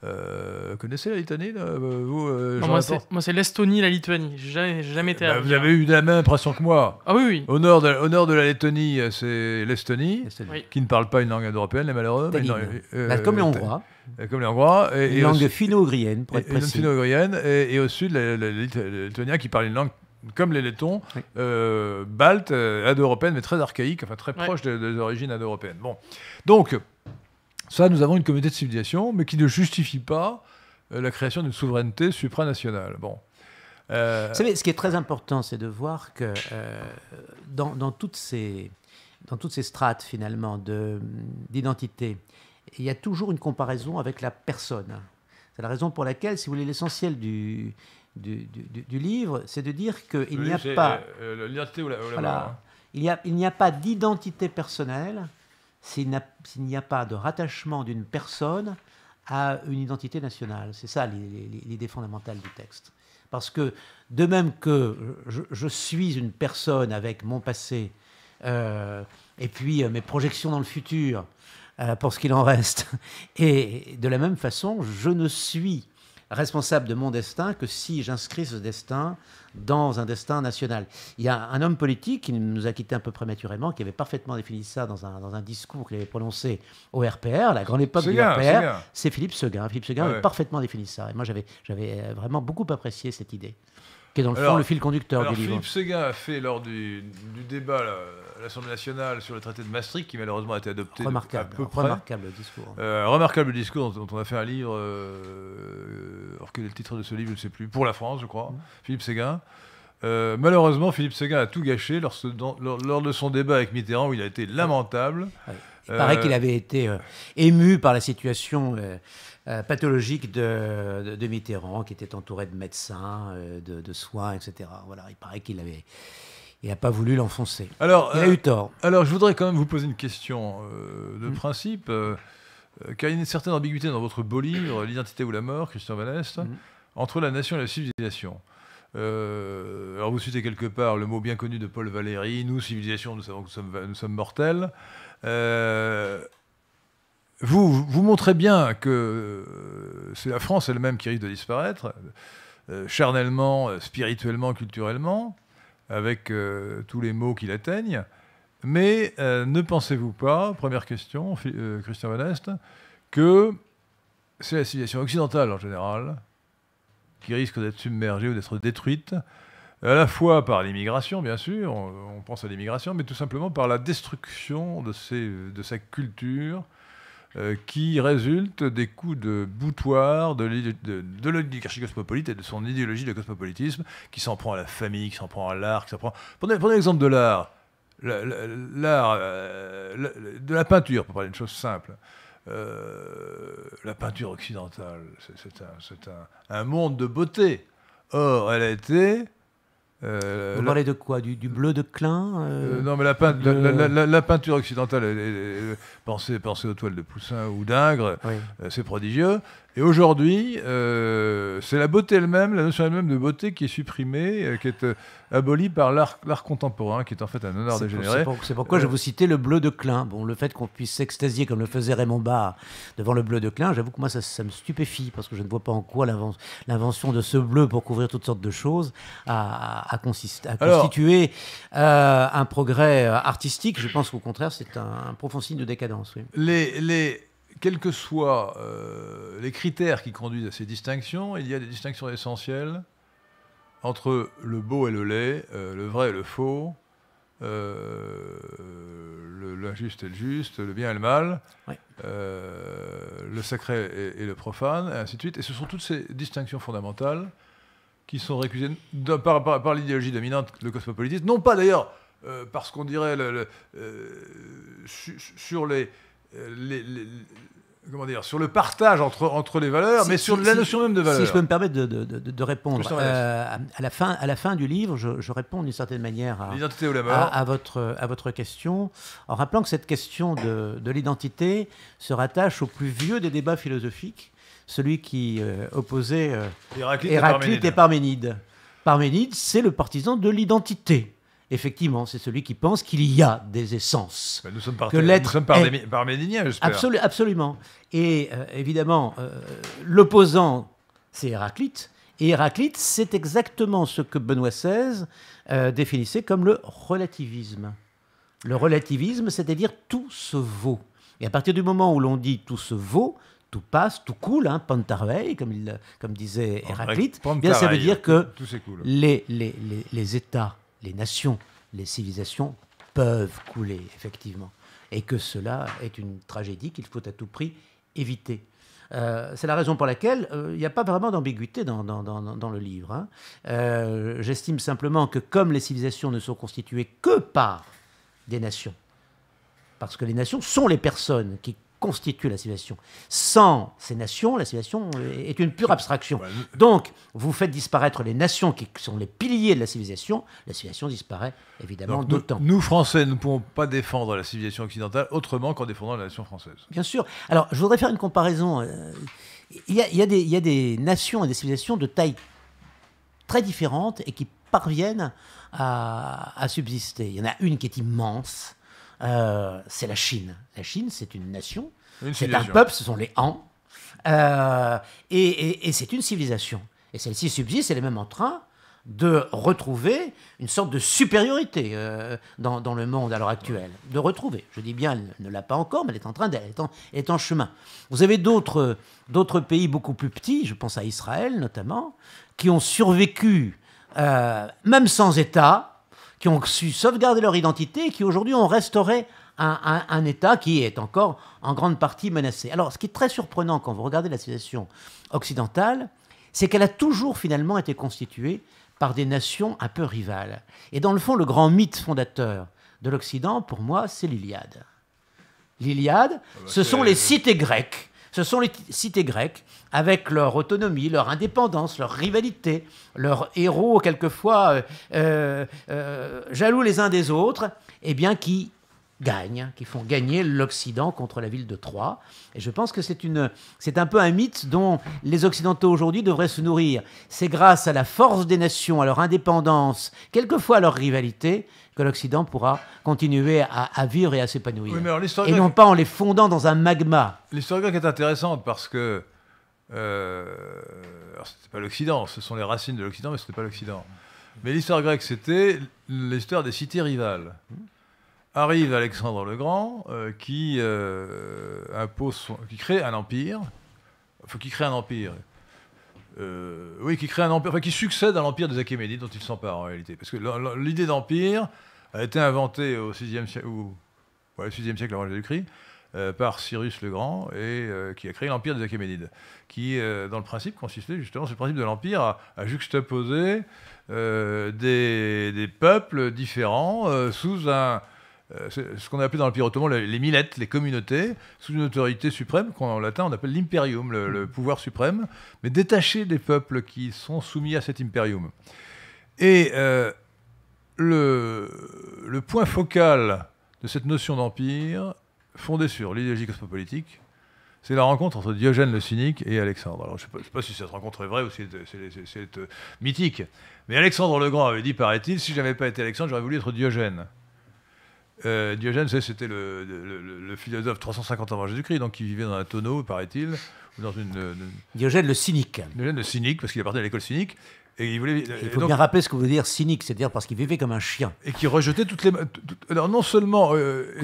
Euh, vous connaissez la Lituanie euh, vous, euh, Moi, c'est l'Estonie, la Lituanie. J'ai jamais, jamais été bah, Vous avez eu la même impression que moi. Ah oui, oui. Au nord de, au nord de la Lettonie, c'est l'Estonie, qui ne parle pas une langue européenne, les malheureux. Bah, comme les Hongrois. Comme les Hongrois. une langue finno pour être précis. Et, et, au sud, les, Lettoniens qui parlent une langue comme les Lettons, Balte, euh, indo européenne mais très archaïque. enfin très proche des, origines indo-européennes. Bon. Donc, ça, nous avons une communauté de civilisation, mais qui ne justifie pas euh, la création d'une souveraineté supranationale. Bon. Euh, vous savez, ce qui est très important, c'est de voir que euh, dans, toutes ces, dans toutes ces strates, finalement, d'identité, il y a toujours une comparaison avec la personne. C'est la raison pour laquelle, si vous voulez, l'essentiel du, du, du, livre, c'est de dire qu'il n'y a, pas... Il n'y a, pas d'identité personnelle s'il n'y a pas de rattachement d'une personne à une identité nationale. C'est ça l'idée fondamentale du texte. Parce que de même que je, suis une personne avec mon passé euh, et puis euh, mes projections dans le futur, euh, pour ce qu'il en reste, et de la même façon, je ne suis responsable de mon destin que si j'inscris ce destin dans un destin national. Il y a un homme politique qui nous a quittés un peu prématurément, qui avait parfaitement défini ça dans un, dans un discours qu'il avait prononcé au RPR, la grande époque du RPR, c'est Philippe Seguin. Philippe Seguin avait parfaitement défini ça. Et moi, j'avais, j'avais euh, vraiment beaucoup apprécié cette idée, qui est dans le fond le fil conducteur du livre. Philippe Seguin a fait lors du, du débat... Euh, l'Assemblée nationale sur le traité de Maastricht, qui malheureusement a été adopté remarquable, peu Remarquable discours. Euh, remarquable discours dont, on a fait un livre, euh, alors quel est le titre de ce livre, je ne sais plus, pour la France, je crois, mm. Philippe Séguin. Euh, malheureusement, Philippe Séguin a tout gâché lors, lors, de son débat avec Mitterrand, où il a été lamentable. Il paraît qu'il avait été ému par la situation pathologique de, de, Mitterrand, qui était entouré de médecins, de, de soins, etc. Voilà, il paraît qu'il avait il n'a pas voulu l'enfoncer. Alors, il a eu euh, tort. Alors, je voudrais quand même vous poser une question euh, de principe. Euh, car il y a une certaine ambiguïté dans votre beau livre, L'identité ou la mort, Christian Valest, mm. entre la nation et la civilisation. alors, vous citez quelque part le mot bien connu de Paul Valéry Nous, civilisation, nous savons que nous sommes, mortels. vous, vous montrez bien que c'est la France elle-même qui risque de disparaître, charnellement, spirituellement, culturellement avec euh, tous les mots qu'il atteigne. Mais euh, ne pensez-vous pas, première question, euh, Christian Van que c'est la civilisation occidentale en général qui risque d'être submergée ou d'être détruite, à la fois par l'immigration, bien sûr, on, pense à l'immigration, mais tout simplement par la destruction de, de sa culture, euh, qui résulte des coups de boutoir de l'oligarchie cosmopolite et de son idéologie de cosmopolitisme, qui s'en prend à la famille, qui s'en prend à l'art, qui s'en prend... Prenez, l'exemple de l'art, l'art, euh, de la peinture, pour parler d'une chose simple. Euh, la peinture occidentale, c'est un, un, monde de beauté. Or, elle a été euh, Vous parlez de quoi du, bleu de clin euh, euh, Non, mais la, peinture occidentale, pensez, pensez aux toiles de Poussin ou d'Ingres, c'est prodigieux. Et aujourd'hui, euh, c'est la beauté elle-même, la notion elle-même de beauté qui est supprimée, euh, qui est euh, abolie par l'art contemporain, qui est en fait un honneur dégénéré. C'est pourquoi je vous citer le bleu de Klein. Bon, le fait qu'on puisse s'extasier comme le faisait Raymond Barre devant le bleu de Klein, j'avoue que moi ça, ça, me stupéfie parce que je ne vois pas en quoi l'invention de ce bleu pour couvrir toutes sortes de choses a, constitué un progrès artistique. Je pense qu'au contraire, c'est un, un, profond signe de décadence. Oui. Les, les quels que soient euh, les critères qui conduisent à ces distinctions, il y a des distinctions essentielles entre le beau et le laid, euh, le vrai et le faux, euh, l'injuste et le juste, le bien et le mal, le sacré et, le profane, et ainsi de suite. Et ce sont toutes ces distinctions fondamentales qui sont récusées par, l'idéologie dominante, le cosmopolitisme, non pas d'ailleurs parce qu'on dirait sur les, comment dire, sur le partage entre, entre les valeurs, mais sur la notion même de valeur. Si je peux me permettre de, de, de, répondre, euh, à, la fin, à la fin du livre, je, réponds d'une certaine manière à, votre, à votre question, en rappelant que cette question de, de l'identité se rattache au plus vieux des débats philosophiques, celui qui euh, opposait euh, Héraclite, Et Parménide. Parménide, c'est le partisan de l'identité effectivement, c'est celui qui pense qu'il y a des essences. Bah, nous sommes par, que par, par j'espère. absolument. Et euh, évidemment, euh, l'opposant, c'est Héraclite. Et Héraclite, c'est exactement ce que Benoît XVI euh, définissait comme le relativisme. Le relativisme, c'est-à-dire tout se vaut. Et à partir du moment où l'on dit tout se vaut, tout passe, tout coule, hein, comme, comme disait Héraclite, eh bien ça veut dire que les, les, les, les États les nations, les civilisations peuvent couler, effectivement. Et que cela est une tragédie qu'il faut à tout prix éviter. Euh, c'est la raison pour laquelle euh, il n'y a pas vraiment d'ambiguïté dans, dans, le livre. Hein. Euh, j'estime simplement que comme les civilisations ne sont constituées que par des nations, parce que les nations sont les personnes qui constitue la civilisation. Sans ces nations, la civilisation est une pure bah, abstraction. Bah, Donc, vous faites disparaître les nations qui sont les piliers de la civilisation, la civilisation disparaît évidemment d'autant. Nous, Français, ne pouvons pas défendre la civilisation occidentale autrement qu'en défendant la nation française. Bien sûr. Alors, je voudrais faire une comparaison. Euh, il y a, il des, nations et des civilisations de taille très différentes et qui parviennent à, à, subsister. Il y en a une qui est immense, euh, c'est la Chine. La Chine, c'est une nation, c'est un peuple, ce sont les Han, euh, et, c'est une civilisation. Et celle-ci subsiste, elle est même en train de retrouver une sorte de supériorité euh, dans, le monde à l'heure actuelle. De retrouver. Je dis bien, elle ne l'a pas encore, mais elle est en train en chemin. Vous avez d'autres pays beaucoup plus petits, je pense à Israël notamment, qui ont survécu, même sans État, qui ont su sauvegarder leur identité et qui aujourd'hui ont restauré un, État qui est encore en grande partie menacé. Alors, ce qui est très surprenant quand vous regardez la situation occidentale, c'est qu'elle a toujours finalement été constituée par des nations un peu rivales. Et dans le fond, le grand mythe fondateur de l'Occident, pour moi, c'est l'Iliade. L'Iliade, ah bah ce sont les cités grecques ce sont les cités grecques, avec leur autonomie, leur indépendance, leur rivalité, leurs héros quelquefois euh, euh, euh, jaloux les uns des autres, eh bien qui gagnent, qui font gagner l'Occident contre la ville de Troie. Et je pense que c'est un peu un mythe dont les Occidentaux aujourd'hui devraient se nourrir. C'est grâce à la force des nations, à leur indépendance, quelquefois à leur rivalité, que l'Occident pourra continuer à, vivre et à s'épanouir. et non pas en les fondant dans un magma. L'histoire grecque est intéressante parce que. Euh, ce c'était pas l'Occident, ce sont les racines de l'Occident, mais ce n'était pas l'Occident. Mais l'histoire grecque, c'était l'histoire des cités rivales. Arrive Alexandre le Grand euh, qui, euh, impose qui crée un empire, faut qui crée un empire, euh, oui, qui crée un empire, qui succède à l'empire des Achéménides dont il s'empare en réalité. Parce que l'idée d'empire a été inventée au 6e siècle, ou, 6 siècle avant Jésus-Christ, euh, par Cyrus le Grand, et euh, qui a créé l'empire des Achéménides, qui, dans le principe, consistait justement, ce principe de l'empire, à, juxtaposer des, peuples différents sous un euh, ce qu'on appelait dans l'Empire ottoman les millettes, les communautés, sous une autorité suprême qu'en latin on appelle l'imperium, le, pouvoir suprême, mais détaché des peuples qui sont soumis à cet imperium. Et euh, le, point focal de cette notion d'empire, fondée sur l'idéologie cosmopolitique, c'est la rencontre entre Diogène le cynique et Alexandre. Alors, je ne sais, pas si cette rencontre est vraie ou si c'est euh, mythique, mais Alexandre le Grand avait dit, paraît-il, si je n'avais pas été Alexandre, j'aurais voulu être Diogène. Euh, Diogène, c'était le, philosophe 350 avant Jésus-Christ, donc qui vivait dans un tonneau, paraît-il, ou dans une, euh, Diogène le cynique. Diogène le cynique, parce qu'il appartenait à l'école cynique. Et il, voulait, il euh, faut bien rappeler ce que vous dire cynique, c'est-à-dire parce qu'il vivait comme un chien. Et qui rejetait toutes les. Alors non seulement.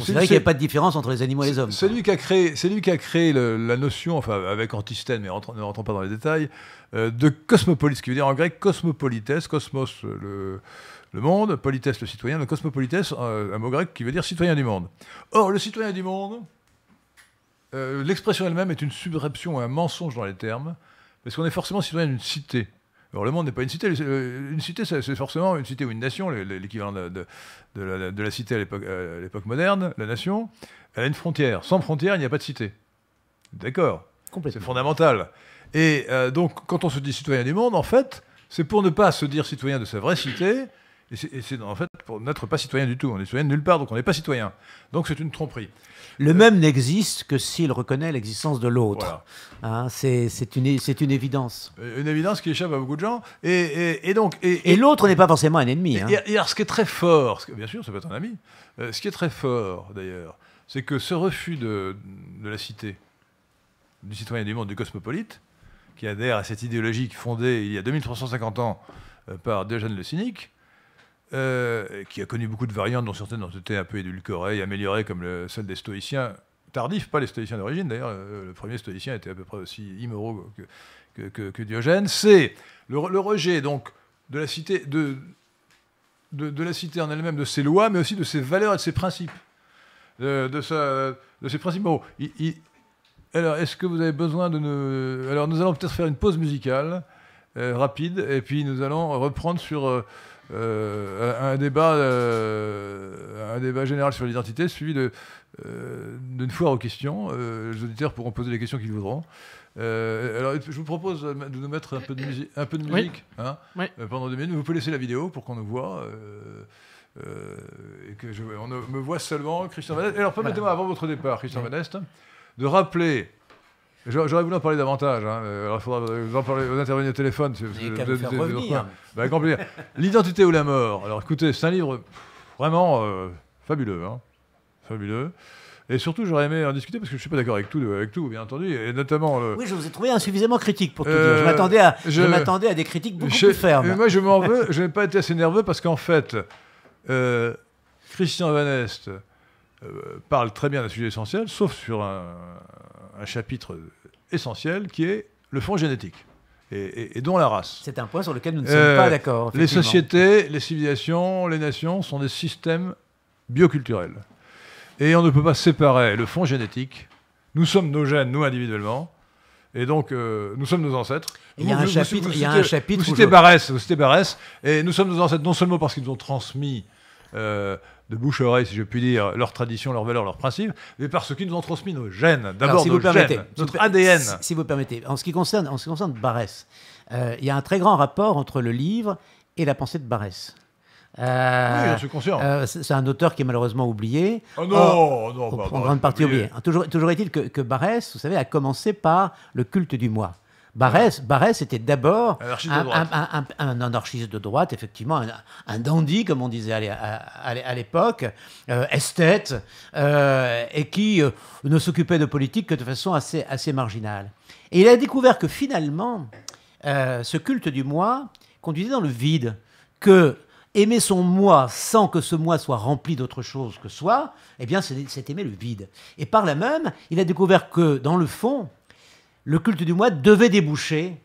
c'est vrai qu'il n'y a pas de différence entre les animaux et les hommes. C'est lui qui a créé, c'est lui qui a créé la notion, enfin avec Antisthène, mais rentre, ne rentrons pas dans les détails, de cosmopolite, ce qui veut dire en grec cosmopolites, cosmos, le le Monde, politesse le citoyen, de cosmopolitesse, euh, un mot grec qui veut dire citoyen du monde. Or, le citoyen du monde, euh, l'expression elle-même est une subreption, un mensonge dans les termes, parce qu'on est forcément citoyen d'une cité. Alors le monde n'est pas une cité. Euh, une cité, c'est forcément une cité ou une nation, l'équivalent de, la, cité à l'époque moderne, la nation. Elle a une frontière. Sans frontière, il n'y a pas de cité. D'accord C'est fondamental. Et donc, quand on se dit citoyen du monde, en fait, c'est pour ne pas se dire citoyen de sa vraie cité, et c'est en fait pour n'être pas citoyen du tout. On est citoyen de nulle part, donc on n'est pas citoyen. Donc c'est une tromperie. Le même n'existe que s'il reconnaît l'existence de l'autre. Hein, c'est une, évidence. Euh, une évidence qui échappe à beaucoup de gens. Et, donc. Et, l'autre n'est pas forcément un ennemi. Hein. ce qui est très fort, bien sûr, ça peut être un ami. Euh, ce qui est très fort d'ailleurs, c'est que ce refus de, la cité, du citoyen du monde, du cosmopolite, qui adhère à cette idéologie fondée il y a 2350 ans euh, par Diogène le Cynique, euh, qui a connu beaucoup de variantes, dont certaines ont été un peu édulcorées et améliorées, comme le, celle des stoïciens tardifs, pas les stoïciens d'origine d'ailleurs, euh, le premier stoïcien était à peu près aussi immoraux que, Diogène, c'est le, rejet donc de la cité, de, de, la cité en elle-même, de ses lois, mais aussi de ses valeurs et de ses principes, de, de, ses principes alors, est-ce que vous avez besoin de nous... Alors, nous allons peut-être faire une pause musicale euh, rapide, et puis nous allons reprendre sur... Euh, un, débat, euh, un débat général sur l'identité suivi de, euh, d'une foire aux questions. les auditeurs pourront poser les questions qu'ils voudront. alors, je vous propose de nous mettre un peu de, musique, un peu de hein, pendant deux minutes. Vous pouvez laisser la vidéo pour qu'on nous voit. et que je, on me voit seulement Christian Vanest. Alors, permettez-moi, avant votre départ, Christian Vanest, de rappeler J'aurais voulu en parler davantage. Hein. Alors, il faudra euh, vous, en parler, vous intervenir au téléphone. Bah, L'identité ou la mort. Alors, écoutez, c'est un livre vraiment euh, fabuleux. Hein. Fabuleux. Et surtout, j'aurais aimé en discuter parce que je ne suis pas d'accord avec tout, euh, avec tout, bien entendu, et notamment. Oui, je vous ai trouvé insuffisamment critique pour tout dire. Je m'attendais à, des critiques beaucoup plus fermes. Moi, je m'en veux. je n'ai pas été assez nerveux parce qu'en fait, Christian Van parle très bien d'un sujet essentiel, sauf sur un, un chapitre essentiel qui est le fond génétique. Et, dont la race. C'est un point sur lequel nous ne sommes euh, pas d'accord. Les sociétés, les civilisations, les nations sont des systèmes bioculturels. Et on ne peut pas séparer le fond génétique. Nous sommes nos gènes, nous individuellement. Et donc, euh, nous sommes nos ancêtres. Il y a un chapitre. Vous, citez, Barès, vous citez Barès, et nous sommes nos ancêtres non seulement parce qu'ils nous ont transmis euh, de bouche à oreille, si je puis dire, leur tradition, leurs valeurs, leurs principes, mais parce qu'ils nous ont transmis nos gènes, d'abord gènes, notre ADN. Si, vous permettez, en ce qui concerne, en ce qui concerne Barès, euh, il y a un très grand rapport entre le livre et la pensée de Barès. Euh, oui, je suis conscient. Euh, c'est un auteur qui est malheureusement oublié. Oh non, en grande partie oublié. Toujours, toujours est-il que, que Barès, vous savez, a commencé par le culte du moi. Barès, Barès était d'abord un, anarchiste de droite, effectivement, un, dandy, comme on disait à l'époque, euh, esthète, euh, et qui euh, ne s'occupait de politique que de façon assez, assez marginale. Et il a découvert que finalement, ce culte du moi conduisait dans le vide, que aimer son moi sans que ce moi soit rempli d'autre chose que soi, eh bien, c'est aimer le vide. Et par là même, il a découvert que, dans le fond, le culte du moi devait déboucher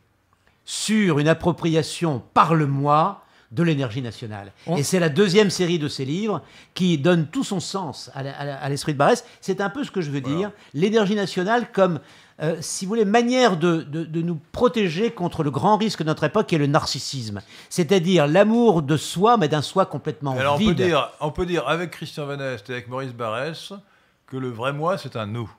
sur une appropriation par le moi de l'énergie nationale. Et c'est la deuxième série de ces livres qui donne tout son sens à l'esprit de Barès. C'est un peu ce que je veux dire, l'énergie nationale comme, euh, si vous voulez, manière de, nous protéger contre le grand risque de notre époque qui est le narcissisme. C'est-à-dire l'amour de soi, mais d'un soi complètement Alors On peut, dire, on peut dire avec Christian Van et avec Maurice Barès que le vrai moi, c'est un nous.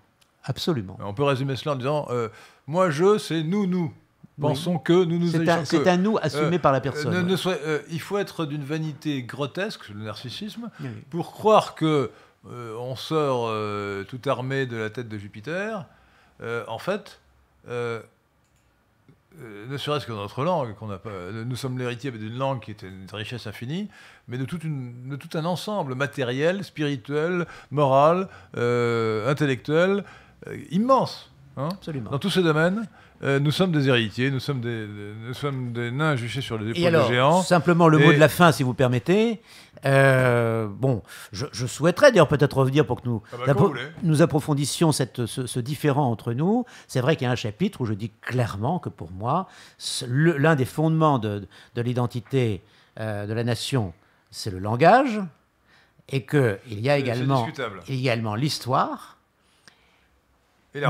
Absolument. On peut résumer cela en disant... Euh, moi, je, c'est nous, nous. Pensons que nous nous C'est un nous assumé euh, par la personne. Ne, soit, euh, il faut être d'une vanité grotesque, le narcissisme, pour croire que euh, on sort tout armé de la tête de Jupiter. en fait, ne serait-ce que dans notre langue, qu'on a pas, nous sommes l'héritier d'une langue qui était une richesse infinie, mais de, toute une, de tout un ensemble matériel, spirituel, moral, intellectuel, immense. Hein Dans tous ces domaines, euh, nous sommes des héritiers, nous sommes des, sommes des nains jugés sur les épaules des géants. Simplement le mot de la fin, si vous permettez. Euh, bon, je, souhaiterais d'ailleurs peut-être revenir pour que nous, ah bah, nous approfondissions cette, ce, différent entre nous. C'est vrai qu'il y a un chapitre où je dis clairement que pour moi, l'un des fondements de, l'identité euh, de la nation, c'est le langage, et qu'il y a également l'histoire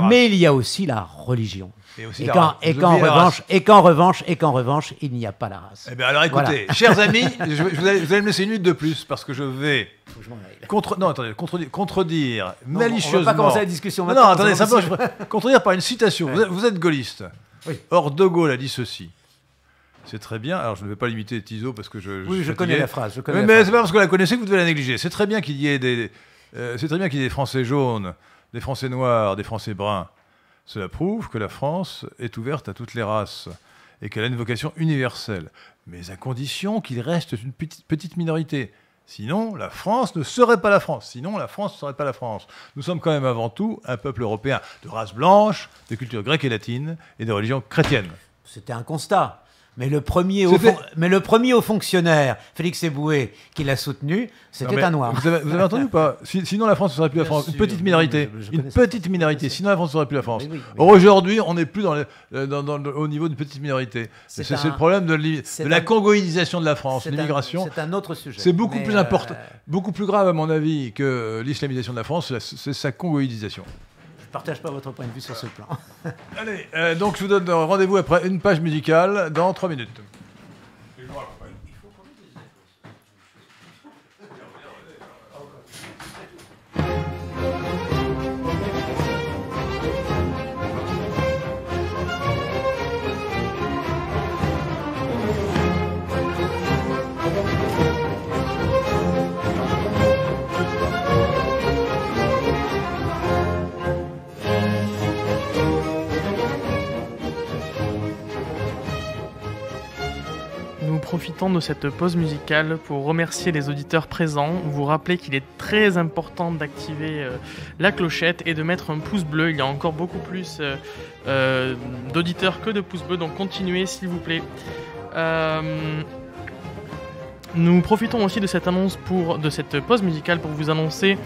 mais il y a aussi la religion. Et, revanche, et qu'en revanche, et qu'en revanche, il n'y a pas la race. Eh bien alors écoutez, chers amis, je, vous, allez, me laisser une minute de plus parce que je vais contre, non attendez, contredire, contredire malicieusement. On va pas commencer la discussion. Non, non attendez, simplement je, contredire par une citation. Vous, êtes, gaulliste. Oui. Or De Gaulle a dit ceci. C'est très bien. Alors, je ne vais pas l'imiter Tiso parce que je. oui, je connais la phrase. mais, c'est pas parce que vous la connaissez que vous devez la négliger. C'est très bien qu'il y ait des. Euh, c'est très bien qu'il y ait des Français jaunes des Français noirs, des Français bruns. Cela prouve que la France est ouverte à toutes les races et qu'elle a une vocation universelle, mais à condition qu'il reste une petite minorité. Sinon, la France ne serait pas la France. Sinon, la France ne serait pas la France. Nous sommes quand même avant tout un peuple européen de race blanche, de culture grecque et latine et de religion chrétienne. C'était un constat. Mais le premier, haut, mais le premier fonctionnaire, Félix Eboué, qui l'a soutenu, c'était un noir. Vous avez, entendu ou pas Sinon, la France ne serait plus la France. Une petite minorité. une petite minorité. Sinon, la France ne serait plus la France. Aujourd'hui, on n'est plus dans, euh, au niveau d'une petite minorité. C'est le problème de, la congoïdisation de la France, l'immigration. C'est un autre sujet. C'est beaucoup plus euh, important, beaucoup plus grave, à mon avis, que l'islamisation de la France, c'est sa congoïdisation partage pas votre point de vue sur ce plan. Allez, euh, donc je vous donne rendez-vous après une page musicale dans trois minutes. profitons de cette pause musicale pour remercier les auditeurs présents, vous rappeler qu'il est très important d'activer euh, la clochette et de mettre un pouce bleu. Il y a encore beaucoup plus euh, euh, d'auditeurs que de pouces bleus, donc continuez s'il vous plaît. Nous profitons aussi de cette annonce pour de cette pause musicale pour vous annoncer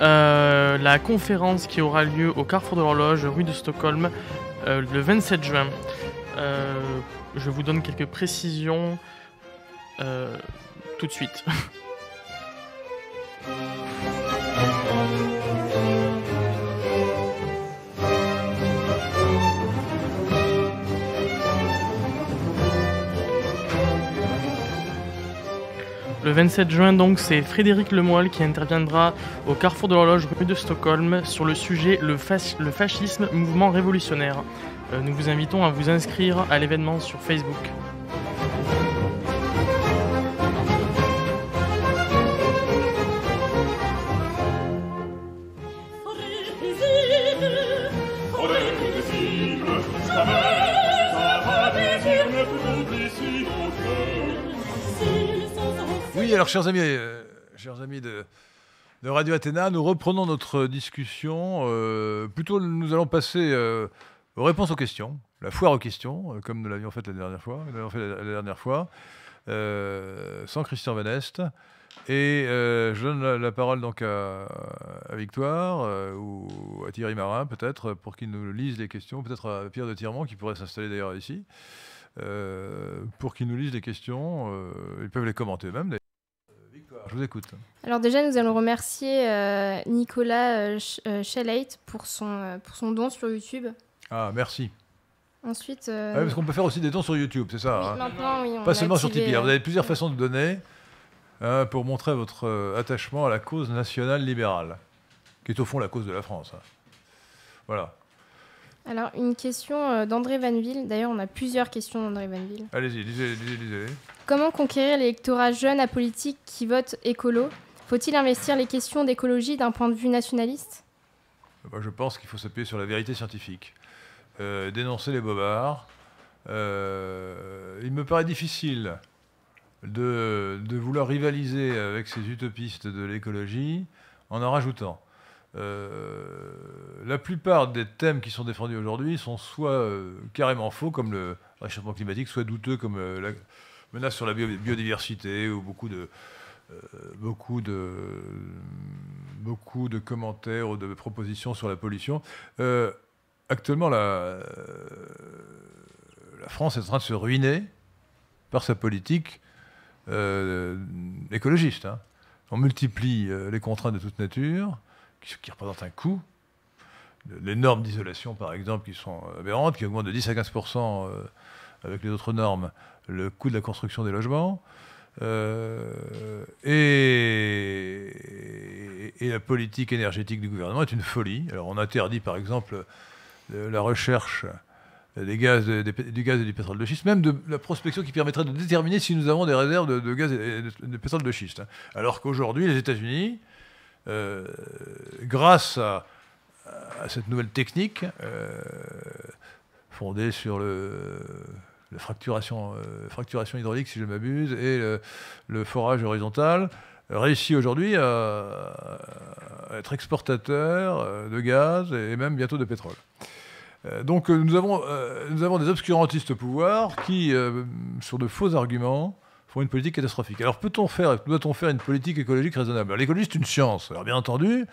la conférence qui aura lieu au Carrefour de l'Horloge, rue de Stockholm, le 27 juin. je vous donne quelques précisions. Euh, tout de suite. Le 27 juin, donc, c'est Frédéric Lemoyle qui interviendra au carrefour de l'horloge rue de Stockholm sur le sujet le, fascisme, mouvement révolutionnaire. Euh, nous vous invitons à vous inscrire à l'événement sur Facebook. alors, chers amis, euh, chers amis de, Radio Athéna, nous reprenons notre discussion. Euh, plutôt, nous allons passer euh, aux réponses aux questions, la foire aux questions, comme nous l'avions fait la dernière fois, fait la, dernière fois sans Christian Van Et je donne la, parole donc à, Victoire ou à Thierry Marin, peut-être, pour qu'ils nous lisent les questions, peut-être à Pierre de Tirement, qui pourrait s'installer d'ailleurs ici. pour qu'ils nous lisent les questions. ils peuvent les commenter même je vous écoute. Alors déjà, nous allons remercier euh, Nicolas euh, euh, Chelate pour, son, pour son don sur YouTube. Ah, merci. Ensuite. Ah parce qu'on peut faire aussi des dons sur YouTube, c'est ça oui, hein. oui, Pas seulement sur Tipeee. Hein. vous avez plusieurs façons de donner hein, pour montrer votre attachement à la cause nationale libérale, qui est au fond la cause de la France. Voilà. Alors, une question euh, d'André Vanville. D'ailleurs, on a plusieurs questions d'André Vanville. Allez-y, lisez, lisez, lisez. Comment conquérir l'électorat jeune à politique qui vote écolo Faut-il investir les questions d'écologie d'un point de vue nationaliste euh, bah, Je pense qu'il faut s'appuyer sur la vérité scientifique. Euh, dénoncer les bobards. il me paraît difficile de vouloir rivaliser avec ces utopistes de l'écologie en en rajoutant. Euh, la plupart des thèmes qui sont défendus aujourd'hui sont soit euh, carrément faux, comme le réchauffement climatique, soit douteux, comme euh, la menace sur la biodiversité, ou beaucoup de, beaucoup de, beaucoup de commentaires ou de propositions sur la pollution. actuellement, la, France est en train de se ruiner par sa politique écologiste. Hein. On multiplie les contraintes de toute nature, qui représente un coût. Les normes d'isolation, par exemple, qui sont aberrantes, qui augmentent de 10 à 15 euh, avec les autres normes, le coût de la construction des logements. Euh, et, la politique énergétique du gouvernement est une folie. Alors on interdit par exemple la recherche des gaz, du gaz et du pétrole de schiste, même de la prospection qui permettrait de déterminer si nous avons des réserves de, gaz et de pétrole de schiste. Hein. Alors qu'aujourd'hui, les États-Unis euh, grâce à, cette nouvelle technique euh, fondée sur la euh, fracturation, hydraulique, si je m'abuse, et le, forage horizontal, réussit aujourd'hui à, être exportateur de gaz et même bientôt de pétrole. Donc nous avons, nous avons des obscurantistes au pouvoir qui, sur de faux arguments, une politique catastrophique. Alors peut-on faire, doit-on faire une politique écologique raisonnable L'écologie, c'est une science. Alors bien entendu,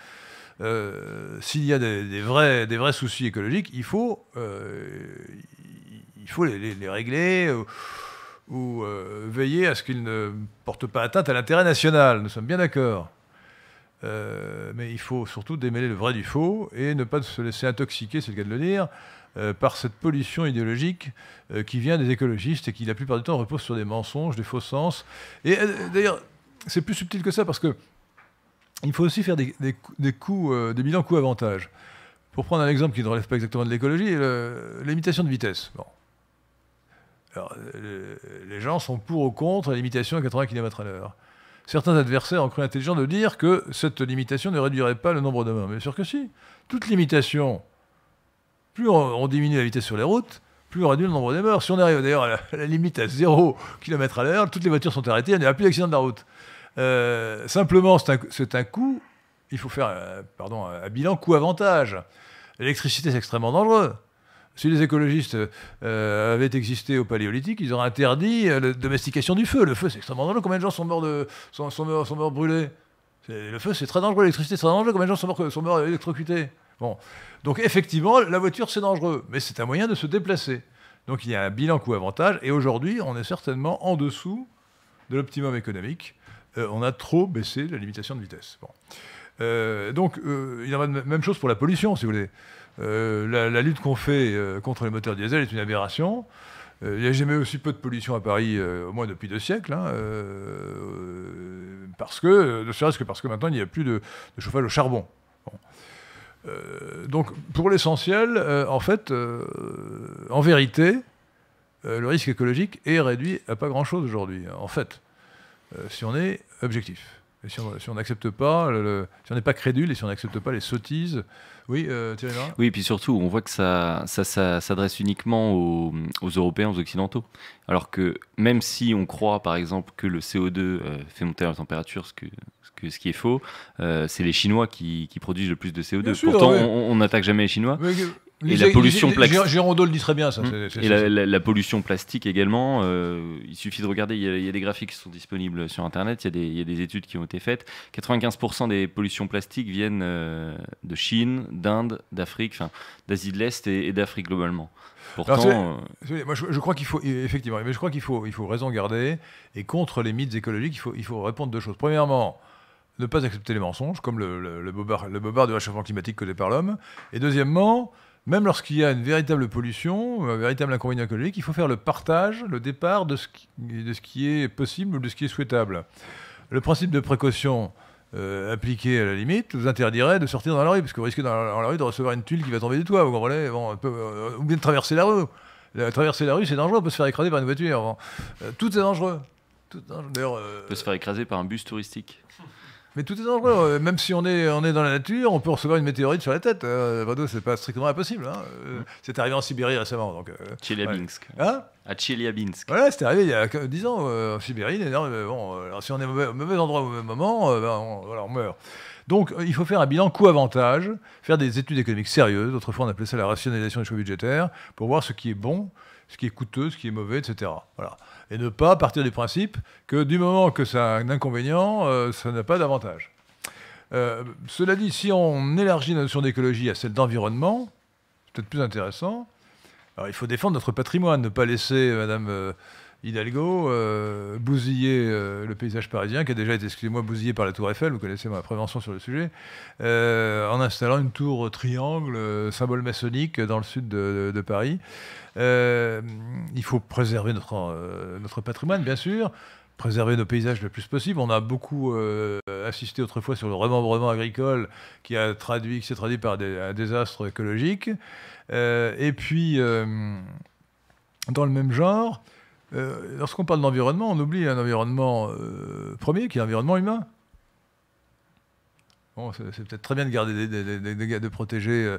euh, s'il y a des, vrais, des vrais soucis écologiques, il faut, euh, il faut les, régler ou, euh, veiller à ce qu'ils ne portent pas atteinte à l'intérêt national. Nous sommes bien d'accord. mais il faut surtout démêler le vrai du faux et ne pas se laisser intoxiquer, c'est le cas de le dire, euh, par cette pollution idéologique euh, qui vient des écologistes et qui la plupart du temps repose sur des mensonges, des faux sens. Et euh, d'ailleurs, c'est plus subtil que ça parce qu'il faut aussi faire des, des coups, des bilans coûts avantage Pour prendre un exemple qui ne relève pas exactement de l'écologie, l'imitation de vitesse. les gens sont pour ou contre l'imitation à 80 km/h. Certains adversaires ont cru intelligent de dire que cette limitation ne réduirait pas le nombre de morts. Mais sûr que si. Toute limitation plus on, diminue la vitesse sur les routes, plus on réduit le nombre des morts. Si on arrive d'ailleurs à, la limite à 0 km à l'heure, toutes les voitures sont arrêtées, il n'y a plus d'accident de la route. Euh, simplement, c'est un, coût, il faut faire un, euh, pardon, un bilan coût-avantage. L'électricité, c'est extrêmement dangereux. Si les écologistes euh, avaient existé au Paléolithique, ils auraient interdit la domestication du feu. Le feu, c'est extrêmement dangereux. Combien de gens sont morts, de, sont, morts, brûlés Le feu, c'est très dangereux. L'électricité, c'est très dangereux. Combien de gens sont morts électrocutés donc effectivement, la voiture, c'est dangereux, mais c'est un moyen de se déplacer. Donc il y a un bilan coût-avantage, et aujourd'hui, on est certainement en dessous de l'optimum économique. Euh, on a trop baissé la limitation de vitesse. Euh, donc euh, il y en a même chose pour la pollution, si vous voulez. La, lutte qu'on fait contre les moteurs diesel est une aberration. Il n'y a jamais aussi peu de pollution à Paris, au moins depuis deux siècles, hein, parce que, ne serait-ce que parce que maintenant il n'y a plus de, chauffage au charbon. Bon. Euh, donc, pour l'essentiel, euh, en fait, euh, en vérité, le risque écologique est réduit à pas grand-chose aujourd'hui, en fait, si on est objectif si on n'accepte pas, le, si on n'est pas crédule et si on n'accepte pas les sottises, oui, euh, Thierry Oui, et puis surtout, on voit que ça, ça, s'adresse uniquement aux, Européens, aux Occidentaux. Alors que même si on croit, par exemple, que le CO2 euh, fait monter la température, ce, que, que, ce qui est faux, euh, c'est les Chinois qui, produisent le plus de CO2. Pourtant, on n'attaque jamais les Chinois. Et la pollution plastique. le dit très bien, ça. Hum. Et la, pollution plastique également. Euh, il suffit de regarder, il y, a, des graphiques qui sont disponibles sur Internet, il y a des, études qui ont été faites. 95% des pollutions plastiques viennent euh, de Chine, d'Inde, d'Afrique, d'Asie de l'Est et, d'Afrique globalement. Pourtant, euh, je, crois qu'il faut effectivement, mais je crois qu'il faut, il faut raison garder et contre les mythes écologiques, il faut, il faut répondre deux choses. Premièrement, ne pas accepter les mensonges, comme le, le, le, bobard, le bobard, du réchauffement climatique causé par l'homme. Et deuxièmement, même lorsqu'il y a une véritable pollution, un véritable inconvénient écologique, il faut faire le partage, le départ de ce qui, est possible, de ce qui est souhaitable. Le principe de précaution euh, appliqué à la limite vous interdirait de sortir dans la rue, parce que vous risquez dans la, rue de recevoir une tuile qui va tomber du toit, vous euh, Ou bien de traverser la rue. traverser la rue, c'est dangereux, on peut se faire écraser par une voiture. Euh, tout est dangereux. Tout, dangereux. on peut se faire écraser par un bus touristique. Mais tout est dangereux. Euh, même si on est, on est dans la nature, on peut recevoir une météorite sur la tête. Euh, hein. ce c'est pas strictement impossible. Hein. Euh, mm. c'est arrivé en Sibérie récemment. Donc, euh, Hein à Tcheliabinsk. Voilà, c'est arrivé il y a 10 ans en Sibérie. bon, si on est au mauvais, endroit au même moment, ben on, on meurt. Donc il faut faire un bilan coût-avantage, faire des études économiques sérieuses. Autrefois, on appelait ça la rationalisation des choix budgétaires, pour voir ce qui est bon, ce qui est coûteux, ce qui est mauvais, etc. Voilà et ne pas partir du principe que du moment que ça un inconvénient, euh, ça n'a pas d'avantage. Euh, cela dit, si on élargit la notion d'écologie à celle d'environnement, c'est peut-être plus intéressant. Alors, il faut défendre notre patrimoine, ne pas laisser euh, Madame Hidalgo euh, bousiller euh, le paysage parisien, qui a déjà été, excusez-moi, bousillé par la Tour Eiffel, vous connaissez ma prévention sur le sujet, euh, en installant une tour triangle, symbole maçonnique, dans le sud de, Paris. il faut préserver notre, notre patrimoine, bien sûr, préserver nos paysages le plus possible. On a beaucoup assisté autrefois sur le remembrement agricole qui, a traduit, qui s'est traduit par un désastre écologique. et puis, dans le même genre, euh, lorsqu'on parle d'environnement, on oublie un environnement euh, premier qui est l'environnement humain. Bon, c'est peut-être très bien de garder, de, protéger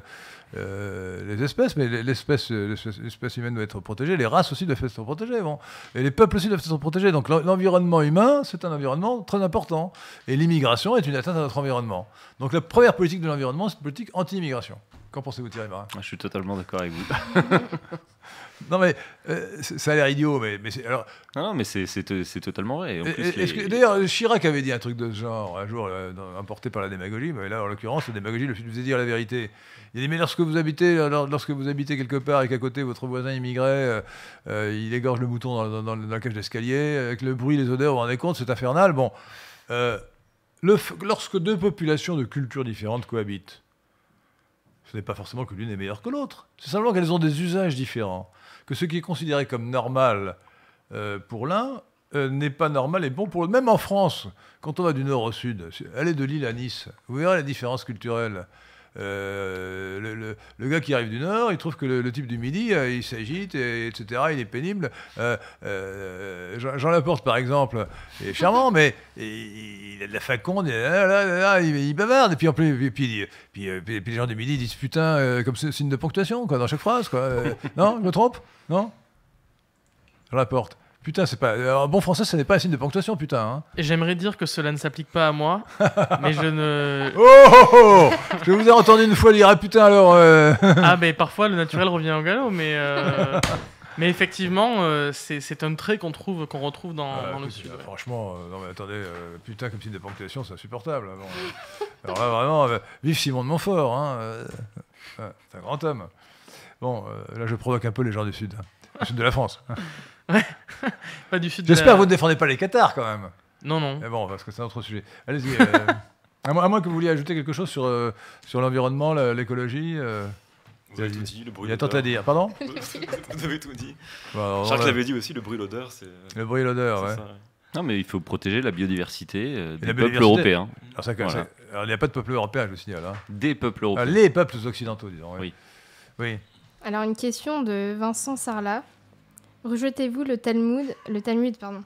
euh, les espèces, mais l'espèce, l'espèce humaine doit être protégée, les races aussi doivent être protégées, bon. et les peuples aussi doivent être protégés. Donc l'environnement humain, c'est un environnement très important, et l'immigration est une atteinte à notre environnement. Donc la première politique de l'environnement, c'est une politique anti-immigration. Qu'en pensez-vous, Thierry Marin ah, Je suis totalement d'accord avec vous. Non, mais euh, ça a l'air idiot, mais, Alors... Non, non, mais c'est, totalement vrai. d'ailleurs, Chirac avait dit un truc de ce genre, un jour, euh, importé par la démagogie, mais là, en l'occurrence, la démagogie le faisait dire la vérité. Il a dit Mais lorsque vous habitez, euh, lorsque vous habitez quelque part et qu'à côté, votre voisin immigré, il égorge le bouton dans, la cage d'escalier, avec le bruit, les odeurs, vous vous rendez compte, c'est infernal. Bon. lorsque deux populations de cultures différentes cohabitent, ce n'est pas forcément que l'une est meilleure que l'autre. C'est simplement qu'elles ont des usages différents que ce qui est considéré comme normal euh, pour l'un euh, n'est pas normal et bon pour l'autre. Même en France, quand on va du nord au sud, aller de Lille à Nice, vous verrez la différence culturelle. Euh, le, le, gars qui arrive du Nord, il trouve que le, type du Midi, euh, il s'agite, etc. Il est pénible. Euh, Jean, Laporte, par exemple, est charmant, mais il, a de la faconde, ah, là, il, bavarde. Et puis, en plus, puis, les gens du Midi disent putain, comme signe de ponctuation, quoi, dans chaque phrase. Quoi. non, je me trompe Non Jean Laporte. Putain, c'est pas. Un euh, bon français, ce n'est pas un signe de ponctuation, putain. Hein. J'aimerais dire que cela ne s'applique pas à moi, mais je ne. Oh, oh, oh, oh. Je vous ai entendu une fois dire Ah putain, alors. Euh. Ah, mais parfois le naturel revient au galop, mais. Euh, mais effectivement, c'est un trait qu'on trouve, qu'on retrouve dans, ah, le sud. Franchement, non mais attendez, putain, comme signe de ponctuation, c'est insupportable. Hein, alors là, vraiment, vive Simon de Montfort, hein, c'est un grand homme. Bon, là, je provoque un peu les gens du Sud, hein, du Sud de la France. du J'espère que vous ne défendez pas les Qatars quand même. Non, non. Mais bon, parce que c'est un autre sujet. Allez-y. Euh, à, moins, que vous vouliez ajouter quelque chose sur, euh, sur l'environnement, l'écologie. Euh. vous avez dit, Il y a tant à dire, pardon Vous avez tout dit. alors, Charles l'avait dit aussi, le bruit, l'odeur, c'est. Le bruit, l'odeur, ouais. Non, mais il faut protéger la biodiversité des peuples européens. Alors, ça, il n'y a pas de peuple européen, je vous signale. Hein. Des peuples européens. Ah, les peuples occidentaux, disons. Oui. oui. Oui. Alors, une question de Vincent Sarlat. Rejetez-vous le Talmud, le Talmud pardon,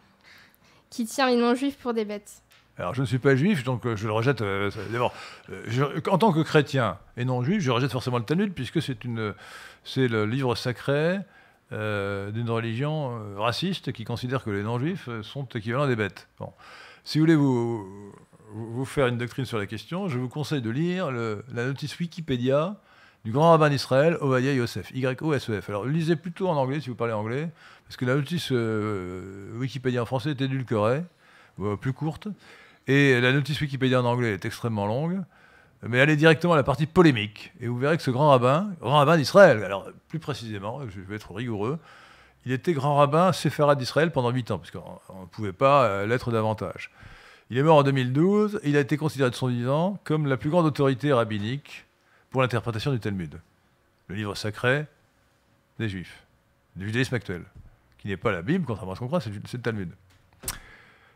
qui tient les non-juifs pour des bêtes alors, je ne suis pas juif, donc euh, je le rejette. Euh, d'abord, euh, en tant que chrétien et non juif, je rejette forcément le Talmud, puisque c'est le livre sacré d'une religion raciste qui considère que les non-juifs sont équivalents des bêtes. Si vous voulez vous, faire une doctrine sur la question, je vous conseille de lire la notice Wikipédia du grand rabbin d'Israël, Ovadia Yosef, Y-O-S-E-F. Alors lisez plutôt en anglais si vous parlez anglais, parce que la notice euh, Wikipédia en français est édulcorée, euh, plus courte, et la notice Wikipédia en anglais est extrêmement longue. Mais allez directement à la partie polémique, et vous verrez que ce grand rabbin, grand rabbin d'Israël, alors plus précisément, je vais être rigoureux, il était grand rabbin séphara d'Israël pendant 8 ans, parce qu'on ne pouvait pas euh, l'être davantage. Il est mort en 2012, il a été considéré de son vivant comme la plus grande autorité rabbinique pour l'interprétation du Talmud, le livre sacré des Juifs, du judaïsme actuel, qui n'est pas la Bible, contrairement à ce qu'on croit, c'est le Talmud,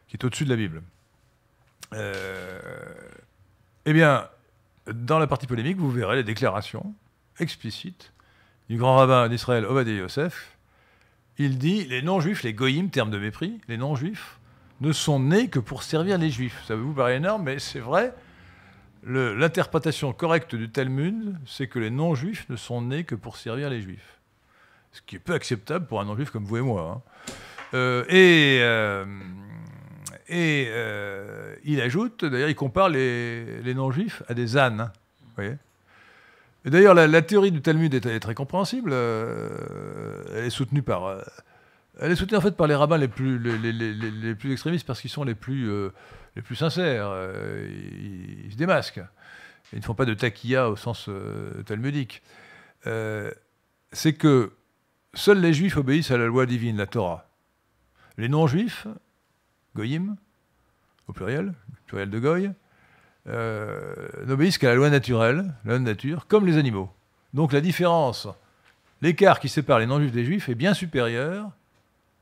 qui est au-dessus de la Bible. Euh, eh bien, dans la partie polémique, vous verrez les déclarations explicites du grand rabbin d'Israël, Obadiah Yosef. Il dit Les non-juifs, les goyim, terme de mépris, les non-juifs, ne sont nés que pour servir les juifs. Ça vous paraître énorme, mais c'est vrai. L'interprétation correcte du Talmud, c'est que les non-juifs ne sont nés que pour servir les juifs. Ce qui est peu acceptable pour un non-juif comme vous et moi. Hein. Euh, et euh, euh, il ajoute, d'ailleurs, il compare les, non-juifs à des ânes. Hein, et d'ailleurs, la, théorie du Talmud est, très compréhensible. elle est soutenue par. elle est soutenue en fait par les rabbins les plus, les plus extrémistes parce qu'ils sont les plus les plus sincères. Euh, ils, se démasquent. Ils ne font pas de taquilla au sens euh, talmudique. Euh, c'est que seuls les juifs obéissent à la loi divine, la Torah. Les non-juifs, goyim, au pluriel, pluriel de goy, n'obéissent qu'à la loi naturelle, la nature, comme les animaux. Donc la différence, l'écart qui sépare les non-juifs des juifs est bien supérieur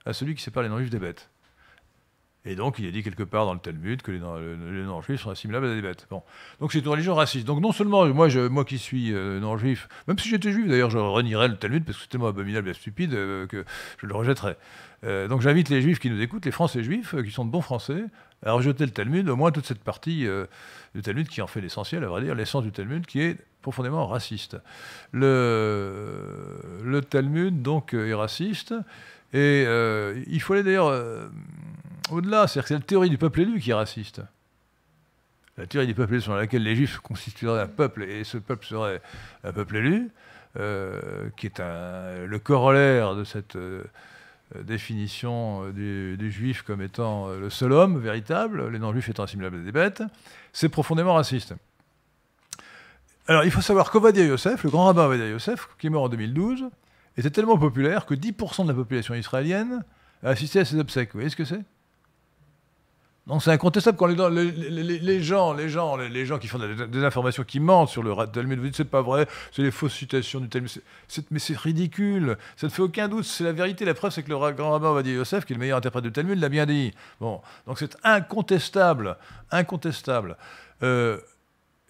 à celui qui sépare les non-juifs des bêtes. Et donc, il est dit quelque part dans le Talmud que les, non-juifs sont assimilables à des bêtes. Bon. Donc, c'est une religion raciste. Donc, non seulement moi, je, moi qui suis euh, non-juif, même si j'étais juif d'ailleurs, je renierais le Talmud parce que c'est tellement abominable et stupide euh, que je le rejetterais. Euh, donc, j'invite les juifs qui nous écoutent, les Français juifs, qui sont de bons Français, à rejeter le Talmud, au moins toute cette partie du Talmud qui en fait l'essentiel, à vrai dire, l'essence du Talmud qui est profondément raciste. Le, le Talmud, donc, est raciste. Et il fallait d'ailleurs au-delà. C'est-à-dire que c'est la théorie du peuple élu qui est raciste. La théorie du peuple élu selon laquelle les Juifs constitueraient un peuple et ce peuple serait un peuple élu, euh, qui est le corollaire de cette euh, définition euh, du, Juif comme étant le seul homme véritable, les non-Juifs étant assimilables à des bêtes, c'est profondément raciste. Alors il faut savoir qu'Ovadia Yosef, le grand rabbin Ovadia Yosef, qui est mort en 2012, était tellement populaire que 10% de la population israélienne a assisté à ses obsèques. Vous voyez ce que c'est c'est incontestable quand les, les, gens, les gens, les, gens qui font des, informations qui mentent sur le Talmud vous dites c'est pas vrai, c'est les fausses citations du Talmud. mais c'est ridicule, ça ne fait aucun doute, c'est la vérité. La preuve c'est que le grand rabbin dit Yosef, qui est le meilleur interprète du Talmud, l'a bien dit. Bon, donc c'est incontestable, incontestable. Euh,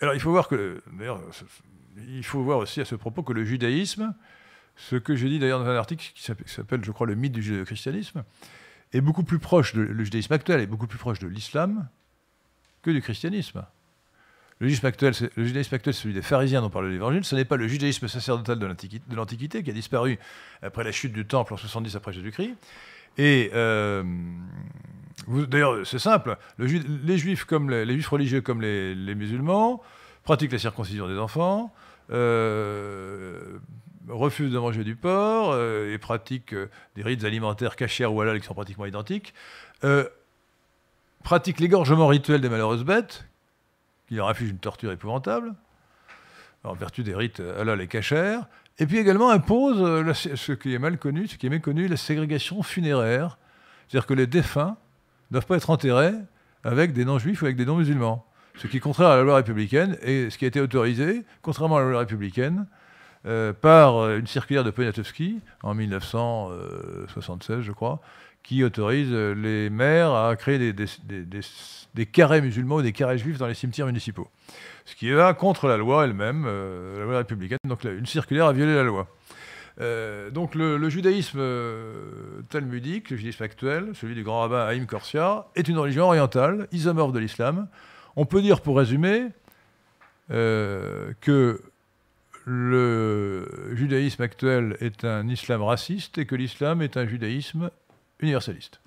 alors il faut voir que, il faut voir aussi à ce propos que le judaïsme, ce que j'ai dit d'ailleurs dans un article qui s'appelle, je crois, le mythe du christianisme est beaucoup plus proche le judaïsme actuel est beaucoup plus proche de l'islam que du christianisme. Le judaïsme actuel, c'est, le judaïsme actuel, celui des pharisiens dont parle l'Évangile. Ce n'est pas le judaïsme sacerdotal de l'Antiquité, de l'Antiquité, qui a disparu après la chute du temple en 70 après Jésus-Christ. Et euh, vous, d'ailleurs, c'est simple. les juifs comme les, juifs religieux comme les, musulmans pratiquent la circoncision des enfants. Euh, refusent de manger du porc euh, et pratiquent euh, des rites alimentaires cachères ou halal qui sont pratiquement identiques, euh, pratiquent l'égorgement rituel des malheureuses bêtes, qui leur inflige une torture épouvantable, en vertu des rites halal et cachères, et puis également impose ce qui est mal connu, ce qui est méconnu, la ségrégation funéraire, c'est-à-dire que les défunts ne doivent pas être enterrés avec des non-juifs ou avec des non-musulmans, ce qui est contraire à la loi républicaine et ce qui a été autorisé, contrairement à la loi républicaine, euh, par euh, une circulaire de Poniatowski en 1976, je crois, qui autorise euh, les maires à créer des, carrés musulmans ou des carrés juifs dans les cimetières municipaux. Ce qui va contre la loi elle-même, la loi républicaine. Donc une circulaire a violé la loi. donc le, judaïsme talmudique, le judaïsme actuel, celui du grand rabbin Haïm Korsia, est une religion orientale, isomorphe de l'islam. On peut dire, pour résumer, que le judaïsme actuel est un islam raciste et que l'islam est un judaïsme universaliste.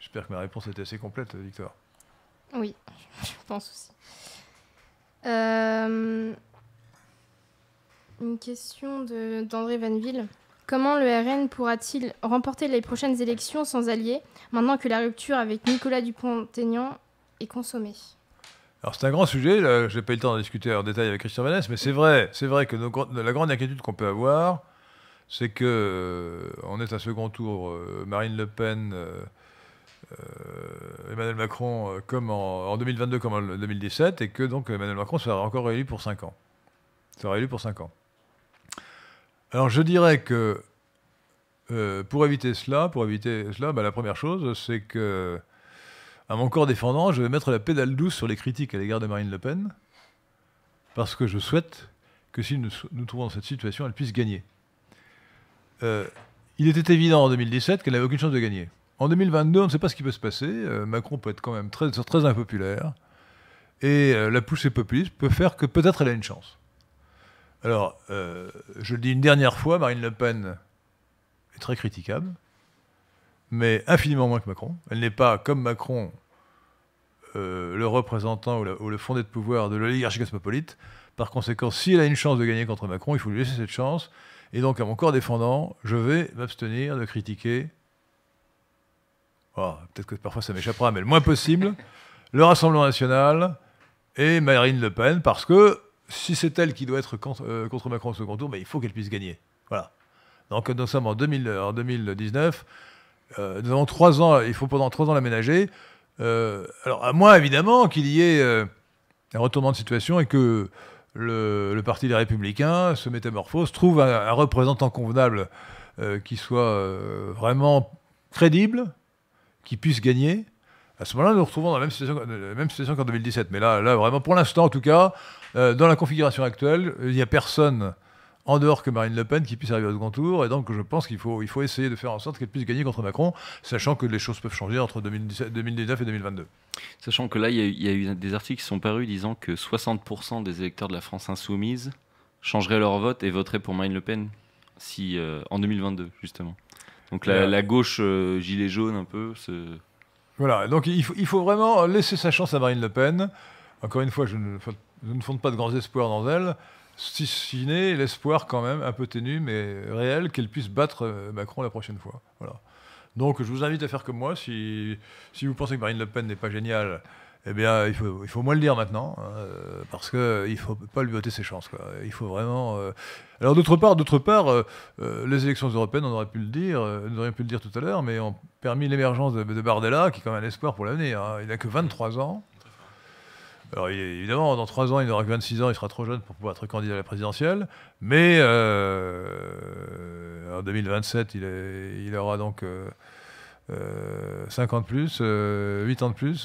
J'espère que ma réponse est assez complète, Victor. Oui, je pense aussi. Euh, une question d'André Vanville. Comment le RN pourra-t-il remporter les prochaines élections sans alliés, maintenant que la rupture avec Nicolas Dupont-Aignan est consommée alors c'est un grand sujet, je n'ai pas eu le temps d'en discuter en détail avec Christian Vaness, mais c'est vrai, c'est vrai que la grande inquiétude qu'on peut avoir, c'est que euh, on est à second tour, euh, Marine Le Pen, euh, Emmanuel Macron comme en, 2022 comme en 2017, et que donc Emmanuel Macron sera encore réélu pour 5 ans. Sera réélu pour 5 ans. Alors je dirais que pour éviter cela, pour éviter cela, bah, la première chose, c'est que à mon corps défendant, je vais mettre la pédale douce sur les critiques à l'égard de Marine Le Pen, parce que je souhaite que si nous nous trouvons dans cette situation, elle puisse gagner. Euh, il était évident en 2017 qu'elle n'avait aucune chance de gagner. En 2022, on ne sait pas ce qui peut se passer. Euh, Macron peut être quand même très, très impopulaire. Et euh, la poussée populiste peut faire que peut-être elle a une chance. Alors, je le dis une dernière fois, Marine Le Pen est très critiquable mais infiniment moins que Macron. Elle n'est pas, comme Macron, euh, le représentant ou, le fondé de pouvoir de l'oligarchie cosmopolite. Par conséquent, s'il a une chance de gagner contre Macron, il faut lui laisser cette chance. Et donc, à mon corps défendant, je vais m'abstenir de critiquer. Ah, peut-être que parfois ça m'échappera, mais le moins possible. le Rassemblement national et Marine Le Pen, parce que si c'est elle qui doit être contre, euh, Macron au second tour, ben, il faut qu'elle puisse gagner. Voilà. Donc, nous sommes en, en 2019. Euh, trois ans, il faut pendant trois ans l'aménager. Euh, alors, à moins évidemment qu'il y ait euh, un retournement de situation et que le, Parti des Républicains se métamorphose, trouve un, représentant convenable qui soit vraiment crédible, qui puisse gagner. À ce moment-là, nous nous retrouvons dans la même situation, même situation qu'en 2017. Mais là, là, vraiment, pour l'instant, en tout cas, dans la configuration actuelle, il n'y a personne en dehors que Marine Le Pen qui puisse arriver au second tour. Et donc, je pense qu'il faut, il faut essayer de faire en sorte qu'elle puisse gagner contre Macron, sachant que les choses peuvent changer entre 2019 et 2022. Sachant que là, il y, a eu, des articles qui sont parus disant que 60% des électeurs de la France insoumise changeraient leur vote et voteraient pour Marine Le Pen si, euh, en 2022, justement. Donc la, euh, gauche euh, gilet jaune un peu. Voilà, donc il faut, vraiment laisser sa chance à Marine Le Pen. Encore une fois, je ne, je ne fonde pas de grands espoirs dans elle si ce n'est l'espoir quand même un peu ténu, mais réel, qu'elle puisse battre euh, Macron la prochaine fois. Voilà. Donc je vous invite à faire comme moi. Si, si vous pensez que Marine Le Pen n'est pas géniale, eh bien, il faut, il faut moins le dire maintenant, hein, euh, parce qu'il euh, ne faut pas lui ôter ses chances. Quoi. Il faut vraiment. Alors, d'autre part, d'autre part les élections européennes, on aurait pu le dire, nous aurions pu le dire tout à l'heure, mais ont permis l'émergence de, Bardella, qui est quand même un espoir pour l'avenir. Hein. Il n'a que 23 ans. Alors, évidemment, dans 3 ans, il n'aura que 26 ans, il sera trop jeune pour pouvoir être candidat à la présidentielle. Mais euh, en 2027, il, il aura donc euh, 5 euh, ans de plus, 8 euh, ans de plus.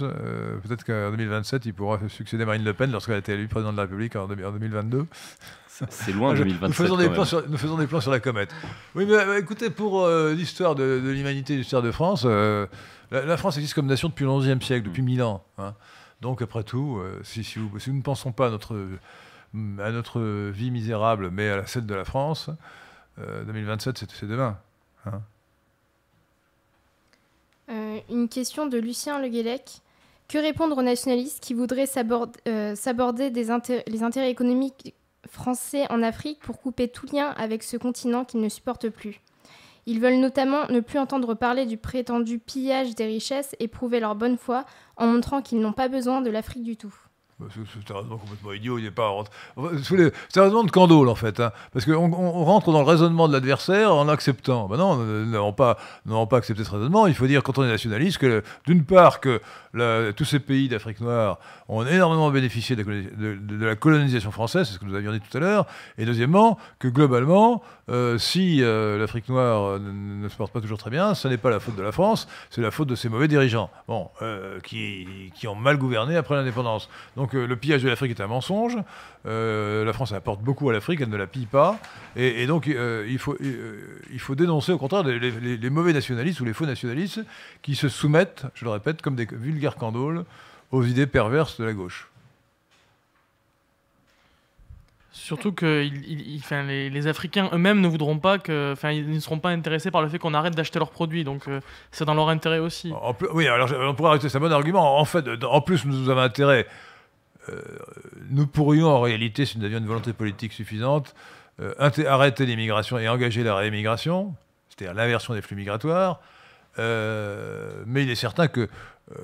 Peut-être qu'en 2027, il pourra succéder Marine Le Pen lorsqu'elle a été élue présidente de la République en, 2022. C'est loin, 2027. Nous faisons, des plans sur, faisons des plans sur la comète. Oui, mais écoutez, pour l'histoire de, de l'humanité, l'histoire de France, la, France existe comme nation depuis le XIe siècle, depuis 1000 ans. Hein. Donc après tout, euh, si, nous ne pensons pas à notre, vie misérable, mais à la celle de la France, 2027, euh, c'est demain. Hein. Euh, une question de Lucien Le Guélec. Que répondre aux nationalistes qui voudraient s'aborder des les intérêts économiques français en Afrique pour couper tout lien avec ce continent qu'ils ne supportent plus ils veulent notamment ne plus entendre parler du prétendu pillage des richesses et prouver leur bonne foi en montrant qu'ils n'ont pas besoin de l'Afrique du tout. Bah, c'est un raisonnement complètement idiot, il n'est pas C'est un raisonnement de candole, en fait. Hein. parce qu'on rentre dans le raisonnement de l'adversaire en acceptant. Ben non, nous euh, n'avons pas, pas accepté ce raisonnement. Il faut dire, quand on est nationaliste, que d'une part, que tous ces pays d'Afrique noire ont énormément bénéficié de la, colonisation française, c'est ce que nous avions dit tout à l'heure. Et deuxièmement, que globalement, euh, si euh, l'Afrique noire ne, se porte pas toujours très bien, ce n'est pas la faute de la France, c'est la faute de ses mauvais dirigeants, bon, qui, qui ont mal gouverné après l'indépendance. Donc, le pillage de l'Afrique est un mensonge. Euh, la France apporte beaucoup à l'Afrique, elle ne la pille pas. Et, donc euh, il, faut, euh, il faut dénoncer au contraire les, mauvais nationalistes ou les faux nationalistes qui se soumettent, je le répète, comme des vulgaires candoles aux idées perverses de la gauche. Surtout que il, les, Africains eux-mêmes ne voudront pas que. Enfin, ils ne seront pas intéressés par le fait qu'on arrête d'acheter leurs produits. Donc, c'est dans leur intérêt aussi. oui, alors on pourrait arrêter, ça un bon argument. En fait, en plus, nous avons intérêt euh, nous pourrions en réalité, si nous avions une volonté politique suffisante, euh, arrêter l'immigration et engager la réémigration, c'est-à-dire l'inversion des flux migratoires. Euh, mais il est certain que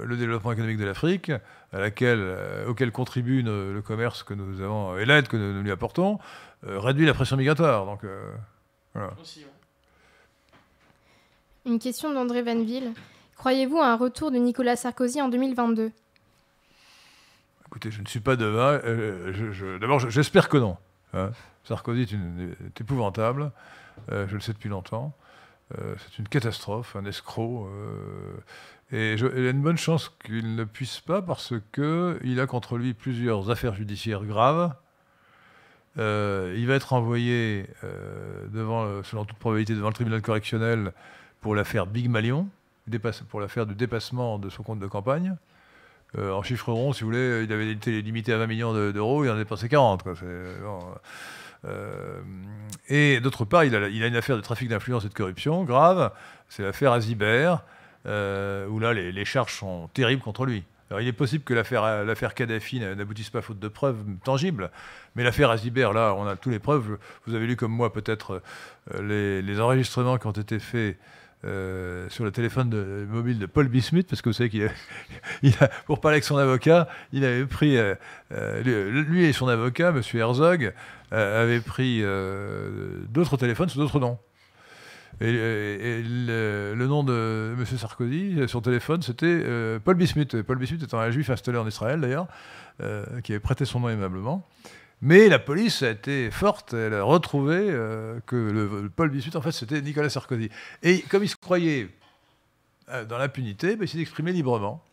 le développement économique de l'Afrique, auquel contribue le commerce que nous avons et l'aide que nous, lui apportons, réduit la pression migratoire. Donc, voilà. Hein. Une question d'André Vanville. Croyez-vous à un retour de Nicolas Sarkozy en 2022 Écoutez, je ne suis pas devin. Euh, d'abord, j'espère que non. Hein. Sarkozy est, une, épouvantable. Euh, je le sais depuis longtemps. Euh, c'est une catastrophe, un escroc. et il a une bonne chance qu'il ne puisse pas parce qu'il a contre lui plusieurs affaires judiciaires graves. il va être envoyé, devant, selon toute probabilité, devant le tribunal correctionnel pour l'affaire Big Malion, pour l'affaire du dépassement de son compte de campagne. Euh, en chiffres ronds, si vous voulez, il avait été limité à 20 millions d'euros, il en a dépensé 40. Euh, et d'autre part, il a, une affaire de trafic d'influence et de corruption grave, c'est l'affaire Azibert, euh, où là, les, charges sont terribles contre lui. Alors, il est possible que l'affaire Kadhafi n'aboutisse pas faute de preuves tangibles, mais l'affaire Azibert, là, on a toutes les preuves. Vous avez lu comme moi peut-être les, les enregistrements qui ont été faits euh, sur le téléphone de, euh, mobile de Paul Bismuth, parce que vous savez qu'il a, pour parler avec son avocat, il avait pris, euh, lui et son avocat, M. Herzog, avaient pris d'autres téléphones sous d'autres noms. Et, le, le, nom de M. Sarkozy, son téléphone, c'était Paul Bismuth. Paul Bismuth étant un juif installé en Israël, d'ailleurs, qui avait prêté son nom aimablement. Mais la police a été forte, elle a retrouvé euh, que le, Paul VIII en fait, c'était Nicolas Sarkozy. Et comme il se croyait euh, dans l'impunité, ben, il s'est exprimé librement.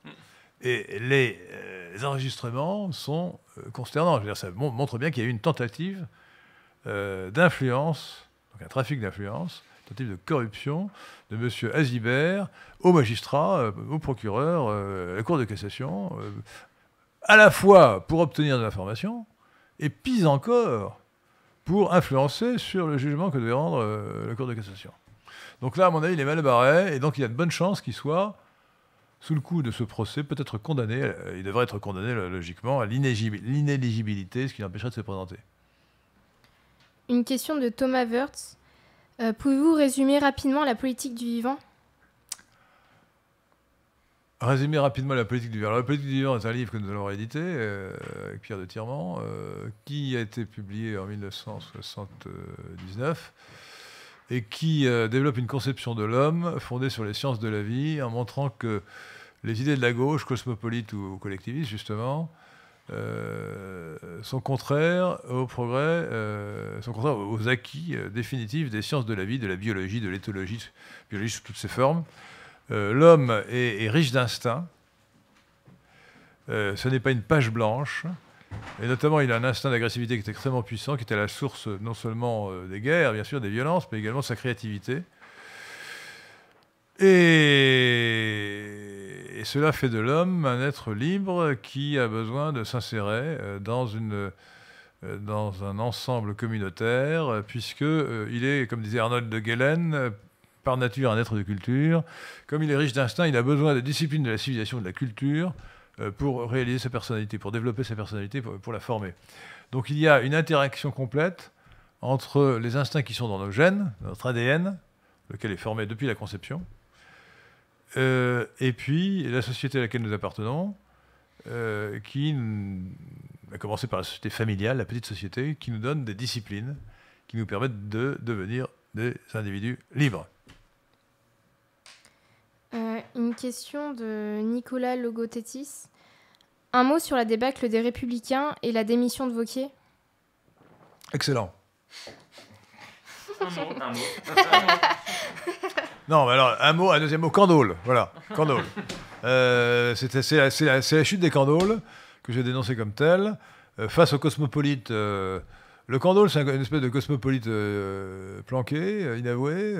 Et les, euh, enregistrements sont consternants. Je veux ça montre bien qu'il y a eu une tentative d'influence, donc un trafic d'influence, tentative de corruption de M. Azibert au magistrat, au procureur, à la Cour de cassation, à la fois pour obtenir de l'information, et pis encore, pour influencer sur le jugement que devait rendre le euh, la Cour de cassation. Donc là, à mon avis, il est mal barré, et donc il y a de bonnes chances qu'il soit, sous le coup de ce procès, peut-être condamné, euh, il devrait être condamné logiquement à l'inéligibilité, ce qui l'empêcherait de se présenter. Une question de Thomas Wertz. Euh, pouvez-vous résumer rapidement la politique du vivant résumer rapidement la politique du verre. La politique du verre est un livre que nous allons rééditer avec euh, Pierre de Tirement, euh, qui a été publié en 1979 et qui euh, développe une conception de l'homme fondée sur les sciences de la vie en montrant que les idées de la gauche, cosmopolite ou collectiviste justement, sont contraires au progrès, sont contraires aux acquis définitifs des sciences de la vie, de la biologie, de l'éthologie, biologie sous toutes ses formes, euh, l'homme est, riche d'instinct. Euh, ce n'est pas une page blanche. Et notamment, il a un instinct d'agressivité qui est extrêmement puissant, qui est à la source euh, non seulement des guerres, bien sûr, des violences, mais également de sa créativité. Et, cela fait de l'homme un être libre qui a besoin de s'insérer dans, dans un ensemble communautaire, puisque il est, comme disait Arnold de Guelen, par nature un être de culture. Comme il est riche d'instinct, il a besoin des disciplines de la civilisation, de la culture, euh, pour réaliser sa personnalité, pour développer sa personnalité, pour, la former. Donc il y a une interaction complète entre les instincts qui sont dans nos gènes, notre ADN, lequel est formé depuis la conception, euh, et puis la société à laquelle nous appartenons, euh, qui a commencé par la société familiale, la petite société, qui nous donne des disciplines qui nous permettent de devenir des individus libres. Euh, une question de Nicolas Logothétis. Un mot sur la débâcle des Républicains et la démission de Vauquier Excellent. un mot, non, alors, un mot, un deuxième mot, Candole. Voilà, Candole. Euh, c'est la, chute des Candoles que j'ai dénoncée comme telle. Euh, face aux cosmopolites, le Candole, c'est une espèce de cosmopolite planqué, inavoué.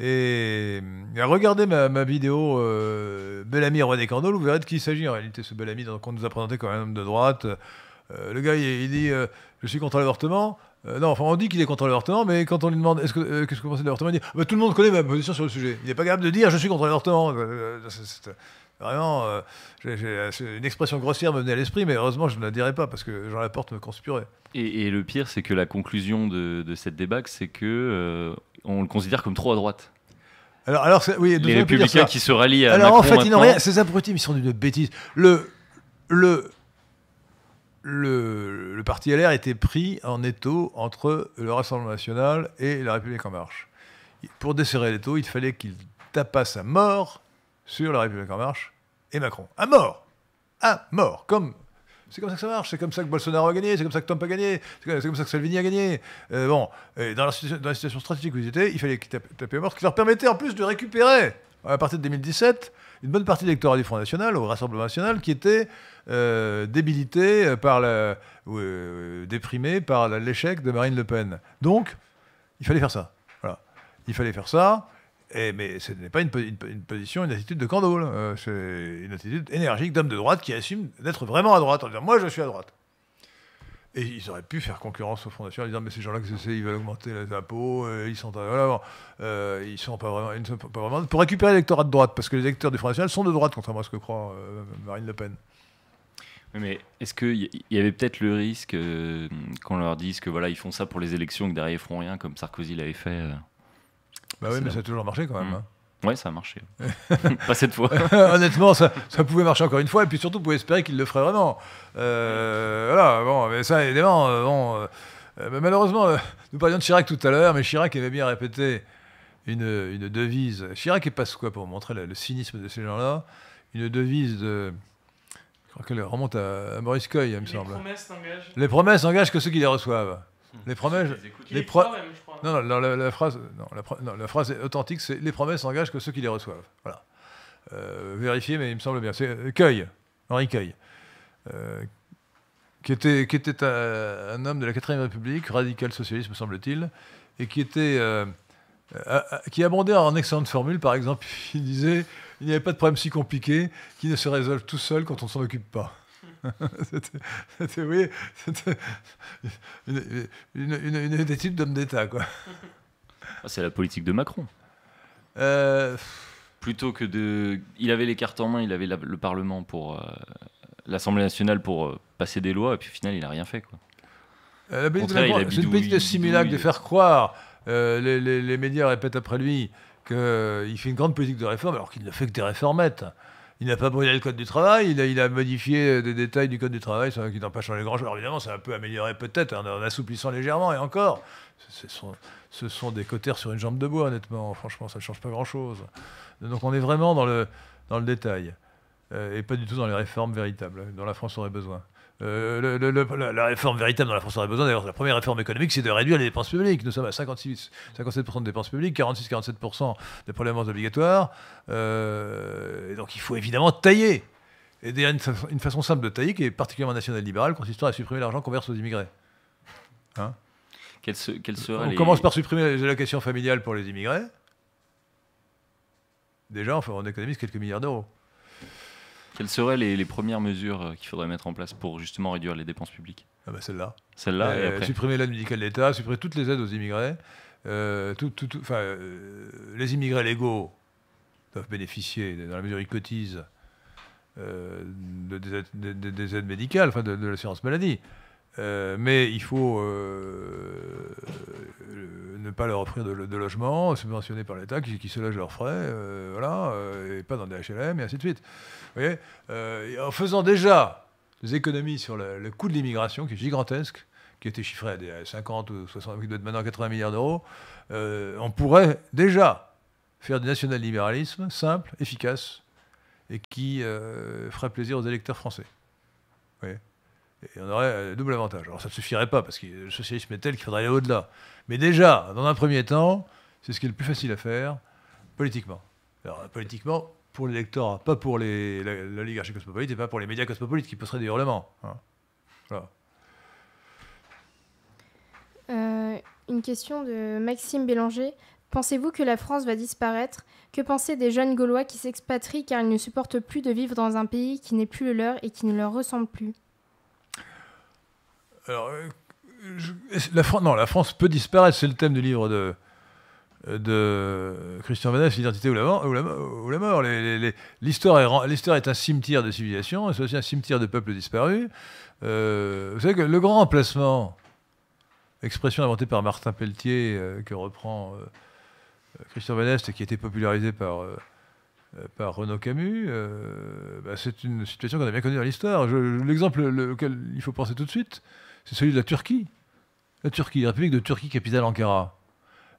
Et, euh, regardez ma, vidéo euh, Bel Ami Roi des vous verrez de qui il s'agit en réalité, ce Bellamy qu'on nous a présenté comme un homme de droite. Euh, le gars, il, dit Je suis contre l'avortement. non, enfin, on dit qu'il est contre l'avortement, mais quand on lui demande Qu'est-ce que, que vous pensez de l'avortement Il dit bah, Tout le monde connaît ma position sur le sujet. Il n'est pas capable de dire Je suis contre l'avortement. Vraiment, euh, une expression grossière me venait à l'esprit, mais heureusement, je ne la dirai pas parce que Jean Laporte me conspirait. Et, le pire, c'est que la conclusion de, cette débâcle, c'est que euh, on le considère comme trop à droite. Alors, alors oui, les républicains qui se rallient à Alors Macron en fait, ils n'ont rien. Ces abrutis, ils sont d'une bêtise. Le, le, le, le, parti LR était pris en étau entre le Rassemblement national et la République en marche. Pour desserrer l'étau, il fallait qu'il tapasse à mort sur La République En Marche et Macron. À mort À mort Comme c'est comme ça que ça marche, c'est comme ça que Bolsonaro a gagné, c'est comme ça que Trump a gagné, c'est comme ça que Salvini a gagné. Euh, bon, dans, la, situation stratégique où ils étaient, il fallait taper, à mort, ce qui leur permettait en plus de récupérer, à partir de 2017, une bonne partie de l'électorat du Front National, au Rassemblement National, qui était euh, débilité euh, par la, ou euh, déprimé par l'échec de Marine Le Pen. Donc, il fallait faire ça. Voilà. Il fallait faire ça mais ce n'est pas une, position, une attitude de candole. Euh, c'est une attitude énergique d'homme de droite qui assume d'être vraiment à droite en disant Moi, je suis à droite. Et ils auraient pu faire concurrence au Front National en disant Mais ces gens-là, ils veulent augmenter les impôts, euh, ils sont. Euh, ils, sont ne sont pas vraiment. Pour récupérer l'électorat de droite, parce que les électeurs du Front National sont de droite, contrairement à ce que croit Marine Le Pen. mais est-ce qu'il y avait peut-être le risque qu'on leur dise que voilà, ils font ça pour les élections, et que derrière ils feront rien, comme Sarkozy l'avait fait bah oui, mais ça a toujours marché quand même. Mm. Hein. Oui, ça a marché. pas cette fois. Honnêtement, ça, pouvait marcher encore une fois, et puis surtout, vous pouvait espérer qu'il le ferait vraiment. Euh, voilà, bon, mais ça, évidemment, euh, bon, euh, malheureusement, nous parlions de Chirac tout à l'heure, mais Chirac avait bien répété une, une devise. Chirac et quoi pour montrer le, cynisme de ces gens-là, une devise de. Je crois qu'elle remonte à, Maurice Coy, il me les semble. les promesses n'engagent que ceux qui les reçoivent. Les promesses. Les, non, non, la, phrase, la, phrase authentique, c'est les promesses s'engagent que ceux qui les reçoivent. Voilà. Euh, mais il me semble bien. C'est euh, Cueil, Henri Cueil, euh, qui était, qui était un, homme de la 4ème République, radical socialiste, me semble-t-il, et qui était. Euh, qui abondait en excellente formule, par exemple, il disait il n'y avait pas de problème si compliqué qui ne se résolve tout seul quand on ne s'en occupe pas. C'était oui, une, une, une, étude d'homme d'État. quoi. Ah, c'est la politique de Macron. Euh, Plutôt que de. Il avait les cartes en main, il avait le Parlement pour. Euh, L'Assemblée nationale pour euh, passer des lois, et puis au final, il n'a rien fait. Quoi. c'est une politique simulacre, de faire croire. Les, les, médias répètent après lui qu'il fait une grande politique de réforme, alors qu'il ne fait que des réformettes il n'a pas brûlé le code du travail, il a, modifié euh, des détails du code du travail qui n'a pas changé grand-chose. Alors évidemment, ça a un peu amélioré peut-être hein, en, assouplissant légèrement, et encore, ce sont, des cotères sur une jambe de bois, honnêtement. Franchement, ça ne change pas grand-chose. Donc on est vraiment dans le, dans le détail, euh, et pas du tout dans les réformes véritables hein, dont la France aurait besoin. Euh, la réforme véritable dont la France aurait besoin, d'ailleurs, la première réforme économique, c'est de réduire les dépenses publiques. Nous sommes à 56, 57% de dépenses publiques, 46-47% des prélèvements obligatoires. Euh, et donc, il faut évidemment tailler. Et il une, façon simple de tailler, qui est particulièrement nationale libérale, consistant à supprimer l'argent qu'on verse aux immigrés. Hein quelle se, On commence par supprimer les allocations familiales pour les immigrés. Déjà, on économise quelques milliards d'euros. Quelles seraient les, premières mesures euh, qu'il faudrait mettre en place pour justement réduire les dépenses publiques ah bah, Celle-là. Celle-là. Euh, supprimer l'aide médicale de l'État, supprimer toutes les aides aux immigrés. Euh, les immigrés légaux doivent bénéficier, dans la mesure où ils cotisent, des, aides, médicales, de l'assurance maladie. Euh, mais il faut euh, ne pas leur offrir de, logement subventionné par l'État qui, se loge leurs frais, euh, voilà, et pas dans des HLM et ainsi de suite. Vous voyez en faisant déjà des économies sur le, coût de l'immigration qui est gigantesque, qui était chiffré à, 50 ou 60, qui doit être maintenant 80 milliards d'euros, on pourrait déjà faire du national-libéralisme simple, efficace et qui ferait plaisir aux électeurs français. Vous voyez et on aurait un euh, double avantage. Alors ça ne suffirait pas, parce que le socialisme est tel qu'il faudrait aller au-delà. Mais déjà, dans un premier temps, c'est ce qui est le plus facile à faire politiquement. Alors politiquement, pour l'électorat, pas pour l'oligarchie cosmopolite et pas pour les médias cosmopolites qui pousseraient des hurlements. Hein. Euh, une question de Maxime Bélanger. Pensez-vous que la France va disparaître Que pensez des jeunes Gaulois qui s'expatrient car ils ne supportent plus de vivre dans un pays qui n'est plus le leur et qui ne leur ressemble plus alors, euh, la, France, non, la France peut disparaître, c'est le thème du livre de, Christian Vanès, L'identité ou la mort. L'histoire est, un cimetière de civilisation, c'est aussi un cimetière de peuples disparus. Euh, vous savez que le grand remplacement, expression inventée par Martin Pelletier, euh, que reprend Christian Vanest et qui a été popularisé par, par Renaud Camus, bah, c'est une situation qu'on a bien connue dans l'histoire. L'exemple auquel il faut penser tout de suite, c'est celui de la Turquie. La Turquie, la République de Turquie, capitale Ankara.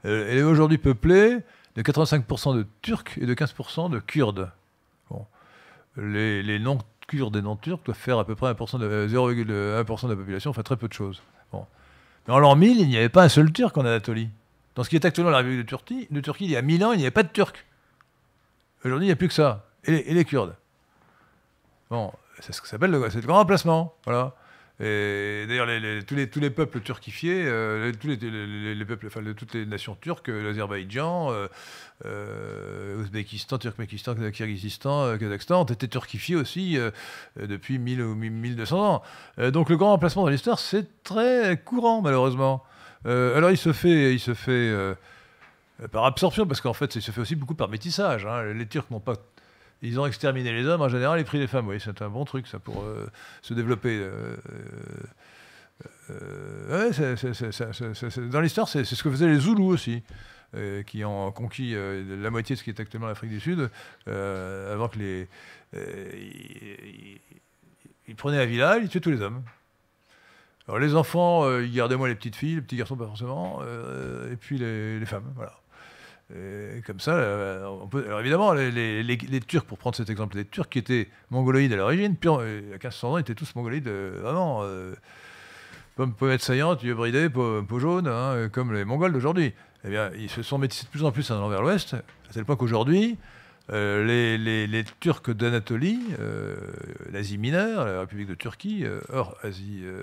Euh, elle est aujourd'hui peuplée de 85% de Turcs et de 15% de Kurdes. Bon. Les, non-Kurdes et non-Turcs doivent faire à peu près 1% de, 0,1% de la population, enfin très peu de choses. Bon. Mais en l'an 1000, il n'y avait pas un seul Turc en Anatolie. Dans ce qui est actuellement la République de Turquie, de Turquie il y a 1000 ans, il n'y avait pas de Turcs. Aujourd'hui, il n'y a plus que ça. Et les, Kurdes. Bon, c'est ce que s'appelle le, le, grand remplacement. Voilà d'ailleurs, les, tous, les, tous les peuples turquifiés, euh, tous les, peuples, enfin, toutes les nations turques, euh, l'Azerbaïdjan, l'Ouzbékistan, euh, Turkmékistan, euh, Kyrgyzstan, Kazakhstan, ont été turquifiés aussi depuis 1000 ou 1200 ans. donc le grand remplacement dans l'histoire, c'est très courant, malheureusement. alors il se fait. Il se fait par absorption, parce qu'en fait, il se fait aussi beaucoup par métissage. Hein. Les Turcs n'ont pas ils ont exterminé les hommes, en général, et pris les femmes. Oui, c'est un bon truc, ça, pour euh, se développer. dans l'histoire, c'est ce que faisaient les Zoulous aussi, euh, qui ont conquis euh, la moitié de ce qui est actuellement l'Afrique du Sud, avant que les. Ils, prenaient un village, ils tuaient tous les hommes. Alors les enfants, ils gardaient moins les petites filles, les petits garçons pas forcément, et puis les femmes, voilà comme ça, euh, on peut, alors évidemment, les, Turcs, pour prendre cet exemple, les Turcs qui étaient mongoloïdes à l'origine, puis euh, à 1500 ans, ils étaient tous mongoloïdes, euh, vraiment, euh, pommes, pommettes saillantes, yeux bridés, peau, jaune, hein, comme les Mongols d'aujourd'hui. Eh bien, ils se sont métissés de plus en plus allant vers l'ouest, à tel point qu'aujourd'hui, les, Turcs d'Anatolie, l'Asie mineure, la République de Turquie, hors,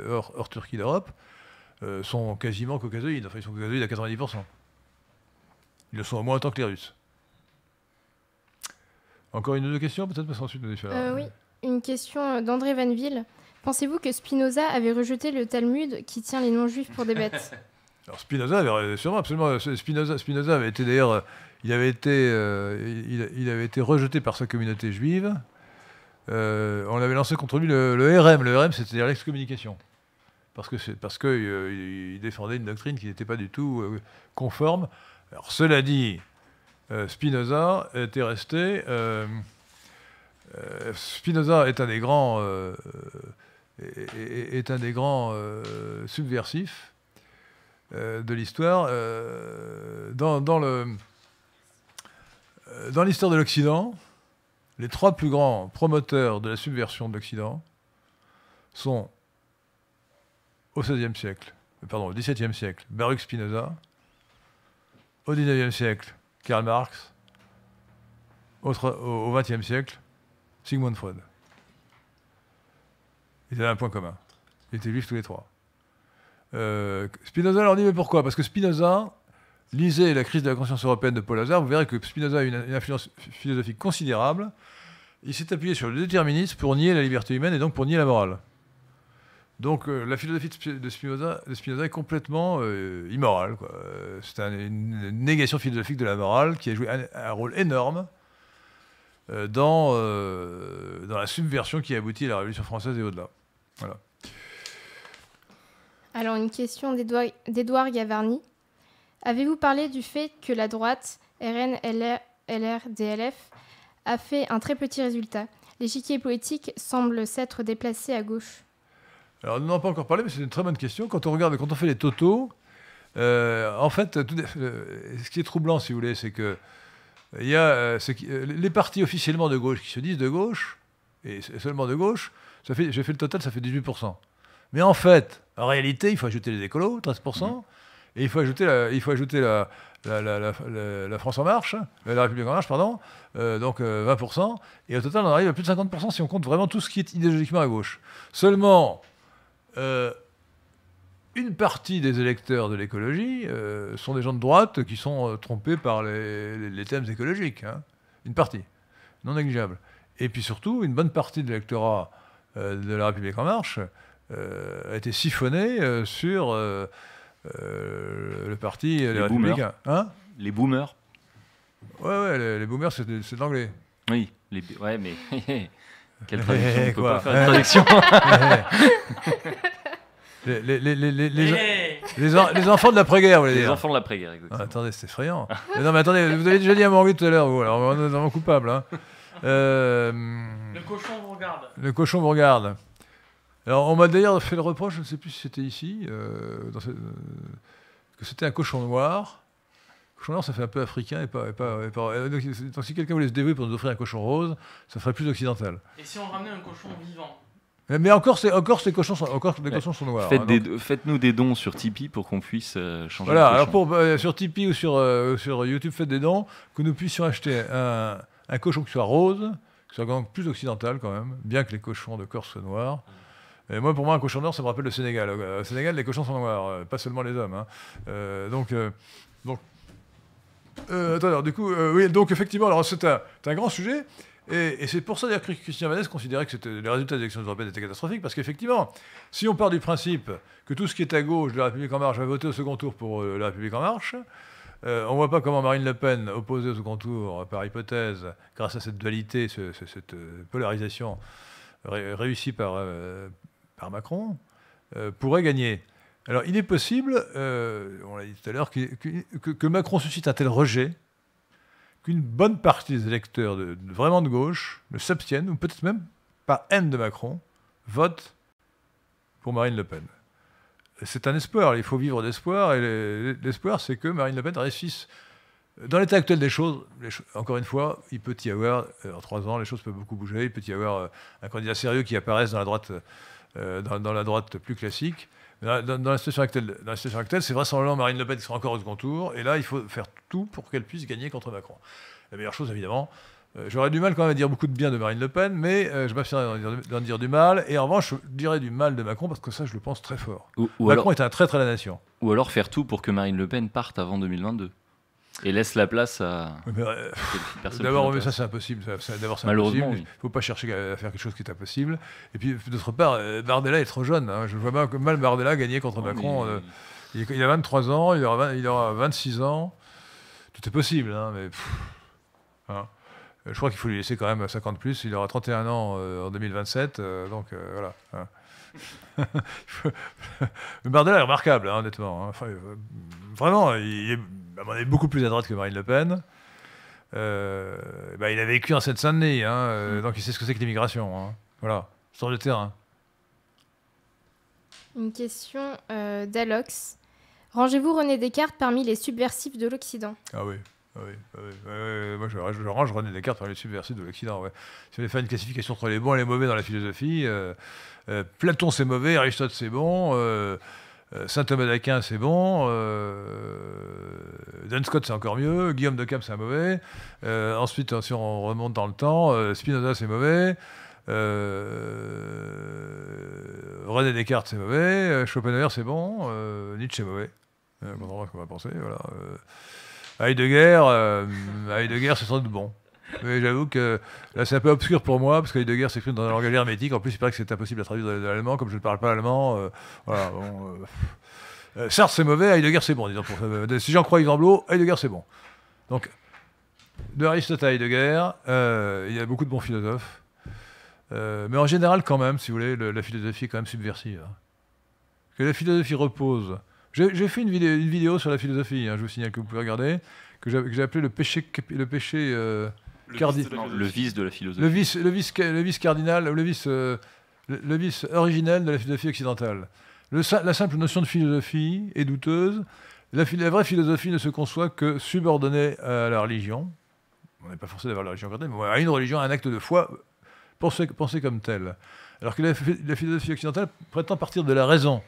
hors Turquie d'Europe, sont quasiment caucasoïdes. Enfin, ils sont caucasoïdes à 90%. Ils le sont moins tant que les Russes. Encore une ou deux questions, peut-être, parce qu'ensuite on euh, Oui, une question d'André Vanville. Pensez-vous que Spinoza avait rejeté le Talmud qui tient les non-juifs pour des bêtes Alors Spinoza avait sûrement, absolument. Spinoza, Spinoza avait été d'ailleurs, euh, il avait été, euh, il, avait été rejeté par sa communauté juive. on avait lancé contre lui le, RM. Le RM, c'est-à-dire l'excommunication, parce que défendait une doctrine qui n'était pas du tout conforme alors, cela dit, euh, Spinoza était resté. Euh, euh, Spinoza est un des grands, est, un des grands subversifs de l'histoire. dans, dans l'histoire de l'Occident, les trois plus grands promoteurs de la subversion de l'Occident sont au XVIe siècle, pardon, au XVIIe siècle, Baruch Spinoza, au 19e siècle, Karl Marx, au, 20e siècle, Sigmund Freud. Ils avaient un point commun. Ils étaient juifs tous les trois. Euh, Spinoza leur dit mais pourquoi Parce que Spinoza, lisait « La crise de la conscience européenne de Paul Hazard, vous verrez que Spinoza a une influence philosophique considérable. Il s'est appuyé sur le déterminisme pour nier la liberté humaine et donc pour nier la morale. Donc euh, la philosophie de Spinoza, est complètement immoral, euh, immorale. Euh, c'est une négation philosophique de la morale qui a joué un, rôle énorme dans, la subversion qui a abouti à la Révolution française et au-delà. Alors une question d'Edouard Gavarni. Avez-vous parlé du fait que la droite, RN, LR, DLF, a fait un très petit résultat L'échiquier politique semble s'être déplacé à gauche. Alors, nous n'en avons pas encore parlé, mais c'est une très bonne question. Quand on regarde, quand on fait les totaux, euh, en fait, tout, euh, ce qui est troublant, si vous voulez, c'est que euh, il y a, les partis officiellement de gauche qui se disent de gauche, et, seulement de gauche, j'ai fait le total, ça fait 18%. Mais en fait, en réalité, il faut ajouter les écolos, 13%, mmh. et il faut ajouter la, il faut ajouter la, la, la France en marche, la République en marche, pardon, donc 20%, et au total, on arrive à plus de 50% si on compte vraiment tout ce qui est idéologiquement à gauche. Seulement, euh, une partie des électeurs de l'écologie euh, sont des gens de droite qui sont euh, trompés par les, thèmes écologiques. Hein. Une partie, non négligeable. Et puis surtout, une bonne partie de l'électorat de la République en marche a été siphonnée sur le parti les, boomers. Hein les boomers. Ouais, ouais, les, boomers, c'est de, l'anglais. Oui, les, ouais, mais Quelle eh, traduction On peut pas faire une eh. traduction. Eh. Les, les, les, les, les, enfants de l'après-guerre, vous voulez dire Les enfants de l'après-guerre, exactement. Ah, attendez, c'est effrayant. non, mais attendez, vous avez déjà dit à Morgue tout à l'heure, vous, alors on est vraiment coupable. Hein. Euh, le cochon vous regarde. Le cochon vous regarde. Alors, on m'a d'ailleurs fait le reproche, je ne sais plus si c'était ici, euh, euh, que c'était un cochon noir cochon noir, ça fait un peu africain et pas. donc, si quelqu'un voulait se dévouer pour nous offrir un cochon rose, ça ferait plus occidental. Et si on ramenait un cochon vivant mais encore, c'est, encore, ces cochons sont, encore, les cochons sont noirs. Faites hein, nous des dons sur Tipeee pour qu'on puisse euh, changer voilà, alors pour, euh, sur Tipeee ou sur, euh, sur YouTube, faites des dons, que nous puissions acheter un, un cochon qui soit rose, qui soit plus occidental quand même, bien que les cochons de Corse soient noirs. Et moi, pour moi, un cochon noir, ça me rappelle le Sénégal. Au Sénégal, les cochons sont noirs, pas seulement les hommes. Hein. donc, donc euh, attends, alors, du coup, euh, oui, donc effectivement, alors c'est un, grand sujet. Et, c'est pour ça que Christian Vanès considérait que les résultats des élections européennes étaient catastrophiques, parce qu'effectivement, si on part du principe que tout ce qui est à gauche de la République en marche va voter au second tour pour euh, la République en marche, on ne voit pas comment Marine Le Pen, opposée au second tour par hypothèse, grâce à cette dualité, cette polarisation réussie par, par Macron, pourrait gagner. Alors, il est possible, euh, on l'a dit tout à l'heure, que, Macron suscite un tel rejet qu'une bonne partie des électeurs de, vraiment de gauche ne s'abstiennent, ou peut-être même, par haine de Macron, votent pour Marine Le Pen. C'est un espoir, il faut vivre d'espoir, et l'espoir, c'est que Marine Le Pen réussisse. Dans l'état actuel des choses, encore une fois, il peut y avoir, euh, en trois ans, les choses peuvent beaucoup bouger, il peut y avoir euh, un candidat sérieux qui apparaisse dans la droite, dans la droite plus classique. Dans, la situation actuelle, la c'est vraisemblablement Marine Le Pen qui sera encore au second tour, et là, il faut faire tout pour qu'elle puisse gagner contre Macron. La meilleure chose, évidemment, euh, J'aurais du mal quand même à dire beaucoup de bien de Marine Le Pen, mais euh, je m'abstiendrai d'en dire, du mal. Et en revanche, je dirais du mal de Macron parce que ça, je le pense très fort. Macron est un traître à la nation. Ou alors faire tout pour que Marine Le Pen parte avant 2022. Et laisse la place à. Euh, d'abord, ça c'est impossible. Malheureusement, Il ne faut pas chercher à faire quelque chose qui est impossible. Et puis, d'autre part, euh, Bardella est trop jeune. je hein. Je vois pas mal Bardella gagner contre oh, Macron. Euh, il a 23 ans, il aura, il aura 26 ans. Tout est possible, hein, mais. Hein. Je crois qu'il faut lui laisser quand même 50 plus. Il aura 31 ans en 2027. donc, voilà. Bardella est remarquable, honnêtement. vraiment, il est bah, on est beaucoup plus à droite que Marine Le Pen. Euh, bah, il a vécu en Seine-Saint-Denis, hein, euh, hmm. donc il sait ce que c'est que l'immigration. Hein. Voilà, sur le terrain. Une question euh, d'Alox. Rangez-vous René Descartes parmi les subversifs de l'Occident Ah oui. Ah oui, ah moi je, range René Descartes parmi les subversifs de l'Occident. Si vous voulez faire une classification entre les bons et les mauvais dans la philosophie, Platon c'est mauvais, Aristote c'est bon, Saint Thomas d'Aquin c'est bon, Dan Scott, c'est encore mieux. Guillaume de Cap, c'est mauvais. Euh, ensuite, hein, si on remonte dans le temps, euh, Spinoza, c'est mauvais. Euh, René Descartes, c'est mauvais. Schopenhauer, c'est bon. Nietzsche, c'est mauvais. qu'on va penser. Voilà. Heidegger, mm, Heidegger, c'est bon. Mais j'avoue que là, c'est un peu obscur pour moi, parce que Heidegger s'écrit dans un langage hermétique. En plus, il paraît que c'est impossible à traduire de l'allemand. Comme je ne parle pas allemand, voilà, Sartre, euh, c'est mauvais, Heidegger, c'est bon. Disons, si j'en crois Yves Ramblot, Heidegger, c'est bon. Donc, de Aristote à Heidegger, euh, il y a beaucoup de bons philosophes. Euh, mais en général, quand même, si vous voulez, la philosophie est quand même subversive. Hein. Que la philosophie repose. J'ai fait une vidéo, sur la philosophie, hein, je vous signale que vous pouvez regarder, que j'ai appelé le péché, le le, vice de la philosophie. Le vice, cardinal, le vice, le vice originel de la philosophie occidentale la simple notion de philosophie est douteuse. La, vraie philosophie ne se conçoit que subordonnée à la religion. On n'est pas forcé d'avoir la religion chrétienne, mais à une religion, à un acte de foi pensé, comme tel. Alors que la, philosophie occidentale prétend partir de la raison.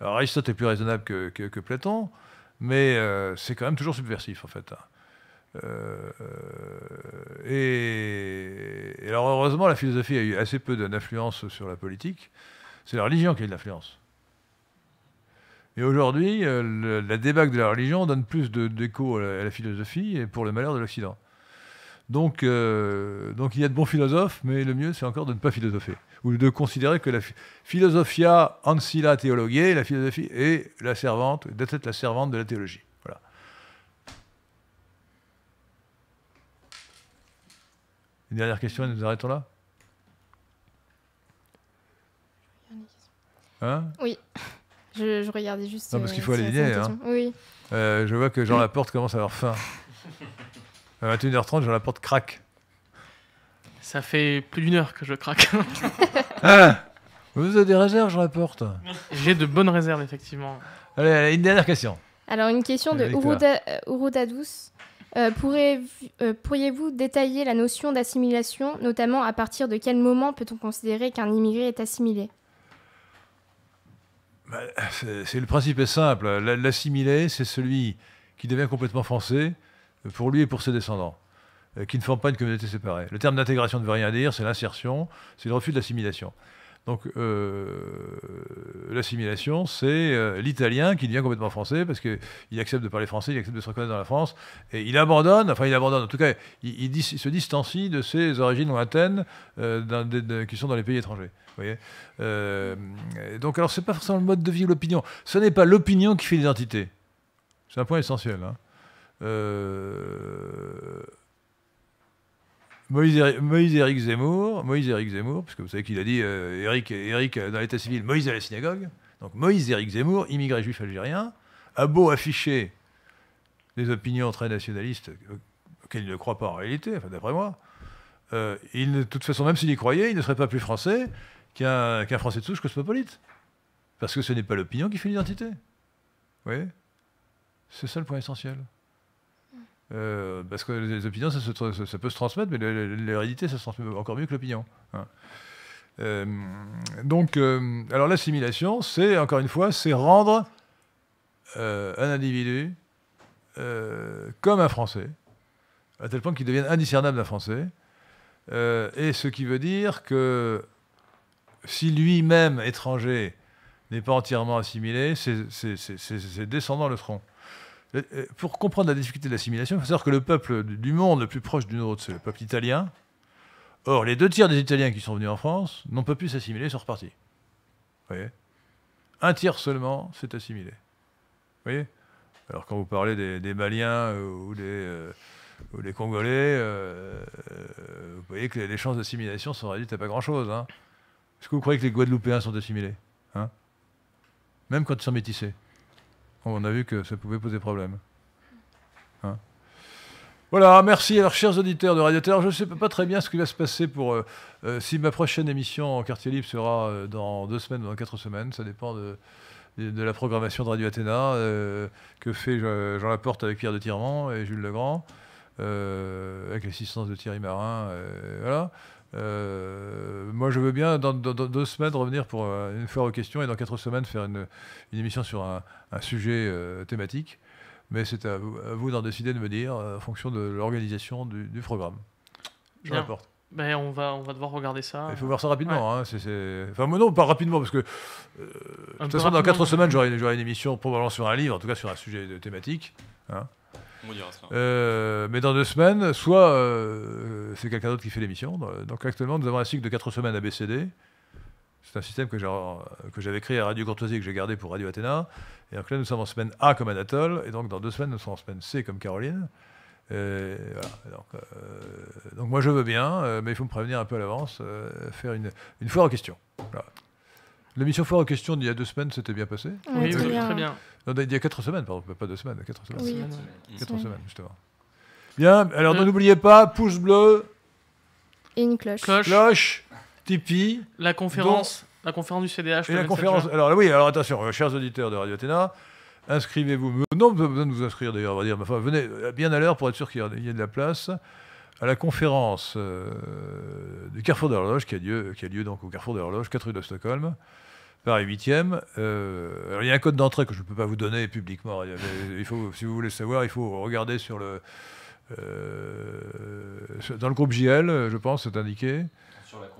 Aristote est plus raisonnable que, Platon, mais euh, c'est quand même toujours subversif en fait. Hein. Euh, et, et, alors heureusement, la philosophie a eu assez peu d'influence sur la politique. C'est la religion qui a eu de l'influence. Et aujourd'hui, euh, la débâcle de la religion donne plus d'écho à, à, la philosophie et pour le malheur de l'Occident. Donc, euh, donc il y a de bons philosophes, mais le mieux, c'est encore de ne pas philosopher. Ou de considérer que la philosophia ancilla theologiae, la philosophie est la servante, doit être la servante de la théologie. Voilà. Une dernière question et nous arrêtons là Hein oui. Je, regardais juste. Non, parce qu'il euh, faut aller dîner. Hein. Oui. Euh, je vois que Jean Laporte commence à avoir faim. À 21h30, Jean Laporte craque. Ça fait plus d'une heure que je craque. Ah Vous avez des réserves, Jean Laporte J'ai de bonnes réserves, effectivement. Allez, une dernière question. Alors, une question de Uruta euh, euh, Pourriez-vous détailler la notion d'assimilation, notamment à partir de quel moment peut-on considérer qu'un immigré est assimilé bah, c'est, Le principe est simple. L'assimilé, c'est celui qui devient complètement français euh, pour lui et pour ses descendants, euh, qui ne forment pas une communauté séparée. Le terme d'intégration ne veut rien dire, c'est l'insertion, c'est le refus de l'assimilation. Donc euh, l'assimilation, c'est euh, l'italien qui devient complètement français parce qu'il accepte de parler français, il accepte de se reconnaître dans la France, et il abandonne, enfin il abandonne, en tout cas, il, se distancie de ses origines lointaines euh, qui sont dans les pays étrangers. donc, alors, c'est pas forcément le mode de vie ou l'opinion. Ce n'est pas l'opinion qui fait l'identité. C'est un point essentiel. Hein. Moïse, éric Eric Zemmour, Moïse Eric Zemmour, parce que vous savez qu'il a dit Eric, euh, euh, dans l'état civil, Moïse à la synagogue. Donc Moïse Eric Zemmour, immigré juif algérien, a beau afficher des opinions très nationalistes euh, auxquelles il ne croit pas en réalité, enfin d'après moi, il de toute façon, même s'il y croyait, il ne serait pas plus français qu'un Français de souche cosmopolite. Parce que ce n'est pas l'opinion qui fait l'identité. Oui C'est ça le point essentiel. Euh, parce que les opinions, ça, peut se transmettre, mais l'hérédité, ça se transmet encore mieux que l'opinion. Hein. Euh, donc, euh, alors l'assimilation, c'est, encore une fois, c'est rendre un individu comme un Français, à tel point qu'il devienne indiscernable d'un Français, et ce qui veut dire que si lui-même, étranger, n'est pas entièrement assimilé, c'est ses, descendants le front euh, euh, pour comprendre la difficulté de l'assimilation, il faut savoir que le peuple du monde le plus proche du nôtre, c'est le peuple italien. Or, les deux tiers des Italiens qui sont venus en France n'ont pas pu s'assimiler, sont repartis. Vous voyez Un tiers seulement s'est assimilé. Vous voyez Alors, quand vous parlez des, Maliens euh, ou des, Congolais, vous voyez que les chances d'assimilation sont réduites à pas grand-chose. Hein. Est-ce que vous croyez que les Guadeloupéens sont assimilés hein Même quand ils sont métissés on a vu que ça pouvait poser problème. Hein. voilà, merci. Alors, chers auditeurs de Radio je ne sais pas très bien ce qui va se passer pour. Euh, euh, si ma prochaine émission en quartier libre sera euh, dans deux semaines ou dans quatre semaines, ça dépend de, la programmation de Radio Athéna que fait Jean Laporte avec Pierre de Tirement et Jules Legrand, avec l'assistance de Thierry Marin. voilà. Euh, moi, je veux bien, dans, deux semaines, revenir pour euh, une fois aux questions et dans quatre semaines, faire une, émission sur un, sujet euh, thématique. Mais c'est à vous, d'en décider de me dire en fonction de l'organisation du, programme. Je ben, on, va, on va devoir regarder ça. Il faut voir ça rapidement. Hein, enfin, non, pas rapidement, parce que. de toute façon, dans quatre semaines, j'aurai une émission probablement sur un livre, en tout cas sur un sujet thématique. Hein. Euh, mais dans deux semaines, soit euh, euh, c'est quelqu'un d'autre qui fait l'émission. Donc actuellement, nous avons un cycle de quatre semaines ABCD. C'est un système que j'avais créé à Radio Courtoisie que j'ai gardé pour Radio Athéna. Et donc là, nous sommes en semaine A comme Anatole. Et donc dans deux semaines, nous serons en semaine C comme Caroline. donc, moi je veux bien, mais il faut me prévenir un peu à l'avance, faire une, une foire aux questions. Voilà. La mission foire en question d'il y a deux semaines s'était bien passé Oui, très bien. il y a quatre semaines, pardon, pas deux semaines, quatre semaines. Quatre semaines. justement. Bien, alors n'oubliez euh. pas, pouce bleu. Et une cloche. Cloche. Tipeee. La conférence, la conférence du CDH. la conférence. Alors oui, alors attention, euh, chers auditeurs de Radio Athéna, inscrivez-vous. Non, vous besoin de vous inscrire d'ailleurs, on va dire. venez euh, bien à l'heure pour être sûr qu'il y ait de la place à la conférence du Carrefour de l'Horloge qui, qui, a lieu donc au Carrefour de 4 rue de Stockholm par 8 euh, il y a un code d'entrée que je ne peux pas vous donner publiquement. Il faut, si vous voulez savoir, il faut regarder euh, dans le groupe JL, je pense, c'est indiqué.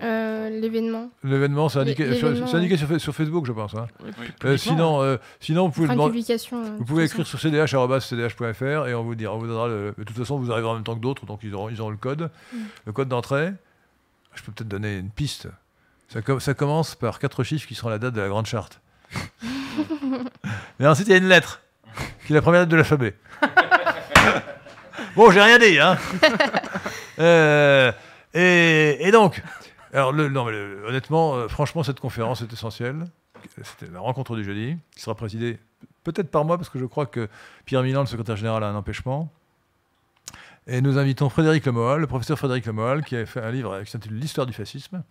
Euh, l'événement. L'événement, c'est indiqué, sur, indiqué sur, Facebook, je pense. Hein. sinon, sinon, vous pouvez, vous pouvez écrire sur cdh.cdh.fr et on vous dira, donnera de toute façon, vous arriverez en même temps que d'autres, donc ils auront, ils le code, mm. le code d'entrée. Je peux peut-être donner une piste. Ça, commence par quatre chiffres qui sont la date de la grande charte. Mais ensuite, il y a une lettre, qui est la première date de l'alphabet. bon, j'ai rien dit, hein euh, et, donc, alors honnêtement, euh, franchement, cette conférence est essentielle. C'était la rencontre du jeudi, qui sera présidée peut-être par moi, parce que je crois que Pierre Milan, le secrétaire général, a un empêchement. Et nous invitons Frédéric Lemoal, le professeur Frédéric Lemoal, qui a fait un livre qui s'intitule L'histoire du fascisme,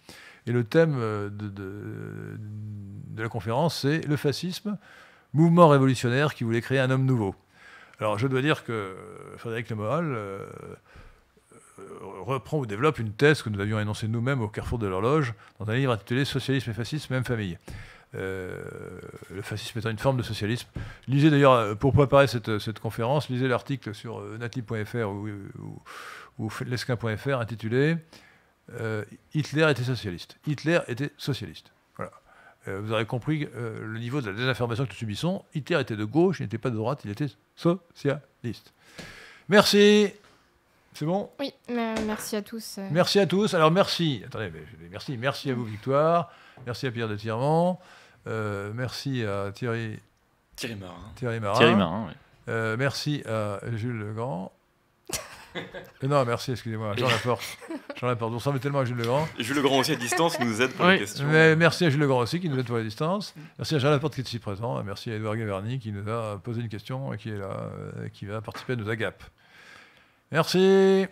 et le thème euh, de, de, la conférence, c'est le fascisme, mouvement révolutionnaire qui voulait créer un homme nouveau. Alors je dois dire que euh, Frédéric Lemoral euh, reprend ou développe une thèse que nous avions énoncée nous-mêmes au carrefour de l'horloge dans un livre intitulé Socialisme et fascisme, même famille. le fascisme étant une forme de socialisme. Lisez d'ailleurs, pour préparer cette, conférence, lisez l'article sur nati.fr ou, ou lesquin.fr intitulé euh, Hitler était socialiste. Hitler était socialiste. Voilà. Euh, vous aurez compris euh, le niveau de la désinformation que nous subissons. Hitler était de gauche, il n'était pas de droite, il était socialiste. Merci. C'est bon Oui, merci à tous. Merci à tous. Alors merci. Attendez, merci. Merci à vous, Victoire. Merci à Pierre de Tirement. merci à Thierry. Thierry Marin. Thierry Marin. merci à Jules Legrand non, merci, excusez-moi. Jean Laporte. Jean Laporte. On s'en tellement à Jules Legrand. Et Jules Legrand aussi à distance nous aide pour les questions. merci à Jules Legrand aussi qui nous aide pour la distance. Merci à Jean Laporte qui est ici présent. merci à Edouard Gaverny qui nous a posé une question et qui est là, et euh, qui va participer à nos agapes. Merci.